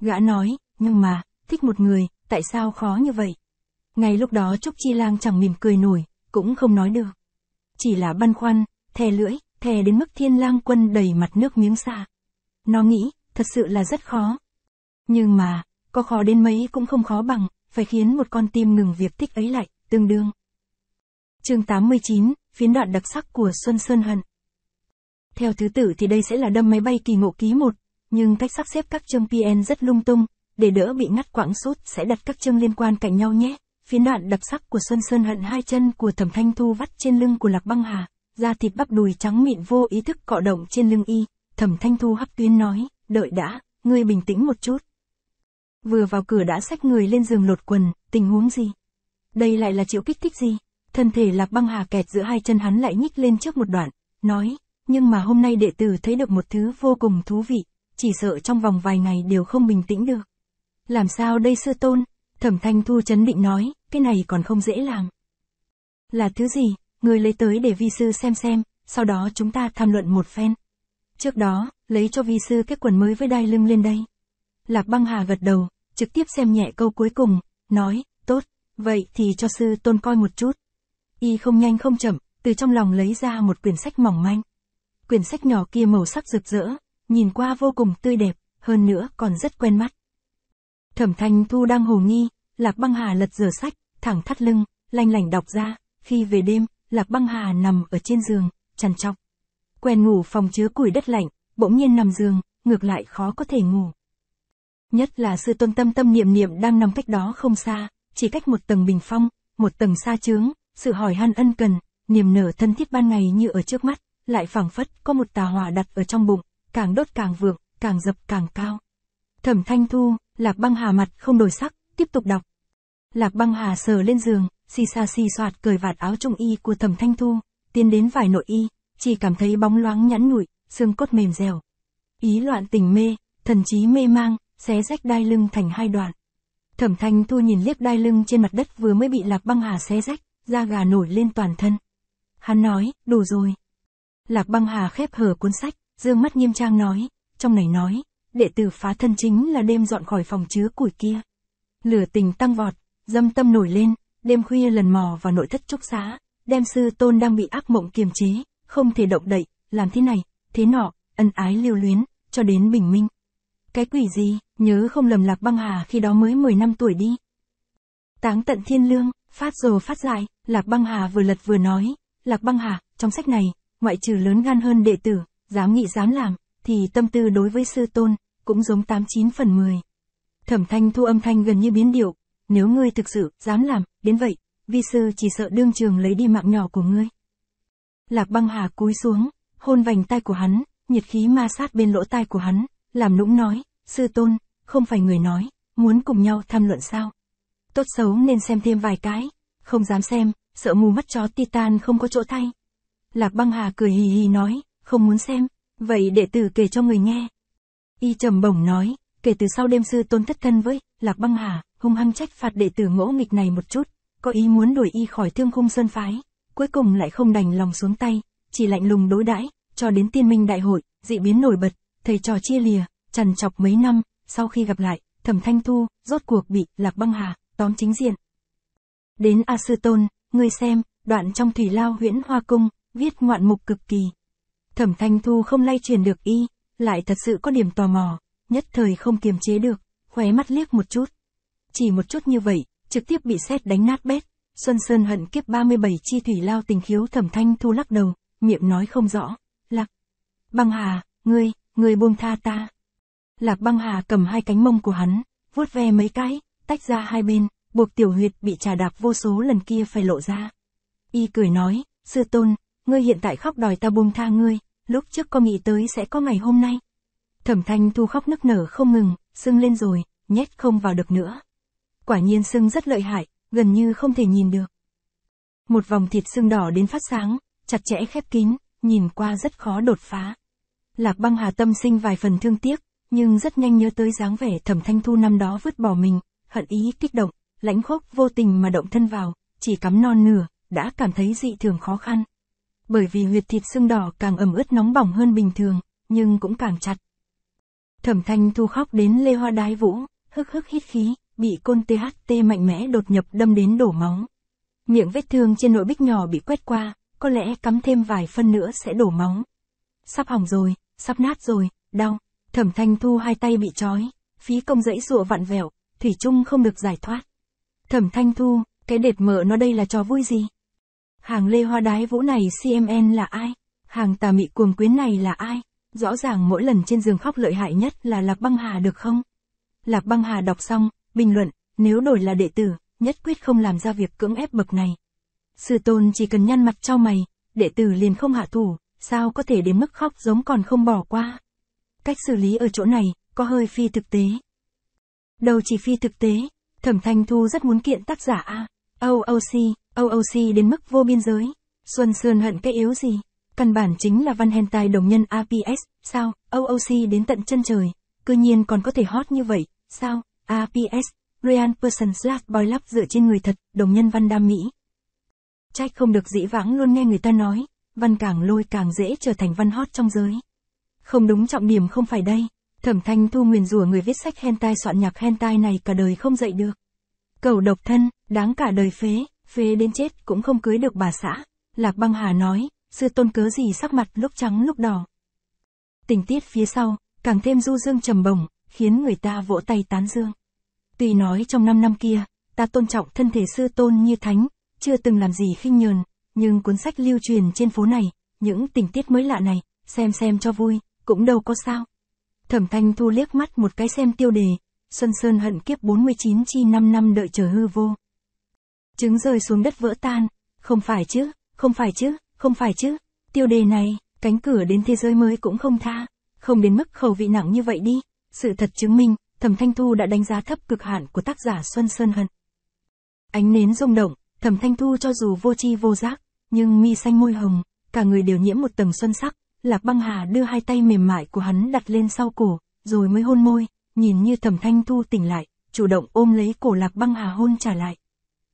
Gã nói, nhưng mà, thích một người, tại sao khó như vậy? Ngay lúc đó Trúc Chi Lang chẳng mỉm cười nổi, cũng không nói được. Chỉ là băn khoăn, thè lưỡi, thè đến mức thiên lang quân đầy mặt nước miếng xạ. Nó nghĩ, thật sự là rất khó. Nhưng mà, có khó đến mấy cũng không khó bằng, phải khiến một con tim ngừng việc thích ấy lại, tương đương. chương 89, phiến đoạn đặc sắc của Xuân Sơn Hận. Theo thứ tự thì đây sẽ là đâm máy bay kỳ ngộ ký một, nhưng cách sắp xếp các chương PN rất lung tung, để đỡ bị ngắt quãng sút sẽ đặt các chương liên quan cạnh nhau nhé phiến đoạn đặc sắc của Xuân Sơn hận hai chân của Thẩm Thanh Thu vắt trên lưng của Lạc Băng Hà, da thịt bắp đùi trắng mịn vô ý thức cọ động trên lưng y, Thẩm Thanh Thu hấp tuyến nói, đợi đã, ngươi bình tĩnh một chút. Vừa vào cửa đã xách người lên giường lột quần, tình huống gì? Đây lại là chịu kích thích gì? Thân thể Lạc Băng Hà kẹt giữa hai chân hắn lại nhích lên trước một đoạn, nói, nhưng mà hôm nay đệ tử thấy được một thứ vô cùng thú vị, chỉ sợ trong vòng vài ngày đều không bình tĩnh được. Làm sao đây sư tôn, Thẩm Thanh Thu chấn định nói, cái này còn không dễ làm. Là thứ gì, người lấy tới để vi sư xem xem, sau đó chúng ta tham luận một phen. Trước đó, lấy cho vi sư cái quần mới với đai lưng lên đây. Lạp băng hà gật đầu, trực tiếp xem nhẹ câu cuối cùng, nói, tốt, vậy thì cho sư tôn coi một chút. Y không nhanh không chậm, từ trong lòng lấy ra một quyển sách mỏng manh. Quyển sách nhỏ kia màu sắc rực rỡ, nhìn qua vô cùng tươi đẹp, hơn nữa còn rất quen mắt. Thẩm Thanh Thu đang hồ nghi, Lạc Băng Hà lật dở sách, thẳng thắt lưng, lanh lảnh đọc ra, khi về đêm, Lạc Băng Hà nằm ở trên giường, trằn trọc. Quen ngủ phòng chứa củi đất lạnh, bỗng nhiên nằm giường, ngược lại khó có thể ngủ. Nhất là sư tôn tâm tâm niệm niệm đang nằm cách đó không xa, chỉ cách một tầng bình phong, một tầng xa chướng, sự hỏi han ân cần, niềm nở thân thiết ban ngày như ở trước mắt, lại phảng phất có một tà hỏa đặt ở trong bụng, càng đốt càng vượng, càng dập càng cao. Thẩm Thanh Thu, Lạc Băng Hà mặt không đổi sắc, tiếp tục đọc. Lạc băng hà sờ lên giường, xì xa xì soạt cởi vạt áo trung y của thẩm thanh thu, tiến đến vài nội y, chỉ cảm thấy bóng loáng nhẵn nhụi, xương cốt mềm dẻo. Ý loạn tình mê, thần trí mê mang, xé rách đai lưng thành hai đoạn. Thẩm thanh thu nhìn liếc đai lưng trên mặt đất vừa mới bị lạc băng hà xé rách, da gà nổi lên toàn thân. Hắn nói, đủ rồi. Lạc băng hà khép hờ cuốn sách, dương mắt nghiêm trang nói, trong này nói, đệ tử phá thân chính là đêm dọn khỏi phòng chứa củi kia lửa tình tăng vọt, dâm tâm nổi lên, đêm khuya lần mò vào nội thất trúc xá, đem sư tôn đang bị ác mộng kiềm chế, không thể động đậy, làm thế này, thế nọ, ân ái lưu luyến, cho đến bình minh. Cái quỷ gì, nhớ không lầm lạc băng hà khi đó mới 10 năm tuổi đi. Táng tận thiên lương, phát rồ phát dại, lạc băng hà vừa lật vừa nói, lạc băng hà, trong sách này, ngoại trừ lớn gan hơn đệ tử, dám nghĩ dám làm, thì tâm tư đối với sư tôn, cũng giống 89 phần 10. Thẩm thanh thu âm thanh gần như biến điệu, nếu ngươi thực sự, dám làm, đến vậy, vi sư chỉ sợ đương trường lấy đi mạng nhỏ của ngươi. Lạc băng hà cúi xuống, hôn vành tay của hắn, nhiệt khí ma sát bên lỗ tai của hắn, làm nũng nói, sư tôn, không phải người nói, muốn cùng nhau tham luận sao. Tốt xấu nên xem thêm vài cái, không dám xem, sợ mù mắt chó titan không có chỗ thay. Lạc băng hà cười hì hì nói, không muốn xem, vậy đệ tử kể cho người nghe. Y trầm bổng nói, Kể từ sau đêm sư tôn thất thân với, Lạc Băng Hà, hung hăng trách phạt đệ tử ngỗ nghịch này một chút, có ý muốn đuổi y khỏi thương khung sơn phái, cuối cùng lại không đành lòng xuống tay, chỉ lạnh lùng đối đãi, cho đến tiên minh đại hội, dị biến nổi bật, thầy trò chia lìa, trằn chọc mấy năm, sau khi gặp lại, Thẩm Thanh Thu, rốt cuộc bị Lạc Băng Hà, tóm chính diện. Đến A Sư Tôn, ngươi xem, đoạn trong thủy lao huyễn hoa cung, viết ngoạn mục cực kỳ. Thẩm Thanh Thu không lay truyền được y, lại thật sự có điểm tò mò, nhất thời không kiềm chế được, khóe mắt liếc một chút. Chỉ một chút như vậy, trực tiếp bị xét đánh nát bét. Xuân Sơn hận kiếp 37 chi thủy lao tình khiếu thẩm thanh thu lắc đầu, miệng nói không rõ. Lạc. Băng Hà, ngươi, ngươi buông tha ta. Lạc băng Hà cầm hai cánh mông của hắn, vuốt ve mấy cái, tách ra hai bên, buộc tiểu huyệt bị trà đạp vô số lần kia phải lộ ra. Y cười nói, sư tôn, ngươi hiện tại khóc đòi ta buông tha ngươi, lúc trước có nghĩ tới sẽ có ngày hôm nay. Thẩm Thanh Thu khóc nức nở không ngừng, sưng lên rồi, nhét không vào được nữa. Quả nhiên sưng rất lợi hại, gần như không thể nhìn được. Một vòng thịt sưng đỏ đến phát sáng, chặt chẽ khép kín, nhìn qua rất khó đột phá. Lạc băng hà tâm sinh vài phần thương tiếc, nhưng rất nhanh nhớ tới dáng vẻ thẩm thanh thu năm đó vứt bỏ mình, hận ý kích động, lãnh khốc vô tình mà động thân vào, chỉ cắm non nửa, đã cảm thấy dị thường khó khăn. Bởi vì huyệt thịt sưng đỏ càng ẩm ướt nóng bỏng hơn bình thường, nhưng cũng càng chặt, Thẩm thanh thu khóc đến lê hoa đái vũ, hức hức hít khí, bị côn THT mạnh mẽ đột nhập đâm đến đổ máu. Miệng vết thương trên nội bích nhỏ bị quét qua, có lẽ cắm thêm vài phân nữa sẽ đổ máu. Sắp hỏng rồi, sắp nát rồi, đau. Thẩm thanh thu hai tay bị trói, phí công dãy rụa vặn vẹo, thủy chung không được giải thoát. Thẩm thanh thu, cái đệt mợ nó đây là trò vui gì? Hàng lê hoa đái vũ này CMN là ai? Hàng tà mị cuồng quyến này là ai? Rõ ràng mỗi lần trên giường khóc lợi hại nhất là Lạc Băng Hà được không? Lạc Băng Hà đọc xong, bình luận, nếu đổi là đệ tử, nhất quyết không làm ra việc cưỡng ép bậc này. Sư tôn chỉ cần nhăn mặt cho mày, đệ tử liền không hạ thủ, sao có thể đến mức khóc giống còn không bỏ qua. Cách xử lý ở chỗ này, có hơi phi thực tế. Đầu chỉ phi thực tế, thẩm thanh thu rất muốn kiện tác giả A. OOC, OOC đến mức vô biên giới. Xuân Sườn hận cái yếu gì? Căn bản chính là văn tai đồng nhân APS, sao, OOC đến tận chân trời, cư nhiên còn có thể hot như vậy, sao, APS, Real Person Slash Boy Love dựa trên người thật, đồng nhân văn đam mỹ. Trách không được dĩ vãng luôn nghe người ta nói, văn càng lôi càng dễ trở thành văn hot trong giới. Không đúng trọng điểm không phải đây, thẩm thanh thu nguyền rủa người viết sách hentai soạn nhạc hentai này cả đời không dậy được. Cầu độc thân, đáng cả đời phế, phế đến chết cũng không cưới được bà xã. Lạc băng hà nói, sư tôn cớ gì sắc mặt lúc trắng lúc đỏ. Tình tiết phía sau, càng thêm du dương trầm bồng, khiến người ta vỗ tay tán dương. Tuy nói trong năm năm kia, ta tôn trọng thân thể sư tôn như thánh, chưa từng làm gì khinh nhờn, nhưng cuốn sách lưu truyền trên phố này, những tình tiết mới lạ này, xem xem cho vui, cũng đâu có sao. Thẩm Thanh Thu liếc mắt một cái xem tiêu đề, Xuân Sơn hận kiếp 49 chi 5 năm đợi chờ hư vô. Trứng rơi xuống đất vỡ tan, không phải chứ, không phải chứ, không phải chứ, tiêu đề này, cánh cửa đến thế giới mới cũng không tha, không đến mức khẩu vị nặng như vậy đi. Sự thật chứng minh, Thẩm Thanh Thu đã đánh giá thấp cực hạn của tác giả Xuân Sơn Hân. Ánh nến rung động, Thẩm Thanh Thu cho dù vô chi vô giác, nhưng mi xanh môi hồng, cả người đều nhiễm một tầng xuân sắc, Lạc Băng Hà đưa hai tay mềm mại của hắn đặt lên sau cổ, rồi mới hôn môi, nhìn như Thẩm Thanh Thu tỉnh lại, chủ động ôm lấy cổ Lạc Băng Hà hôn trả lại.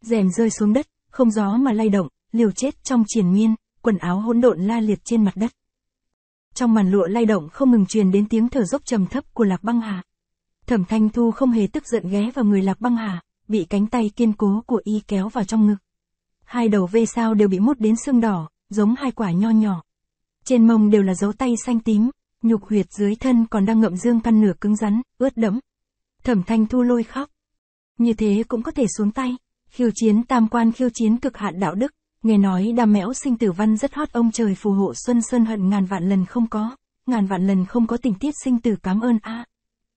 Rèm rơi xuống đất, không gió mà lay động, liều chết trong triền miên, quần áo hỗn độn la liệt trên mặt đất. Trong màn lụa lay động không ngừng truyền đến tiếng thở dốc trầm thấp của Lạc Băng Hà. Thẩm Thanh Thu không hề tức giận ghé vào người Lạc Băng Hà, bị cánh tay kiên cố của y kéo vào trong ngực. Hai đầu vê sao đều bị mút đến xương đỏ, giống hai quả nho nhỏ. Trên mông đều là dấu tay xanh tím, nhục huyệt dưới thân còn đang ngậm dương căn nửa cứng rắn, ướt đẫm. Thẩm Thanh Thu lôi khóc. Như thế cũng có thể xuống tay, khiêu chiến tam quan khiêu chiến cực hạn đạo đức, Nghe nói đàm mẽo sinh tử văn rất hot ông trời phù hộ xuân xuân hận ngàn vạn lần không có, ngàn vạn lần không có tình tiết sinh tử cảm ơn a. À.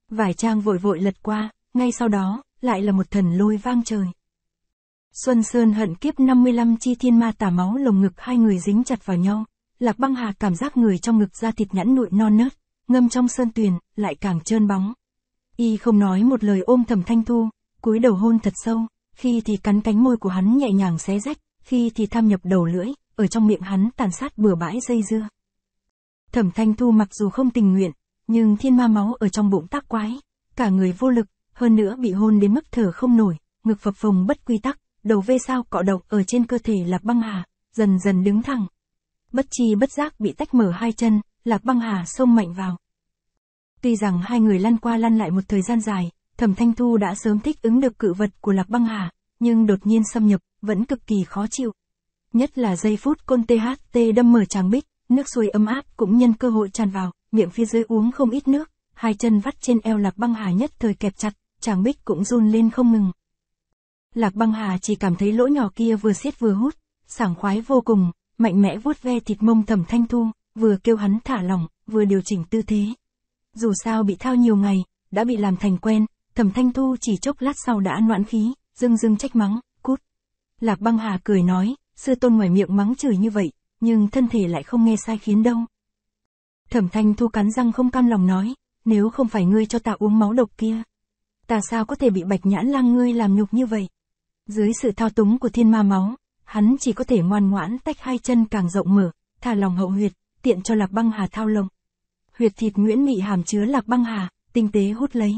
Vải trang vội vội lật qua, ngay sau đó, lại là một thần lôi vang trời. Xuân Sơn hận kiếp 55 chi thiên ma tả máu lồng ngực hai người dính chặt vào nhau, lạc băng hà cảm giác người trong ngực da thịt nhẵn nụi non nớt, ngâm trong sơn tuyền, lại càng trơn bóng. Y không nói một lời ôm thầm thanh thu, cúi đầu hôn thật sâu, khi thì cắn cánh môi của hắn nhẹ nhàng xé rách, khi thì tham nhập đầu lưỡi, ở trong miệng hắn tàn sát bừa bãi dây dưa. Thẩm Thanh Thu mặc dù không tình nguyện, nhưng thiên ma máu ở trong bụng tác quái, cả người vô lực, hơn nữa bị hôn đến mức thở không nổi, ngực phập phồng bất quy tắc, đầu vê sao cọ độc ở trên cơ thể Lạc Băng Hà, dần dần đứng thẳng. Bất chi bất giác bị tách mở hai chân, Lạc Băng Hà xông mạnh vào. Tuy rằng hai người lăn qua lăn lại một thời gian dài, Thẩm Thanh Thu đã sớm thích ứng được cự vật của Lạc Băng Hà, nhưng đột nhiên xâm nhập, vẫn cực kỳ khó chịu. Nhất là giây phút côn THT đâm mở tràng bích, nước suối ấm áp cũng nhân cơ hội tràn vào, miệng phía dưới uống không ít nước, hai chân vắt trên eo lạc băng hà nhất thời kẹp chặt, tràng bích cũng run lên không ngừng. Lạc băng hà chỉ cảm thấy lỗ nhỏ kia vừa siết vừa hút, sảng khoái vô cùng, mạnh mẽ vuốt ve thịt mông thẩm thanh thu, vừa kêu hắn thả lỏng, vừa điều chỉnh tư thế. Dù sao bị thao nhiều ngày, đã bị làm thành quen, thẩm thanh thu chỉ chốc lát sau đã noãn khí, dưng dưng trách mắng, cút. Lạc băng hà cười nói, sư tôn ngoài miệng mắng chửi như vậy, nhưng thân thể lại không nghe sai khiến đâu. Thẩm thanh thu cắn răng không cam lòng nói, nếu không phải ngươi cho ta uống máu độc kia. Ta sao có thể bị bạch nhãn lang ngươi làm nhục như vậy? Dưới sự thao túng của thiên ma máu, hắn chỉ có thể ngoan ngoãn tách hai chân càng rộng mở, thả lòng hậu huyệt, tiện cho lạc băng hà thao lồng. Huyệt thịt nguyễn mị hàm chứa lạc băng hà, tinh tế hút lấy.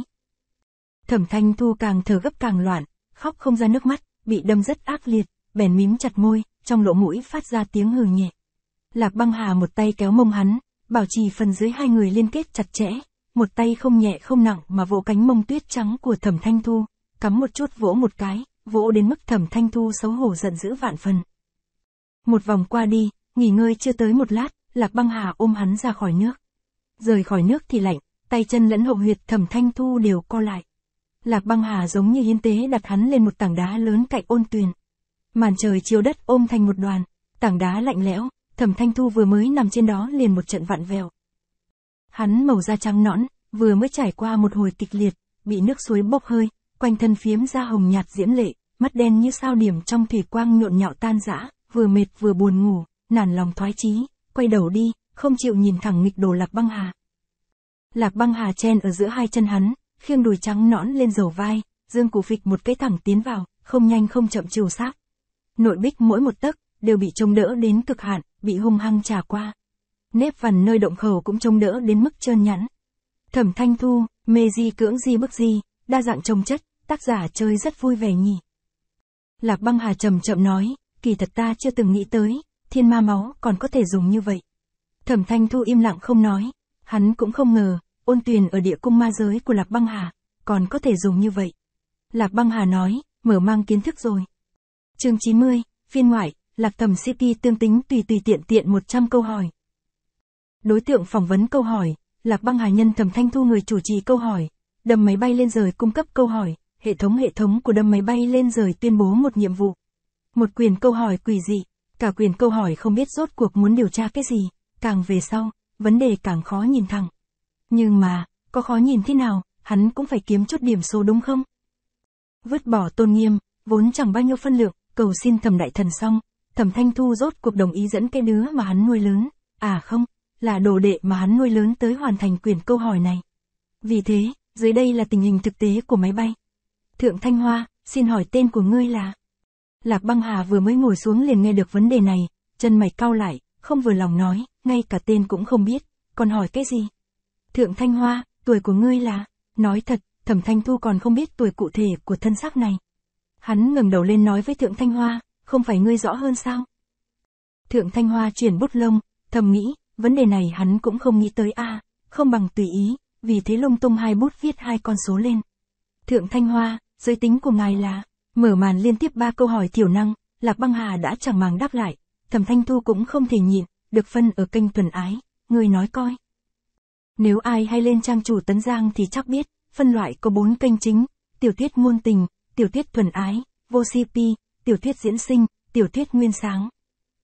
Thẩm thanh thu càng thở gấp càng loạn, khóc không ra nước mắt, bị đâm rất ác liệt, bèn mím chặt môi, trong lỗ mũi phát ra tiếng hừ nhẹ. Lạc băng hà một tay kéo mông hắn, bảo trì phần dưới hai người liên kết chặt chẽ, một tay không nhẹ không nặng mà vỗ cánh mông tuyết trắng của thẩm thanh thu, cắm một chút vỗ một cái, vỗ đến mức thẩm thanh thu xấu hổ giận dữ vạn phần. Một vòng qua đi, nghỉ ngơi chưa tới một lát, lạc băng hà ôm hắn ra khỏi nước. Rời khỏi nước thì lạnh, tay chân lẫn hậu huyệt thẩm thanh thu đều co lại. Lạc băng hà giống như hiến tế đặt hắn lên một tảng đá lớn cạnh ôn tuyền. Màn trời chiều đất ôm thành một đoàn, tảng đá lạnh lẽo, thẩm thanh thu vừa mới nằm trên đó liền một trận vặn vẹo. Hắn màu da trắng nõn, vừa mới trải qua một hồi kịch liệt, bị nước suối bốc hơi, quanh thân phiếm da hồng nhạt diễm lệ, mắt đen như sao điểm trong thủy quang nhộn nhạo tan rã, vừa mệt vừa buồn ngủ, nản lòng thoái chí, quay đầu đi, không chịu nhìn thẳng nghịch đồ Lạc Băng Hà. Lạc Băng Hà chen ở giữa hai chân hắn, khiêng đùi trắng nõn lên dầu vai, dương củ phịch một cái thẳng tiến vào, không nhanh không chậm chiều sát. Nội bích mỗi một tấc, đều bị trông đỡ đến cực hạn, bị hung hăng trả qua. Nếp vằn nơi động khẩu cũng trông đỡ đến mức trơn nhẵn. Thẩm thanh thu, mê di cưỡng di bức di, đa dạng trông chất, tác giả chơi rất vui vẻ nhỉ. Lạc băng hà chậm chậm nói, kỳ thật ta chưa từng nghĩ tới, thiên ma máu còn có thể dùng như vậy. Thẩm thanh thu im lặng không nói, hắn cũng không ngờ, ôn tuyền ở địa cung ma giới của Lạc Băng Hà, còn có thể dùng như vậy. Lạc Băng Hà nói, mở mang kiến thức rồi. chương 90, phiên ngoại, Lạc Thầm CP tương tính tùy tùy tiện tiện 100 câu hỏi. Đối tượng phỏng vấn câu hỏi, Lạc Băng Hà nhân Thẩm Thanh Thu người chủ trì câu hỏi, đầm máy bay lên rời cung cấp câu hỏi, hệ thống hệ thống của đầm máy bay lên rời tuyên bố một nhiệm vụ. Một quyền câu hỏi quỷ dị, cả quyền câu hỏi không biết rốt cuộc muốn điều tra cái gì, càng về sau, vấn đề càng khó nhìn thẳng. Nhưng mà, có khó nhìn thế nào, hắn cũng phải kiếm chút điểm số đúng không? Vứt bỏ tôn nghiêm, vốn chẳng bao nhiêu phân lượng, cầu xin thẩm đại thần xong, thẩm thanh thu rốt cuộc đồng ý dẫn cái đứa mà hắn nuôi lớn, à không, là đồ đệ mà hắn nuôi lớn tới hoàn thành quyền câu hỏi này. Vì thế, dưới đây là tình hình thực tế của máy bay. Thượng Thanh Hoa, xin hỏi tên của ngươi là? Lạc băng hà vừa mới ngồi xuống liền nghe được vấn đề này, chân mày cau lại, không vừa lòng nói, ngay cả tên cũng không biết, còn hỏi cái gì? Thượng Thanh Hoa, tuổi của ngươi là... Nói thật, Thẩm Thanh Thu còn không biết tuổi cụ thể của thân xác này. Hắn ngẩng đầu lên nói với Thượng Thanh Hoa, không phải ngươi rõ hơn sao? Thượng Thanh Hoa chuyển bút lông, thầm nghĩ, vấn đề này hắn cũng không nghĩ tới a, à, không bằng tùy ý, vì thế lung tung hai bút viết hai con số lên. Thượng Thanh Hoa, giới tính của ngài là, mở màn liên tiếp ba câu hỏi thiểu năng, Lạc Băng Hà đã chẳng màng đáp lại, Thẩm Thanh Thu cũng không thể nhịn, được phân ở kênh thuần ái, ngươi nói coi. Nếu ai hay lên trang chủ Tấn Giang thì chắc biết, phân loại có bốn kênh chính, tiểu thuyết ngôn tình, tiểu thuyết thuần ái, vô CP, tiểu thuyết diễn sinh, tiểu thuyết nguyên sáng.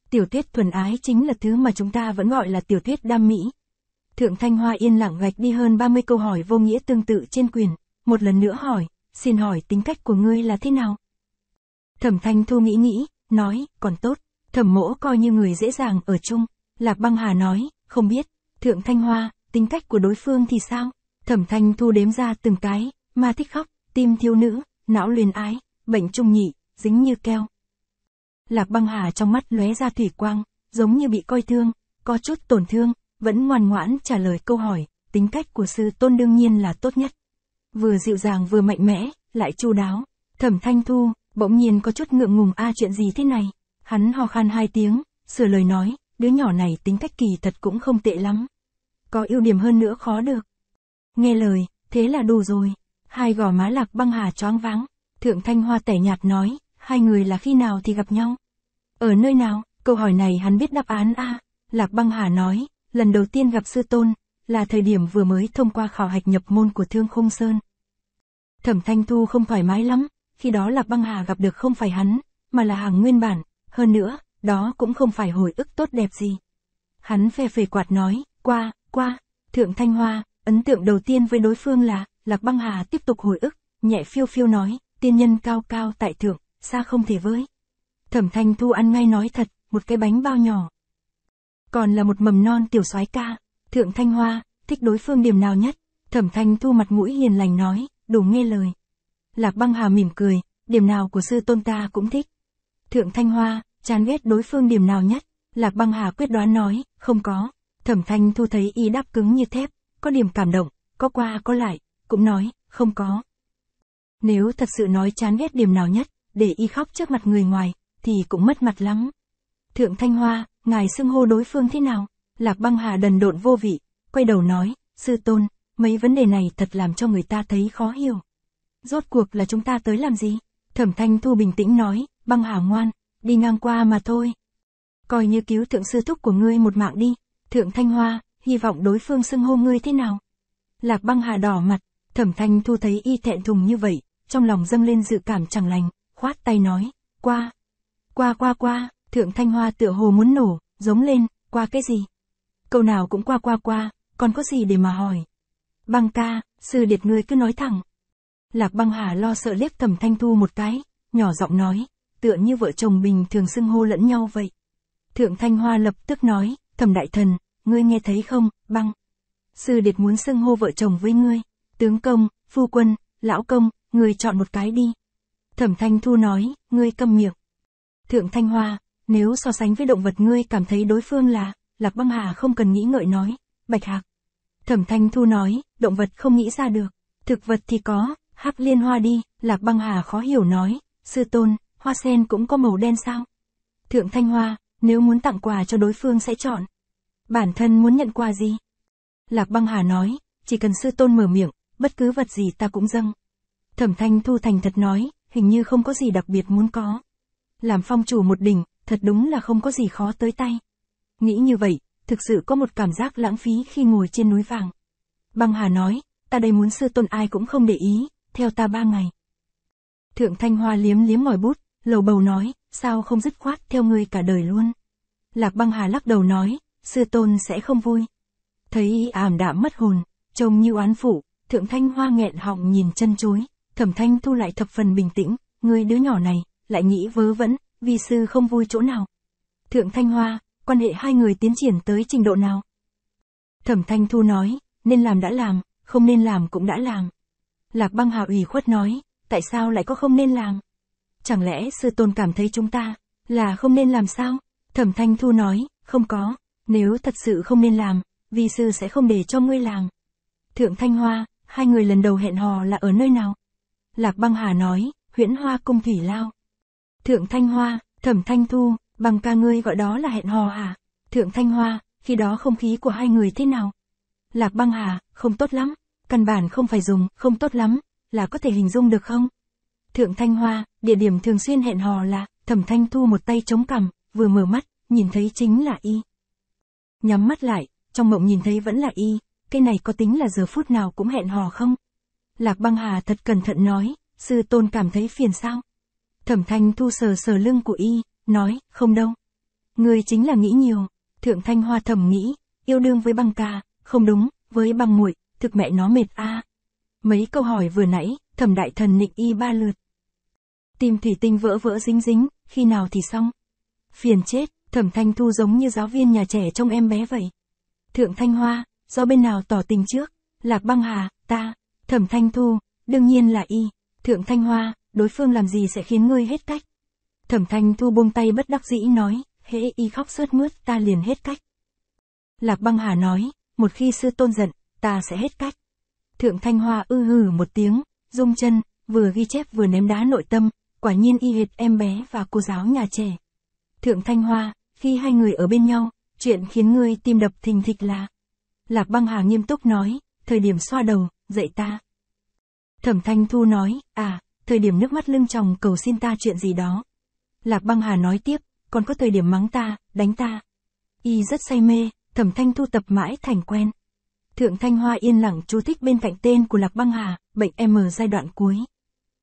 Tiểu thuyết thuần ái chính là thứ mà chúng ta vẫn gọi là tiểu thuyết đam mỹ. Thượng Thanh Hoa yên lặng gạch đi hơn 30 câu hỏi vô nghĩa tương tự trên quyền, một lần nữa hỏi, xin hỏi tính cách của ngươi là thế nào? Thẩm Thanh Thu nghĩ nghĩ, nói, còn tốt, thẩm mỗ coi như người dễ dàng ở chung, Lạc Băng Hà nói, không biết, Thượng Thanh Hoa, tính cách của đối phương thì sao? Thẩm thanh thu đếm ra từng cái, mà thích khóc, tim thiếu nữ, não luyến ái, bệnh trung nhị, dính như keo. Lạc băng hà trong mắt lóe ra thủy quang, giống như bị coi thương, có chút tổn thương, vẫn ngoan ngoãn trả lời câu hỏi, tính cách của sư tôn đương nhiên là tốt nhất. Vừa dịu dàng vừa mạnh mẽ, lại chu đáo. Thẩm thanh thu, bỗng nhiên có chút ngượng ngùng a chuyện gì thế này. Hắn ho khan hai tiếng, sửa lời nói, đứa nhỏ này tính cách kỳ thật cũng không tệ lắm có ưu điểm hơn nữa khó được. Nghe lời, thế là đủ rồi. Hai gò má lạc băng hà choáng váng. Thượng Thanh Hoa tẻ nhạt nói, hai người là khi nào thì gặp nhau? Ở nơi nào? Câu hỏi này hắn biết đáp án a. À? Lạc băng hà nói, lần đầu tiên gặp sư tôn, là thời điểm vừa mới thông qua khảo hạch nhập môn của Thương khung Sơn. Thẩm Thanh Thu không thoải mái lắm, khi đó Lạc Băng Hà gặp được không phải hắn, mà là hàng nguyên bản, hơn nữa, đó cũng không phải hồi ức tốt đẹp gì. Hắn phe phẩy quạt nói, qua, qua thượng thanh hoa ấn tượng đầu tiên với đối phương là lạc băng hà tiếp tục hồi ức nhẹ phiêu phiêu nói tiên nhân cao cao tại thượng xa không thể với thẩm thanh thu ăn ngay nói thật một cái bánh bao nhỏ còn là một mầm non tiểu soái ca thượng thanh hoa thích đối phương điểm nào nhất thẩm thanh thu mặt mũi hiền lành nói đủ nghe lời lạc băng hà mỉm cười điểm nào của sư tôn ta cũng thích thượng thanh hoa chán ghét đối phương điểm nào nhất lạc băng hà quyết đoán nói không có Thẩm thanh thu thấy y đáp cứng như thép, có điểm cảm động, có qua có lại, cũng nói, không có. Nếu thật sự nói chán ghét điểm nào nhất, để y khóc trước mặt người ngoài, thì cũng mất mặt lắm. Thượng Thanh Hoa, ngài xưng hô đối phương thế nào? Lạc băng hà đần độn vô vị, quay đầu nói, sư tôn, mấy vấn đề này thật làm cho người ta thấy khó hiểu. Rốt cuộc là chúng ta tới làm gì? Thẩm Thanh Thu bình tĩnh nói, băng hà ngoan, đi ngang qua mà thôi. Coi như cứu thượng sư thúc của ngươi một mạng đi, Thượng Thanh Hoa, hy vọng đối phương xưng hô ngươi thế nào? Lạc băng hà đỏ mặt, thẩm thanh thu thấy y thẹn thùng như vậy, trong lòng dâng lên dự cảm chẳng lành, khoát tay nói, qua. Qua qua qua, thượng thanh hoa tựa hồ muốn nổ, giống lên, qua cái gì? Câu nào cũng qua qua qua, còn có gì để mà hỏi? Băng ca, sư điệt ngươi cứ nói thẳng. Lạc băng hà lo sợ liếc thẩm thanh thu một cái, nhỏ giọng nói, tựa như vợ chồng bình thường xưng hô lẫn nhau vậy. Thượng thanh hoa lập tức nói, Thẩm đại thần, ngươi nghe thấy không, băng. Sư điệt muốn xưng hô vợ chồng với ngươi. Tướng công, phu quân, lão công, ngươi chọn một cái đi. Thẩm thanh thu nói, ngươi câm miệng. Thượng thanh hoa, nếu so sánh với động vật ngươi cảm thấy đối phương là, lạc băng hà không cần nghĩ ngợi nói, bạch hạc. Thẩm thanh thu nói, động vật không nghĩ ra được, thực vật thì có, hắc liên hoa đi, lạc băng hà khó hiểu nói, sư tôn, hoa sen cũng có màu đen sao? Thượng thanh hoa, nếu muốn tặng quà cho đối phương sẽ chọn. Bản thân muốn nhận quà gì? Lạc băng hà nói, chỉ cần sư tôn mở miệng, bất cứ vật gì ta cũng dâng. Thẩm thanh thu thành thật nói, hình như không có gì đặc biệt muốn có. Làm phong chủ một đỉnh, thật đúng là không có gì khó tới tay. Nghĩ như vậy, thực sự có một cảm giác lãng phí khi ngồi trên núi vàng. Băng hà nói, ta đây muốn sư tôn ai cũng không để ý, theo ta ba ngày. Thượng Thanh Hoa liếm liếm mỏi bút, lầu bầu nói, sao không dứt khoát theo ngươi cả đời luôn. Lạc băng hà lắc đầu nói, sư tôn sẽ không vui. Thấy y ảm đạm mất hồn, trông như oán phụ, thượng thanh hoa nghẹn họng nhìn chân chối, thẩm thanh thu lại thập phần bình tĩnh, ngươi đứa nhỏ này, lại nghĩ vớ vẩn, vì sư không vui chỗ nào. Thượng thanh hoa, quan hệ hai người tiến triển tới trình độ nào? Thẩm thanh thu nói, nên làm đã làm, không nên làm cũng đã làm. Lạc băng hà ủy khuất nói, tại sao lại có không nên làm? Chẳng lẽ sư tôn cảm thấy chúng ta là không nên làm sao? Thẩm Thanh Thu nói, không có, nếu thật sự không nên làm, vì sư sẽ không để cho ngươi làm. Thượng Thanh Hoa, hai người lần đầu hẹn hò là ở nơi nào? Lạc Băng Hà nói, huyễn hoa cung thủy lao. Thượng Thanh Hoa, Thẩm Thanh Thu, bằng ca ngươi gọi đó là hẹn hò à? Thượng Thanh Hoa, khi đó không khí của hai người thế nào? Lạc Băng Hà, không tốt lắm, căn bản không phải dùng, không tốt lắm, là có thể hình dung được không? Thượng Thanh Hoa, địa điểm thường xuyên hẹn hò là, Thẩm Thanh Thu một tay chống cằm, vừa mở mắt, nhìn thấy chính là y. Nhắm mắt lại, trong mộng nhìn thấy vẫn là y, cái này có tính là giờ phút nào cũng hẹn hò không? Lạc băng hà thật cẩn thận nói, sư tôn cảm thấy phiền sao? Thẩm Thanh Thu sờ sờ lưng của y, nói, không đâu. Người chính là nghĩ nhiều, Thượng Thanh Hoa thầm nghĩ, yêu đương với băng ca, không đúng, với băng muội thực mẹ nó mệt a. À. Mấy câu hỏi vừa nãy, thẩm đại thần nịnh y ba lượt tìm thủy tinh vỡ vỡ dính dính, khi nào thì xong. Phiền chết, thẩm thanh thu giống như giáo viên nhà trẻ trong em bé vậy. Thượng thanh hoa, do bên nào tỏ tình trước, lạc băng hà, ta, thẩm thanh thu, đương nhiên là y, thượng thanh hoa, đối phương làm gì sẽ khiến ngươi hết cách. Thẩm thanh thu buông tay bất đắc dĩ nói, hễ y khóc sướt mướt ta liền hết cách. Lạc băng hà nói, một khi sư tôn giận, ta sẽ hết cách. Thượng thanh hoa ư hừ một tiếng, rung chân, vừa ghi chép vừa ném đá nội tâm, quả nhiên y hệt em bé và cô giáo nhà trẻ. Thượng Thanh Hoa, khi hai người ở bên nhau, chuyện khiến ngươi tim đập thình thịch là. Lạc băng hà nghiêm túc nói, thời điểm xoa đầu, dạy ta. Thẩm Thanh Thu nói, à, thời điểm nước mắt lưng chồng cầu xin ta chuyện gì đó. Lạc băng hà nói tiếp, còn có thời điểm mắng ta, đánh ta. Y rất say mê, thẩm thanh thu tập mãi thành quen. Thượng Thanh Hoa yên lặng chú thích bên cạnh tên của Lạc Băng Hà, bệnh M giai đoạn cuối.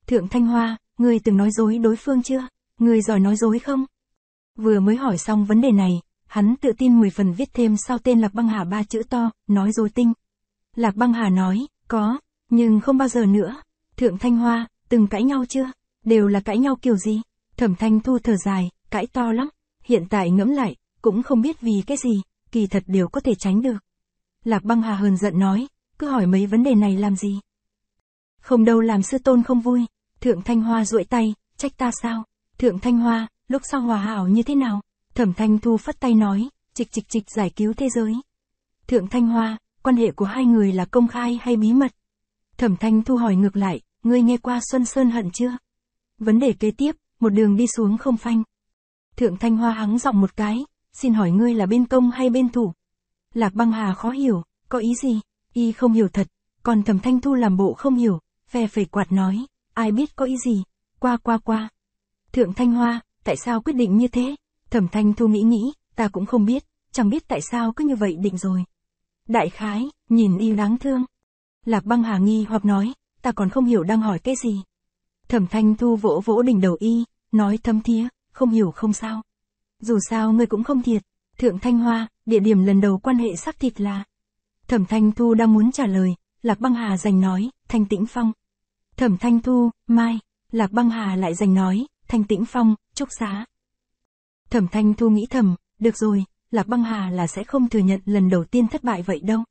Thượng Thanh Hoa, Ngươi từng nói dối đối phương chưa? Ngươi giỏi nói dối không? Vừa mới hỏi xong vấn đề này, hắn tự tin 10 phần viết thêm sau tên Lạc Băng Hà ba chữ to, nói dối tinh. Lạc Băng Hà nói, có, nhưng không bao giờ nữa. Thượng Thanh Hoa, từng cãi nhau chưa? Đều là cãi nhau kiểu gì? Thẩm Thanh Thu thở dài, cãi to lắm. Hiện tại ngẫm lại, cũng không biết vì cái gì, kỳ thật đều có thể tránh được. Lạc Băng Hà hờn giận nói, cứ hỏi mấy vấn đề này làm gì? Không đâu làm sư tôn không vui, Thượng Thanh Hoa duỗi tay, trách ta sao? Thượng Thanh Hoa, lúc sau hòa hảo như thế nào? Thẩm Thanh Thu phất tay nói, trịch trịch trịch giải cứu thế giới. Thượng Thanh Hoa, quan hệ của hai người là công khai hay bí mật? Thẩm Thanh Thu hỏi ngược lại, ngươi nghe qua Xuân Sơn Hận chưa? Vấn đề kế tiếp, một đường đi xuống không phanh. Thượng Thanh Hoa hắng giọng một cái, xin hỏi ngươi là bên công hay bên thủ? Lạc băng hà khó hiểu, có ý gì? Y không hiểu thật, còn Thẩm Thanh Thu làm bộ không hiểu, phe phẩy quạt nói, ai biết có ý gì, qua qua qua. Thượng Thanh Hoa, tại sao quyết định như thế? Thẩm Thanh Thu nghĩ nghĩ, ta cũng không biết, chẳng biết tại sao cứ như vậy định rồi. Đại khái, nhìn y đáng thương. Lạc băng hà nghi hoặc nói, ta còn không hiểu đang hỏi cái gì. Thẩm Thanh Thu vỗ vỗ đỉnh đầu y, nói thâm thía, không hiểu không sao. Dù sao ngươi cũng không thiệt, Thượng Thanh Hoa, địa điểm lần đầu quan hệ xác thịt là. Thẩm Thanh Thu đang muốn trả lời, Lạc Băng Hà giành nói, Thanh Tĩnh Phong. Thẩm Thanh Thu, Mai, Lạc Băng Hà lại giành nói, Thanh Tĩnh Phong, Trúc Xá. Thẩm Thanh Thu nghĩ thầm, được rồi, Lạc Băng Hà là sẽ không thừa nhận lần đầu tiên thất bại vậy đâu.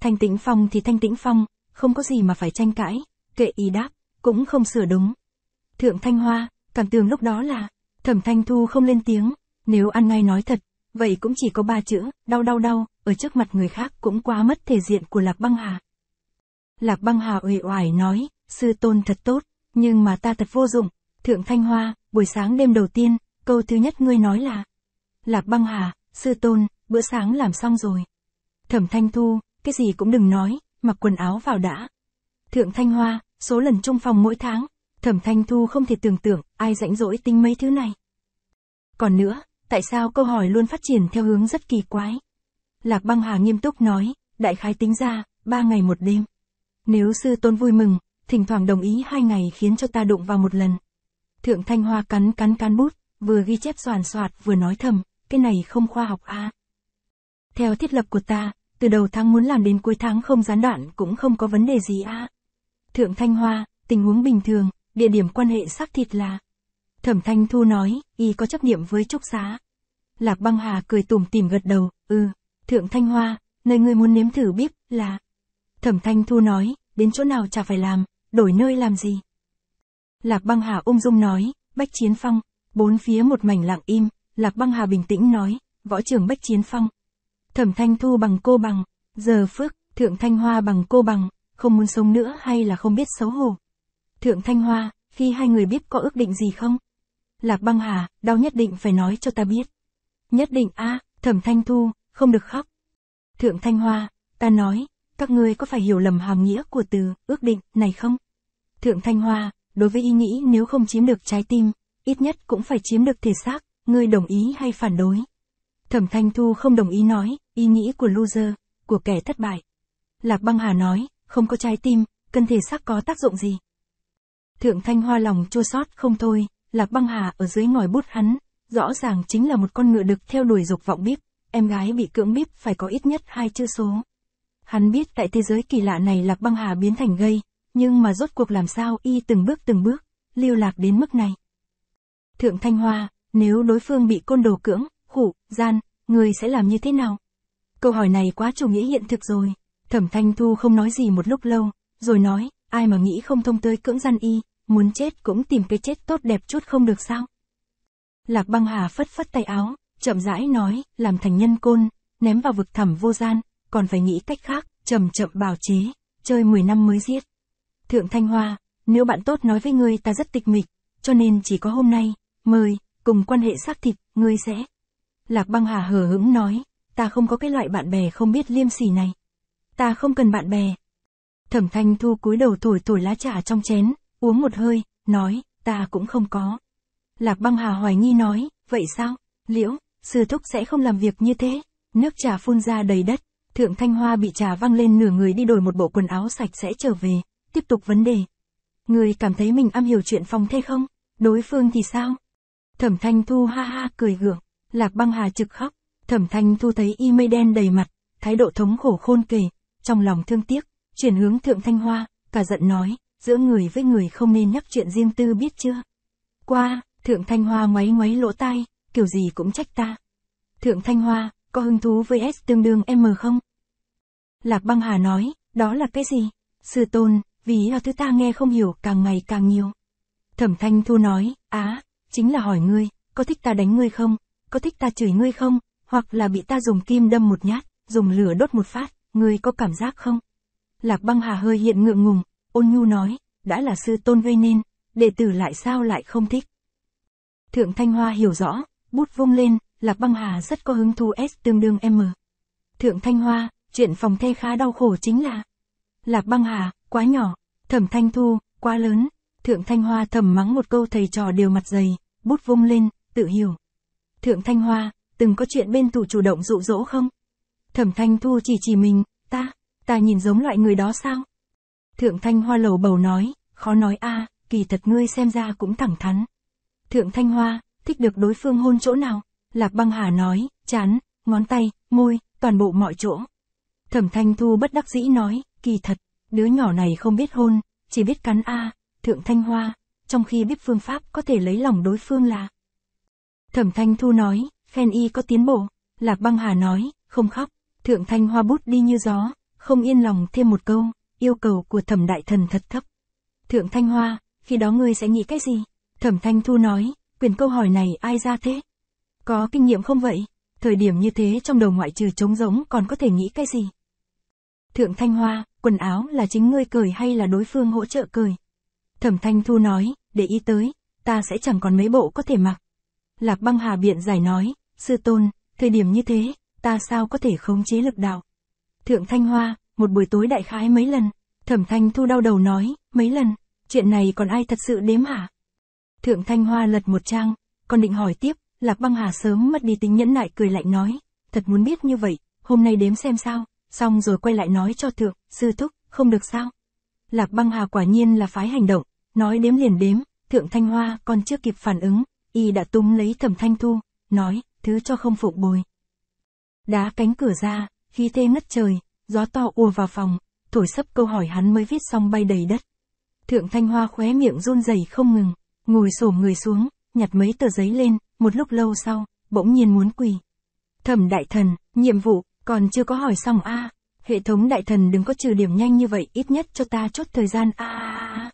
Thanh Tĩnh Phong thì Thanh Tĩnh Phong, không có gì mà phải tranh cãi, kệ ý đáp, cũng không sửa đúng. Thượng Thanh Hoa, cảm tưởng lúc đó là, Thẩm Thanh Thu không lên tiếng, nếu ăn ngay nói thật, vậy cũng chỉ có ba chữ, đau đau đau, ở trước mặt người khác cũng quá mất thể diện của Lạc Băng Hà. Lạc Băng Hà uể oải nói, sư tôn thật tốt, nhưng mà ta thật vô dụng, thượng thanh hoa, buổi sáng đêm đầu tiên, câu thứ nhất ngươi nói là. Lạc băng hà, sư tôn, bữa sáng làm xong rồi. Thẩm thanh thu, cái gì cũng đừng nói, mặc quần áo vào đã. Thượng thanh hoa, số lần trung phòng mỗi tháng, thẩm thanh thu không thể tưởng tượng, ai rảnh rỗi tinh mấy thứ này. Còn nữa, tại sao câu hỏi luôn phát triển theo hướng rất kỳ quái? Lạc băng hà nghiêm túc nói, đại khái tính ra, ba ngày một đêm. Nếu sư tôn vui mừng, thỉnh thoảng đồng ý hai ngày khiến cho ta đụng vào một lần. Thượng Thanh Hoa cắn cắn cán bút, vừa ghi chép soàn soạt vừa nói thầm, cái này không khoa học a. À. Theo thiết lập của ta, từ đầu tháng muốn làm đến cuối tháng không gián đoạn cũng không có vấn đề gì a. À. Thượng Thanh Hoa, tình huống bình thường, địa điểm quan hệ xác thịt là. Thẩm Thanh Thu nói, y có chấp niệm với trúc xá. Lạc băng hà cười tủm tỉm gật đầu, ừ, Thượng Thanh Hoa, nơi ngươi muốn nếm thử biết là. Thẩm Thanh Thu nói, đến chỗ nào chả phải làm, đổi nơi làm gì? Lạc băng hà ung dung nói, Bách Chiến Phong, bốn phía một mảnh lặng im, Lạc băng hà bình tĩnh nói, võ trưởng Bách Chiến Phong. Thẩm thanh thu bằng cô bằng, giờ phước, thượng thanh hoa bằng cô bằng, không muốn sống nữa hay là không biết xấu hổ. Thượng thanh hoa, khi hai người biết có ước định gì không? Lạc băng hà, đau nhất định phải nói cho ta biết. Nhất định a à, thẩm thanh thu, không được khóc. Thượng thanh hoa, ta nói, các ngươi có phải hiểu lầm hàm nghĩa của từ ước định này không? Thượng Thanh Hoa, đối với ý nghĩ nếu không chiếm được trái tim, ít nhất cũng phải chiếm được thể xác, ngươi đồng ý hay phản đối? Thẩm Thanh Thu không đồng ý nói, ý nghĩ của loser, của kẻ thất bại. Lạc Băng Hà nói, không có trái tim, cần thể xác có tác dụng gì? Thượng Thanh Hoa lòng chua xót không thôi, Lạc Băng Hà ở dưới ngòi bút hắn, rõ ràng chính là một con ngựa được theo đuổi dục vọng bíp, em gái bị cưỡng bíp phải có ít nhất hai chữ số. Hắn biết tại thế giới kỳ lạ này Lạc Băng Hà biến thành gây, nhưng mà rốt cuộc làm sao y từng bước từng bước, lưu lạc đến mức này. Thượng Thanh Hoa, nếu đối phương bị côn đồ cưỡng, khủ, gian, người sẽ làm như thế nào? Câu hỏi này quá chủ nghĩa hiện thực rồi. Thẩm Thanh Thu không nói gì một lúc lâu, rồi nói, ai mà nghĩ không thông tới cưỡng gian y, muốn chết cũng tìm cái chết tốt đẹp chút không được sao? Lạc băng hà phất phất tay áo, chậm rãi nói, làm thành nhân côn, ném vào vực thẳm vô gian, còn phải nghĩ cách khác, chậm chậm bào chế, chơi 10 năm mới giết. Thượng Thanh Hoa, nếu bạn tốt nói với ngươi ta rất tịch mịch, cho nên chỉ có hôm nay, mời, cùng quan hệ xác thịt, ngươi sẽ. Lạc băng hà hờ hững nói, ta không có cái loại bạn bè không biết liêm sỉ này. Ta không cần bạn bè. Thẩm thanh thu cúi đầu thổi thổi lá trà trong chén, uống một hơi, nói, ta cũng không có. Lạc băng hà hoài nghi nói, vậy sao, liễu, sư thúc sẽ không làm việc như thế, nước trà phun ra đầy đất. Thượng Thanh Hoa bị trà văng lên nửa người đi đổi một bộ quần áo sạch sẽ trở về. Tiếp tục vấn đề. Người cảm thấy mình am hiểu chuyện phòng thế không? Đối phương thì sao? Thẩm Thanh Thu ha ha cười gượng. Lạc băng hà trực khóc. Thẩm Thanh Thu thấy y mây đen đầy mặt. Thái độ thống khổ khôn kề, Trong lòng thương tiếc. Chuyển hướng Thượng Thanh Hoa. Cả giận nói. Giữa người với người không nên nhắc chuyện riêng tư biết chưa? Qua, Thượng Thanh Hoa ngoáy ngoáy lỗ tai. Kiểu gì cũng trách ta. Thượng Thanh Hoa, có hứng thú với S tương đương M không? Lạc băng hà nói, đó là cái gì? Sư tôn, vì là thứ ta nghe không hiểu càng ngày càng nhiều. Thẩm thanh thu nói, á, chính là hỏi ngươi, có thích ta đánh ngươi không? Có thích ta chửi ngươi không? Hoặc là bị ta dùng kim đâm một nhát, dùng lửa đốt một phát, ngươi có cảm giác không? Lạc băng hà hơi hiện ngượng ngùng, ôn nhu nói, đã là sư tôn gây nên, đệ tử lại sao lại không thích. Thượng Thanh Hoa hiểu rõ, bút vung lên, Lạc băng hà rất có hứng thu S tương đương M. Thượng Thanh Hoa, chuyện phòng the khá đau khổ chính là Lạp băng hà, quá nhỏ, thẩm thanh thu, quá lớn, thượng thanh hoa thầm mắng một câu thầy trò đều mặt dày, bút vung lên, tự hiểu. Thượng thanh hoa, từng có chuyện bên tủ chủ động dụ dỗ không? Thẩm thanh thu chỉ chỉ mình, ta, ta nhìn giống loại người đó sao? Thượng thanh hoa lầu bầu nói, khó nói a à, kỳ thật ngươi xem ra cũng thẳng thắn. Thượng thanh hoa, thích được đối phương hôn chỗ nào? Lạp băng hà nói, chán, ngón tay, môi, toàn bộ mọi chỗ. Thẩm Thanh Thu bất đắc dĩ nói, kỳ thật, đứa nhỏ này không biết hôn, chỉ biết cắn A, Thượng Thanh Hoa, trong khi biết phương pháp có thể lấy lòng đối phương là. Thẩm Thanh Thu nói, khen y có tiến bộ, Lạc Băng Hà nói, không khóc, Thượng Thanh Hoa bút đi như gió, không yên lòng thêm một câu, yêu cầu của Thẩm Đại Thần thật thấp. Thượng Thanh Hoa, khi đó ngươi sẽ nghĩ cái gì? Thẩm Thanh Thu nói, quyền câu hỏi này ai ra thế? Có kinh nghiệm không vậy? Thời điểm như thế trong đầu ngoại trừ trống rỗng còn có thể nghĩ cái gì? Thượng Thanh Hoa, quần áo là chính ngươi cười hay là đối phương hỗ trợ cười? Thẩm Thanh Thu nói, để ý tới, ta sẽ chẳng còn mấy bộ có thể mặc. Lạc băng hà biện giải nói, sư tôn, thời điểm như thế, ta sao có thể khống chế lực đạo. Thượng Thanh Hoa, một buổi tối đại khái mấy lần, Thẩm Thanh Thu đau đầu nói, mấy lần, chuyện này còn ai thật sự đếm hả? Thượng Thanh Hoa lật một trang, còn định hỏi tiếp, Lạc băng hà sớm mất đi tính nhẫn nại cười lạnh nói, thật muốn biết như vậy, hôm nay đếm xem sao xong rồi quay lại nói cho thượng, sư thúc, không được sao. Lạc băng hà quả nhiên là phái hành động, nói đếm liền đếm, thượng thanh hoa còn chưa kịp phản ứng, y đã túm lấy thẩm thanh thu, nói, thứ cho không phục bồi. Đá cánh cửa ra, khí thế ngất trời, gió to ùa vào phòng, thổi sấp câu hỏi hắn mới viết xong bay đầy đất. Thượng thanh hoa khóe miệng run rẩy không ngừng, ngồi xổm người xuống, nhặt mấy tờ giấy lên, một lúc lâu sau, bỗng nhiên muốn quỳ. Thẩm đại thần, nhiệm vụ, còn chưa có hỏi xong a à. hệ thống đại thần đừng có trừ điểm nhanh như vậy, ít nhất cho ta chốt thời gian a à.